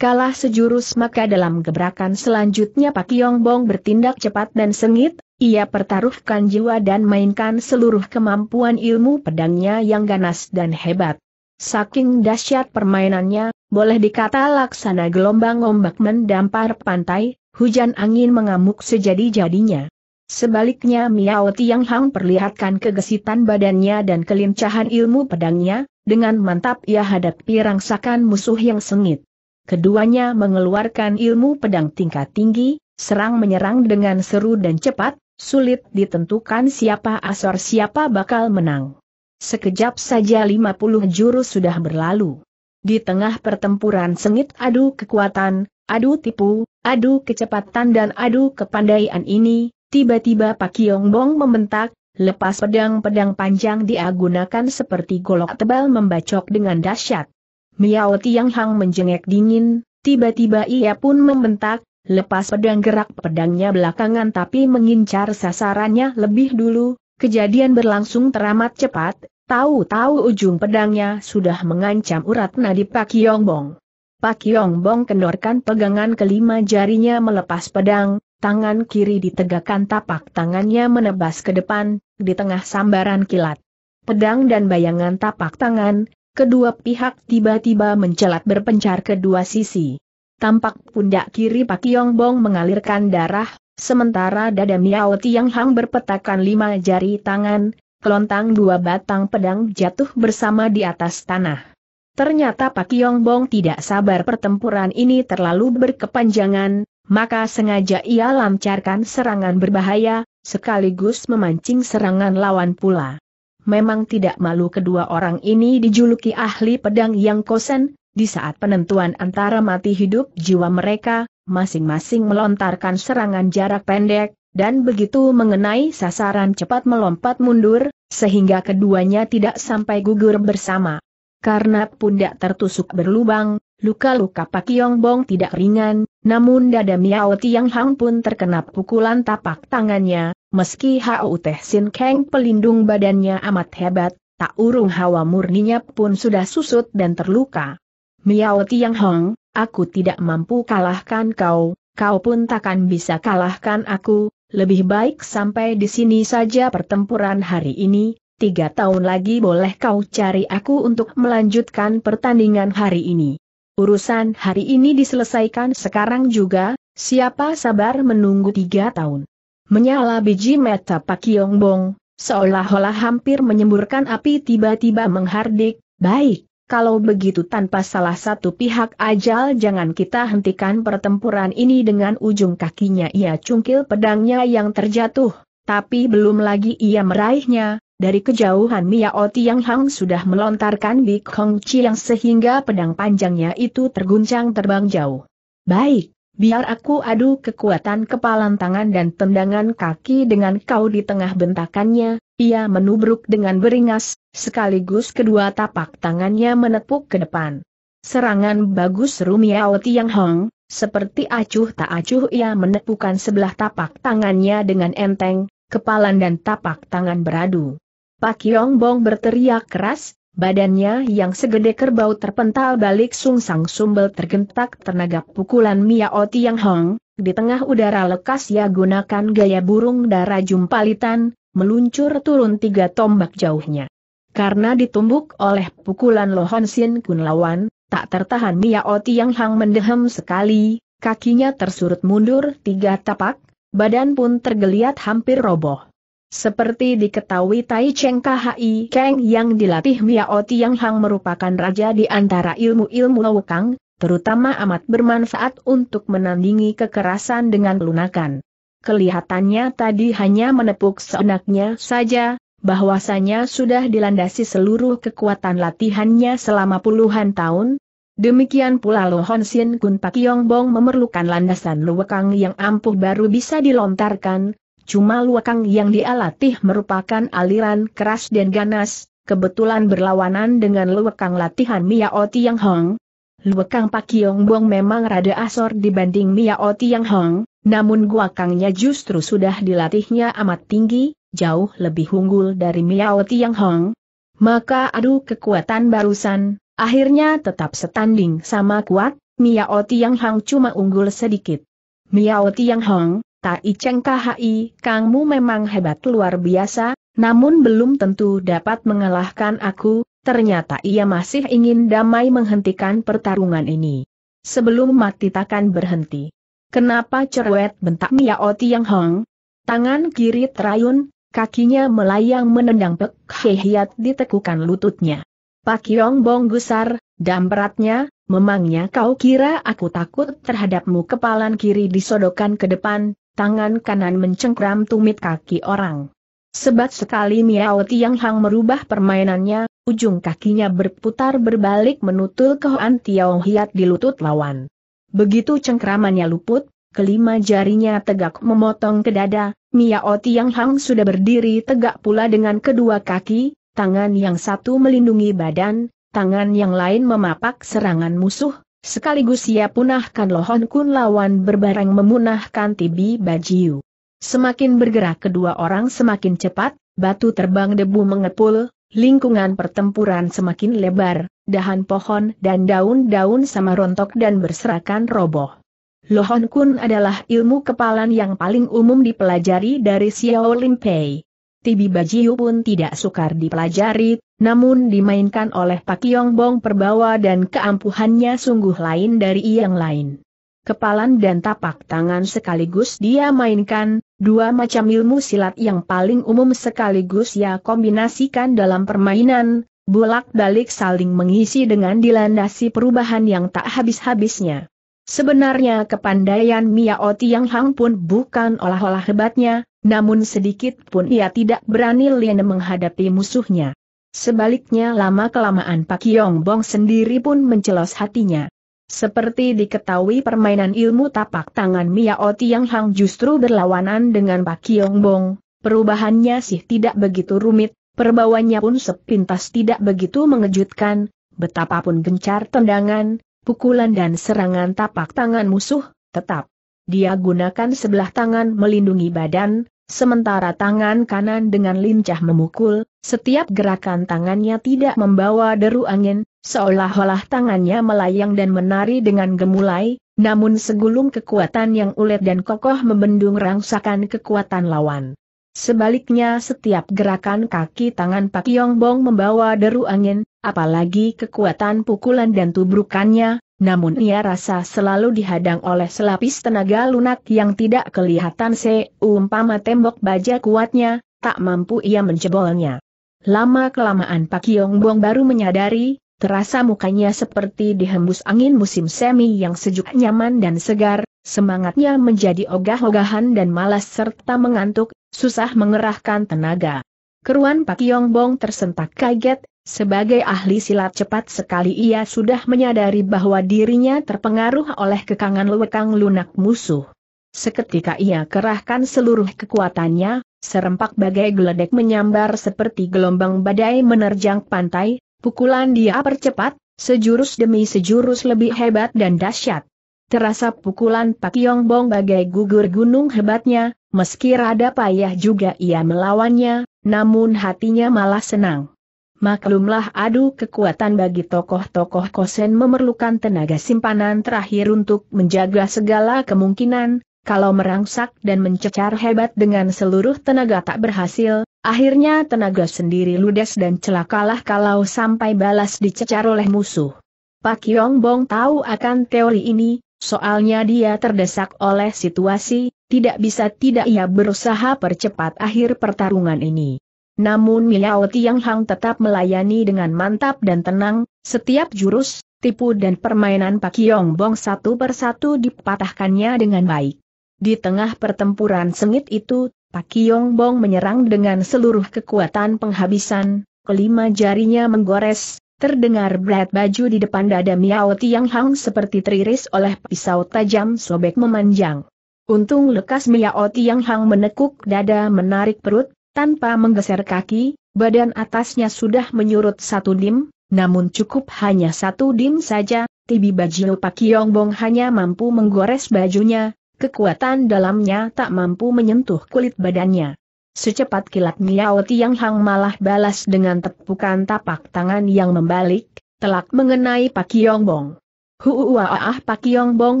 Kalah sejurus maka dalam gebrakan selanjutnya Pak Yongbong bertindak cepat dan sengit, ia pertaruhkan jiwa dan mainkan seluruh kemampuan ilmu pedangnya yang ganas dan hebat. Saking dahsyat permainannya, boleh dikata laksana gelombang ombak mendampar pantai, hujan angin mengamuk sejadi-jadinya. Sebaliknya Miao Hang perlihatkan kegesitan badannya dan kelincahan ilmu pedangnya, dengan mantap ia hadapi rangsakan musuh yang sengit. Keduanya mengeluarkan ilmu pedang tingkat tinggi, serang menyerang dengan seru dan cepat, sulit ditentukan siapa asor siapa bakal menang. Sekejap saja 50 jurus sudah berlalu. Di tengah pertempuran sengit adu kekuatan, adu tipu, adu kecepatan dan adu kepandaian ini, tiba-tiba Pak Kiong Bong membentak, lepas pedang-pedang panjang diagunakan seperti golok tebal membacok dengan dahsyat. Miao Tiang Hang menjengek dingin, tiba-tiba ia pun membentak, Lepas pedang gerak pedangnya belakangan tapi mengincar sasarannya lebih dulu, kejadian berlangsung teramat cepat, tahu-tahu ujung pedangnya sudah mengancam urat nadi Pak Yongbong. Pak Yongbong kendorkan pegangan kelima jarinya melepas pedang, tangan kiri ditegakkan tapak tangannya menebas ke depan, di tengah sambaran kilat. Pedang dan bayangan tapak tangan, kedua pihak tiba-tiba mencelat berpencar kedua sisi. Tampak pundak kiri Pak Yong Bong mengalirkan darah, sementara dada Miao Tiang Hang berpetakan lima jari tangan, kelontang dua batang pedang jatuh bersama di atas tanah. Ternyata Pak Yong Bong tidak sabar pertempuran ini terlalu berkepanjangan, maka sengaja ia lancarkan serangan berbahaya, sekaligus memancing serangan lawan pula. Memang tidak malu kedua orang ini dijuluki ahli pedang yang kosen, di saat penentuan antara mati hidup jiwa mereka, masing-masing melontarkan serangan jarak pendek, dan begitu mengenai sasaran cepat melompat mundur, sehingga keduanya tidak sampai gugur bersama. Karena pundak tertusuk berlubang, luka-luka Pak Yong Bong tidak ringan, namun dada Miao Tiang Hang pun terkena pukulan tapak tangannya, meski Hau Teh Sin Keng pelindung badannya amat hebat, tak urung hawa murninya pun sudah susut dan terluka. Miao Tiang Hong, aku tidak mampu kalahkan kau, kau pun takkan bisa kalahkan aku, lebih baik sampai di sini saja pertempuran hari ini, tiga tahun lagi boleh kau cari aku untuk melanjutkan pertandingan hari ini. Urusan hari ini diselesaikan sekarang juga, siapa sabar menunggu tiga tahun. Menyala biji mata Pak Yong Bong, seolah-olah hampir menyemburkan api tiba-tiba menghardik, baik, kalau begitu tanpa salah satu pihak ajal jangan kita hentikan pertempuran ini dengan ujung kakinya ia cungkil pedangnya yang terjatuh, tapi belum lagi ia meraihnya, dari kejauhan Miao Tiang Hang sudah melontarkan Bik Hong Chiang sehingga pedang panjangnya itu terguncang terbang jauh. Baik, Biar aku adu kekuatan kepalan tangan dan tendangan kaki dengan kau di tengah bentakannya, ia menubruk dengan beringas, sekaligus kedua tapak tangannya menepuk ke depan. Serangan bagus Rumiao Tiang Hong, seperti acuh tak acuh ia menepukan sebelah tapak tangannya dengan enteng, kepalan dan tapak tangan beradu. Pak Yong Bong berteriak keras, Badannya yang segede kerbau terpental balik sungsang sumbel tergentak tenaga pukulan Mia Oti Yang Hong, di tengah udara lekas ia gunakan gaya burung dara jumpalitan, meluncur turun tiga tombak jauhnya. Karena ditumbuk oleh pukulan Lohon Sin Kun lawan, tak tertahan Mia Oti Yang Hang mendehem sekali, kakinya tersurut mundur tiga tapak, badan pun tergeliat hampir roboh. Seperti diketahui Tai Cheng KHI Kang yang dilatih Miao Tiang Hang merupakan raja di antara ilmu-ilmu Wukang, terutama amat bermanfaat untuk menandingi kekerasan dengan lunakan. Kelihatannya tadi hanya menepuk seenaknya saja, bahwasanya sudah dilandasi seluruh kekuatan latihannya selama puluhan tahun, Demikian pula Lo Hon Sin Kun Pak Yong Bong memerlukan landasan luwekang yang ampuh baru bisa dilontarkan, Cuma luakang yang dia latih merupakan aliran keras dan ganas, kebetulan berlawanan dengan luakang latihan Miao Tiang Hong. Luakang Pak Yong Bong memang rada asor dibanding Miao Tiang Hong, namun guakangnya justru sudah dilatihnya amat tinggi, jauh lebih unggul dari Miao Tiang Hong. Maka adu kekuatan barusan, akhirnya tetap setanding sama kuat, Miao Tiang Hong cuma unggul sedikit. Miao Tiang Hong, Tai Cheng Khai, kamu memang hebat luar biasa, namun belum tentu dapat mengalahkan aku, ternyata ia masih ingin damai menghentikan pertarungan ini. Sebelum mati takkan berhenti. Kenapa cerewet bentak Miao Tiang Hong? Tangan kiri terayun, kakinya melayang menendang Pek Hehiat ditekukan lututnya. Pak Yong Bong gusar, dan beratnya, memangnya kau kira aku takut terhadapmu kepalan kiri disodokan ke depan, tangan kanan mencengkram tumit kaki orang. Sebat sekali Miao Tiang Hang merubah permainannya, ujung kakinya berputar berbalik menutul ke Hoan Tiao Hiat di lutut lawan. Begitu cengkramannya luput, kelima jarinya tegak memotong ke dada, Miao Tiang Hang sudah berdiri tegak pula dengan kedua kaki, tangan yang satu melindungi badan, tangan yang lain memapak serangan musuh, Sekaligus ia punahkan lohon kun lawan berbareng memunahkan tibi bajiu. Semakin bergerak kedua orang semakin cepat, batu terbang debu mengepul, lingkungan pertempuran semakin lebar, dahan pohon dan daun-daun sama rontok dan berserakan roboh. Lohon kun adalah ilmu kepalan yang paling umum dipelajari dari Xiao Limpei. Tibi Bajiu pun tidak sukar dipelajari, namun dimainkan oleh Pak Yong Bong Perbawa dan keampuhannya sungguh lain dari yang lain. Kepalan dan tapak tangan sekaligus dia mainkan, dua macam ilmu silat yang paling umum sekaligus ia kombinasikan dalam permainan, bolak-balik saling mengisi dengan dilandasi perubahan yang tak habis-habisnya. Sebenarnya kepandaian Miao yang Hang pun bukan olah-olah hebatnya, namun sedikit pun ia tidak berani Liene menghadapi musuhnya. Sebaliknya lama-kelamaan Pak Yong Bong sendiri pun mencelos hatinya. Seperti diketahui permainan ilmu tapak tangan Miao Tiang Hang justru berlawanan dengan Pak Yong Bong, perubahannya sih tidak begitu rumit, perbawanya pun sepintas tidak begitu mengejutkan, betapapun gencar tendangan, pukulan dan serangan tapak tangan musuh, tetap dia gunakan sebelah tangan melindungi badan, sementara tangan kanan dengan lincah memukul, setiap gerakan tangannya tidak membawa deru angin, seolah-olah tangannya melayang dan menari dengan gemulai, namun segulung kekuatan yang ulet dan kokoh membendung rangsakan kekuatan lawan. Sebaliknya setiap gerakan kaki tangan Pak Yong Bong membawa deru angin, apalagi kekuatan pukulan dan tubrukannya, namun ia rasa selalu dihadang oleh selapis tenaga lunak yang tidak kelihatan seumpama tembok baja kuatnya, tak mampu ia menjebolnya. Lama-kelamaan Pak Yong Bong baru menyadari, terasa mukanya seperti dihembus angin musim semi yang sejuk nyaman dan segar, semangatnya menjadi ogah-ogahan dan malas serta mengantuk, susah mengerahkan tenaga. Keruan Pak Yong Bong tersentak kaget, sebagai ahli silat cepat sekali ia sudah menyadari bahwa dirinya terpengaruh oleh kekangan lewekang lunak musuh. Seketika ia kerahkan seluruh kekuatannya, serempak bagai geledek menyambar seperti gelombang badai menerjang pantai, pukulan dia percepat, sejurus demi sejurus lebih hebat dan dahsyat. Terasa pukulan Pak Yong Bong bagai gugur gunung hebatnya, meski rada payah juga ia melawannya, namun hatinya malah senang. Maklumlah adu kekuatan bagi tokoh-tokoh kosen memerlukan tenaga simpanan terakhir untuk menjaga segala kemungkinan, kalau merangsak dan mencecar hebat dengan seluruh tenaga tak berhasil, akhirnya tenaga sendiri ludes dan celakalah kalau sampai balas dicecar oleh musuh. Pak Yong Bong tahu akan teori ini, soalnya dia terdesak oleh situasi, tidak bisa tidak ia berusaha percepat akhir pertarungan ini. Namun Miao Tiang Hang tetap melayani dengan mantap dan tenang, setiap jurus, tipu dan permainan Pak Yong Bong satu persatu dipatahkannya dengan baik. Di tengah pertempuran sengit itu, Pak Yong Bong menyerang dengan seluruh kekuatan penghabisan, kelima jarinya menggores, Terdengar berat baju di depan dada Miao Tiang Hang seperti teriris oleh pisau tajam sobek memanjang. Untung lekas Miao Tiang Hang menekuk dada menarik perut, tanpa menggeser kaki, badan atasnya sudah menyurut satu dim, namun cukup hanya satu dim saja, Tibi Pak Pakiong Bong hanya mampu menggores bajunya, kekuatan dalamnya tak mampu menyentuh kulit badannya. Secepat kilat Miao Tiang Hang malah balas dengan tepukan tapak tangan yang membalik, telak mengenai Pakiong Bong ah Pak Yong Bong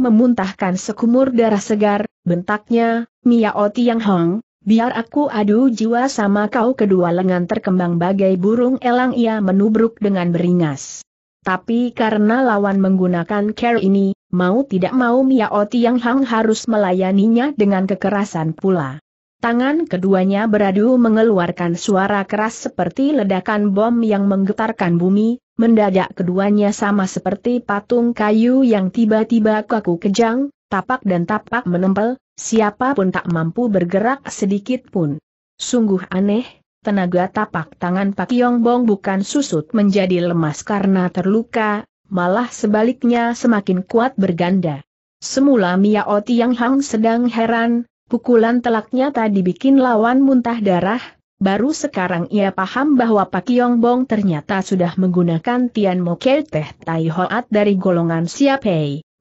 memuntahkan sekumur darah segar, bentaknya, Miao Tiang Hong, biar aku adu jiwa sama kau kedua lengan terkembang bagai burung elang ia menubruk dengan beringas. Tapi karena lawan menggunakan care ini, mau tidak mau Miao Tiang Hong harus melayaninya dengan kekerasan pula. Tangan keduanya beradu mengeluarkan suara keras seperti ledakan bom yang menggetarkan bumi, Mendadak keduanya sama seperti patung kayu yang tiba-tiba kaku kejang, tapak dan tapak menempel, siapapun tak mampu bergerak sedikit pun. Sungguh aneh, tenaga tapak tangan Pak Yong Bong bukan susut menjadi lemas karena terluka, malah sebaliknya semakin kuat berganda. Semula Mia Oti Tiang Hang sedang heran, pukulan telaknya tadi bikin lawan muntah darah, Baru sekarang ia paham bahwa Pak Yong Bong ternyata sudah menggunakan Tian Moke Teh Tai Hoat dari golongan Siap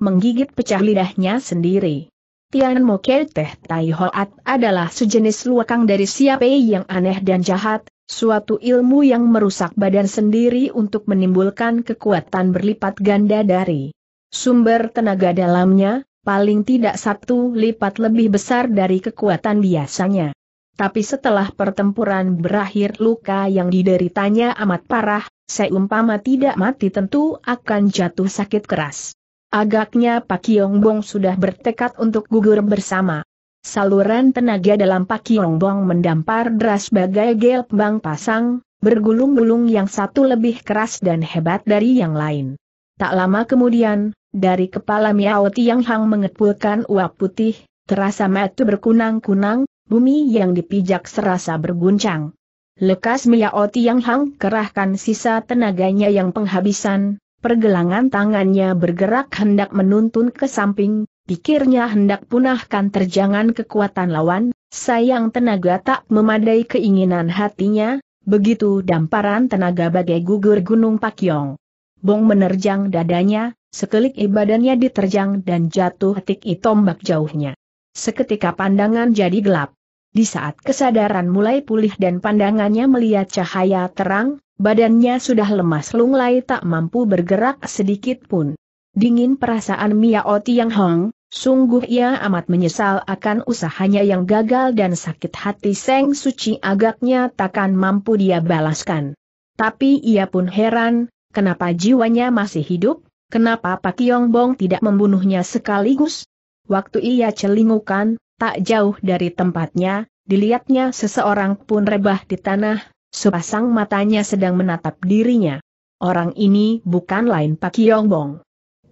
menggigit pecah lidahnya sendiri. Tian Moke Teh Tai Hoat adalah sejenis luakang dari Siap yang aneh dan jahat, suatu ilmu yang merusak badan sendiri untuk menimbulkan kekuatan berlipat ganda dari sumber tenaga dalamnya, paling tidak satu lipat lebih besar dari kekuatan biasanya. Tapi setelah pertempuran berakhir luka yang dideritanya amat parah, seumpama tidak mati tentu akan jatuh sakit keras. Agaknya Pak Yongbong sudah bertekad untuk gugur bersama. Saluran tenaga dalam Pak Yongbong mendampar deras bagai gelbang pasang, bergulung-gulung yang satu lebih keras dan hebat dari yang lain. Tak lama kemudian, dari kepala Miao Tiang Hang mengepulkan uap putih, terasa mata berkunang-kunang, bumi yang dipijak serasa berguncang. Lekas Miao Tiang Hang kerahkan sisa tenaganya yang penghabisan, pergelangan tangannya bergerak hendak menuntun ke samping, pikirnya hendak punahkan terjangan kekuatan lawan, sayang tenaga tak memadai keinginan hatinya, begitu damparan tenaga bagai gugur gunung Pakyong. Bong menerjang dadanya, sekelik ibadannya diterjang dan jatuh tik tombak jauhnya. Seketika pandangan jadi gelap. Di saat kesadaran mulai pulih dan pandangannya melihat cahaya terang, badannya sudah lemas lunglai tak mampu bergerak sedikit pun. Dingin perasaan Mia Oti yang Hong, sungguh ia amat menyesal akan usahanya yang gagal dan sakit hati Seng Suci agaknya takkan mampu dia balaskan. Tapi ia pun heran, kenapa jiwanya masih hidup, kenapa Pak Yong Bong tidak membunuhnya sekaligus? Waktu ia celingukan, tak jauh dari tempatnya, dilihatnya seseorang pun rebah di tanah, sepasang matanya sedang menatap dirinya. Orang ini bukan lain Pak Yongbong.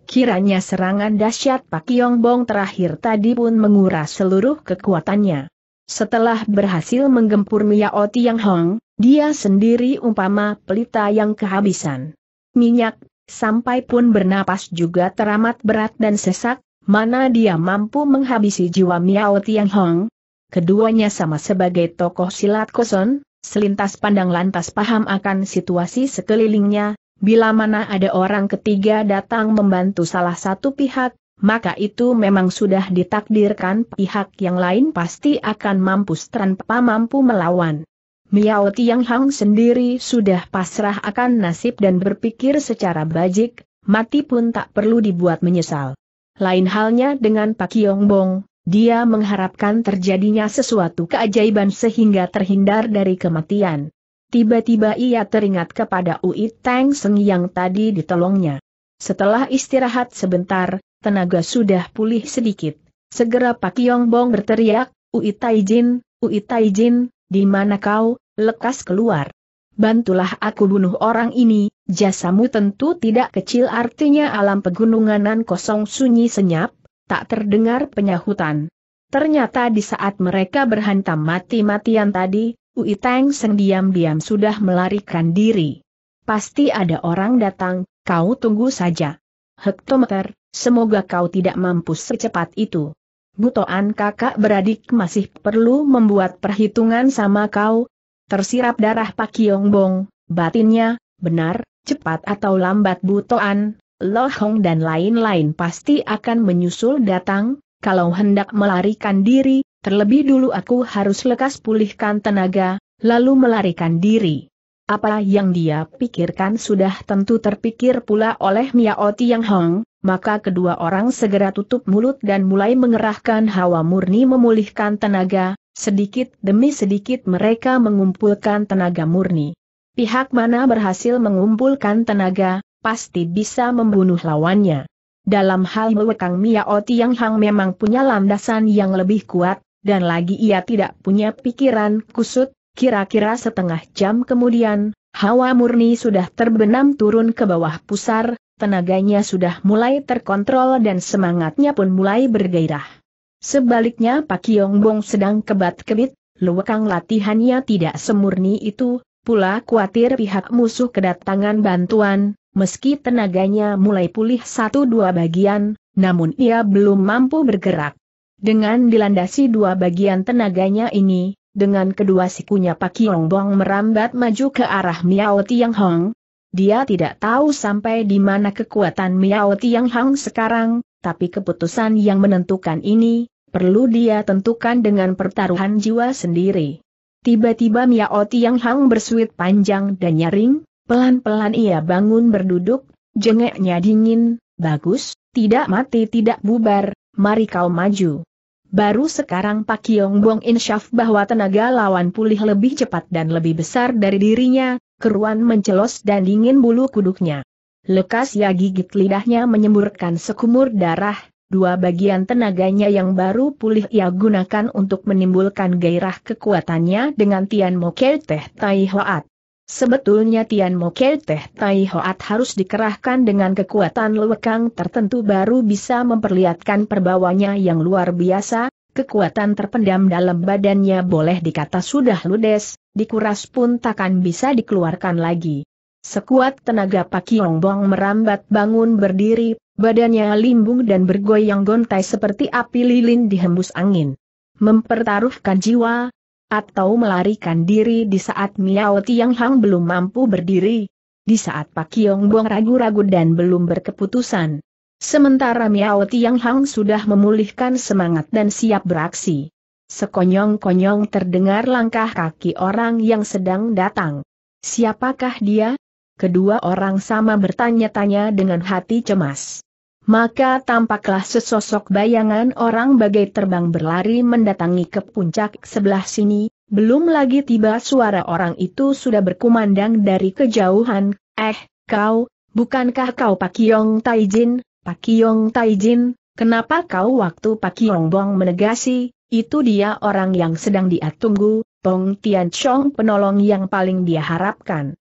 Kiranya serangan dahsyat Pak Yongbong terakhir tadi pun menguras seluruh kekuatannya. Setelah berhasil menggempur Miao Tiang Hong, dia sendiri umpama pelita yang kehabisan. Minyak, sampai pun bernapas juga teramat berat dan sesak, Mana dia mampu menghabisi jiwa Miao Hong? Keduanya sama sebagai tokoh silat kosong, selintas pandang lantas paham akan situasi sekelilingnya, bila mana ada orang ketiga datang membantu salah satu pihak, maka itu memang sudah ditakdirkan pihak yang lain pasti akan mampu tanpa mampu melawan. Miao Hong sendiri sudah pasrah akan nasib dan berpikir secara bajik, mati pun tak perlu dibuat menyesal. Lain halnya dengan Pak Yongbong, dia mengharapkan terjadinya sesuatu keajaiban sehingga terhindar dari kematian. Tiba-tiba ia teringat kepada Ui Tang Seng yang tadi ditolongnya. Setelah istirahat sebentar, tenaga sudah pulih sedikit. Segera Pak Yongbong berteriak, Ui Taijin, Ui Taijin, di mana kau, lekas keluar bantulah aku bunuh orang ini, jasamu tentu tidak kecil artinya alam pegununganan kosong sunyi senyap, tak terdengar penyahutan. Ternyata di saat mereka berhantam mati-matian tadi, Ui Teng Seng diam-diam sudah melarikan diri. Pasti ada orang datang, kau tunggu saja. Hektometer, semoga kau tidak mampu secepat itu. Butoan kakak beradik masih perlu membuat perhitungan sama kau, Tersirap darah Pak Yong Bong, batinnya, benar, cepat atau lambat Butoan, Lo Hong dan lain-lain pasti akan menyusul datang, kalau hendak melarikan diri, terlebih dulu aku harus lekas pulihkan tenaga, lalu melarikan diri. Apa yang dia pikirkan sudah tentu terpikir pula oleh Miao Tiang Hong, maka kedua orang segera tutup mulut dan mulai mengerahkan hawa murni memulihkan tenaga, Sedikit demi sedikit mereka mengumpulkan tenaga murni. Pihak mana berhasil mengumpulkan tenaga, pasti bisa membunuh lawannya. Dalam hal mewekang Miao Tiang Hang memang punya landasan yang lebih kuat, dan lagi ia tidak punya pikiran kusut, kira-kira setengah jam kemudian, hawa murni sudah terbenam turun ke bawah pusar, tenaganya sudah mulai terkontrol dan semangatnya pun mulai bergairah. Sebaliknya Pak Yongbong sedang kebat-kebit, luwekang latihannya tidak semurni itu, pula khawatir pihak musuh kedatangan bantuan, meski tenaganya mulai pulih satu dua bagian, namun ia belum mampu bergerak. Dengan dilandasi dua bagian tenaganya ini, dengan kedua sikunya Pak Yongbong merambat maju ke arah Miao Tiang Hong. Dia tidak tahu sampai di mana kekuatan Miao Tiang Hong sekarang, tapi keputusan yang menentukan ini, perlu dia tentukan dengan pertaruhan jiwa sendiri. Tiba-tiba Miao Tiang Hang bersuit panjang dan nyaring, pelan-pelan ia bangun berduduk, jengeknya dingin, bagus, tidak mati tidak bubar, mari kau maju. Baru sekarang Pak Yong Bong insyaf bahwa tenaga lawan pulih lebih cepat dan lebih besar dari dirinya, keruan mencelos dan dingin bulu kuduknya. Lekas ya gigit lidahnya menyemburkan sekumur darah, dua bagian tenaganya yang baru pulih ia gunakan untuk menimbulkan gairah kekuatannya dengan Tian Mokel Teh Tai Hoat. Sebetulnya Tian Mokel Teh Tai Hoat harus dikerahkan dengan kekuatan lewekang tertentu baru bisa memperlihatkan perbawanya yang luar biasa, kekuatan terpendam dalam badannya boleh dikata sudah ludes, dikuras pun takkan bisa dikeluarkan lagi. Sekuat tenaga Pak Yongbong merambat bangun berdiri, Badannya limbung dan bergoyang gontai seperti api lilin dihembus angin. Mempertaruhkan jiwa, atau melarikan diri di saat Miao Tiang Hang belum mampu berdiri, di saat Pak Yong Bong ragu-ragu dan belum berkeputusan. Sementara Miao Tiang Hang sudah memulihkan semangat dan siap beraksi. Sekonyong-konyong terdengar langkah kaki orang yang sedang datang. Siapakah dia? Kedua orang sama bertanya-tanya dengan hati cemas maka tampaklah sesosok bayangan orang bagai terbang berlari mendatangi ke puncak sebelah sini, belum lagi tiba suara orang itu sudah berkumandang dari kejauhan, eh, kau, bukankah kau Pak Pakyong Taijin, Pak Pakyong Taijin, kenapa kau waktu Pak Pakyong Bong menegasi, itu dia orang yang sedang dia tunggu, Pong Tian Chong penolong yang paling dia harapkan.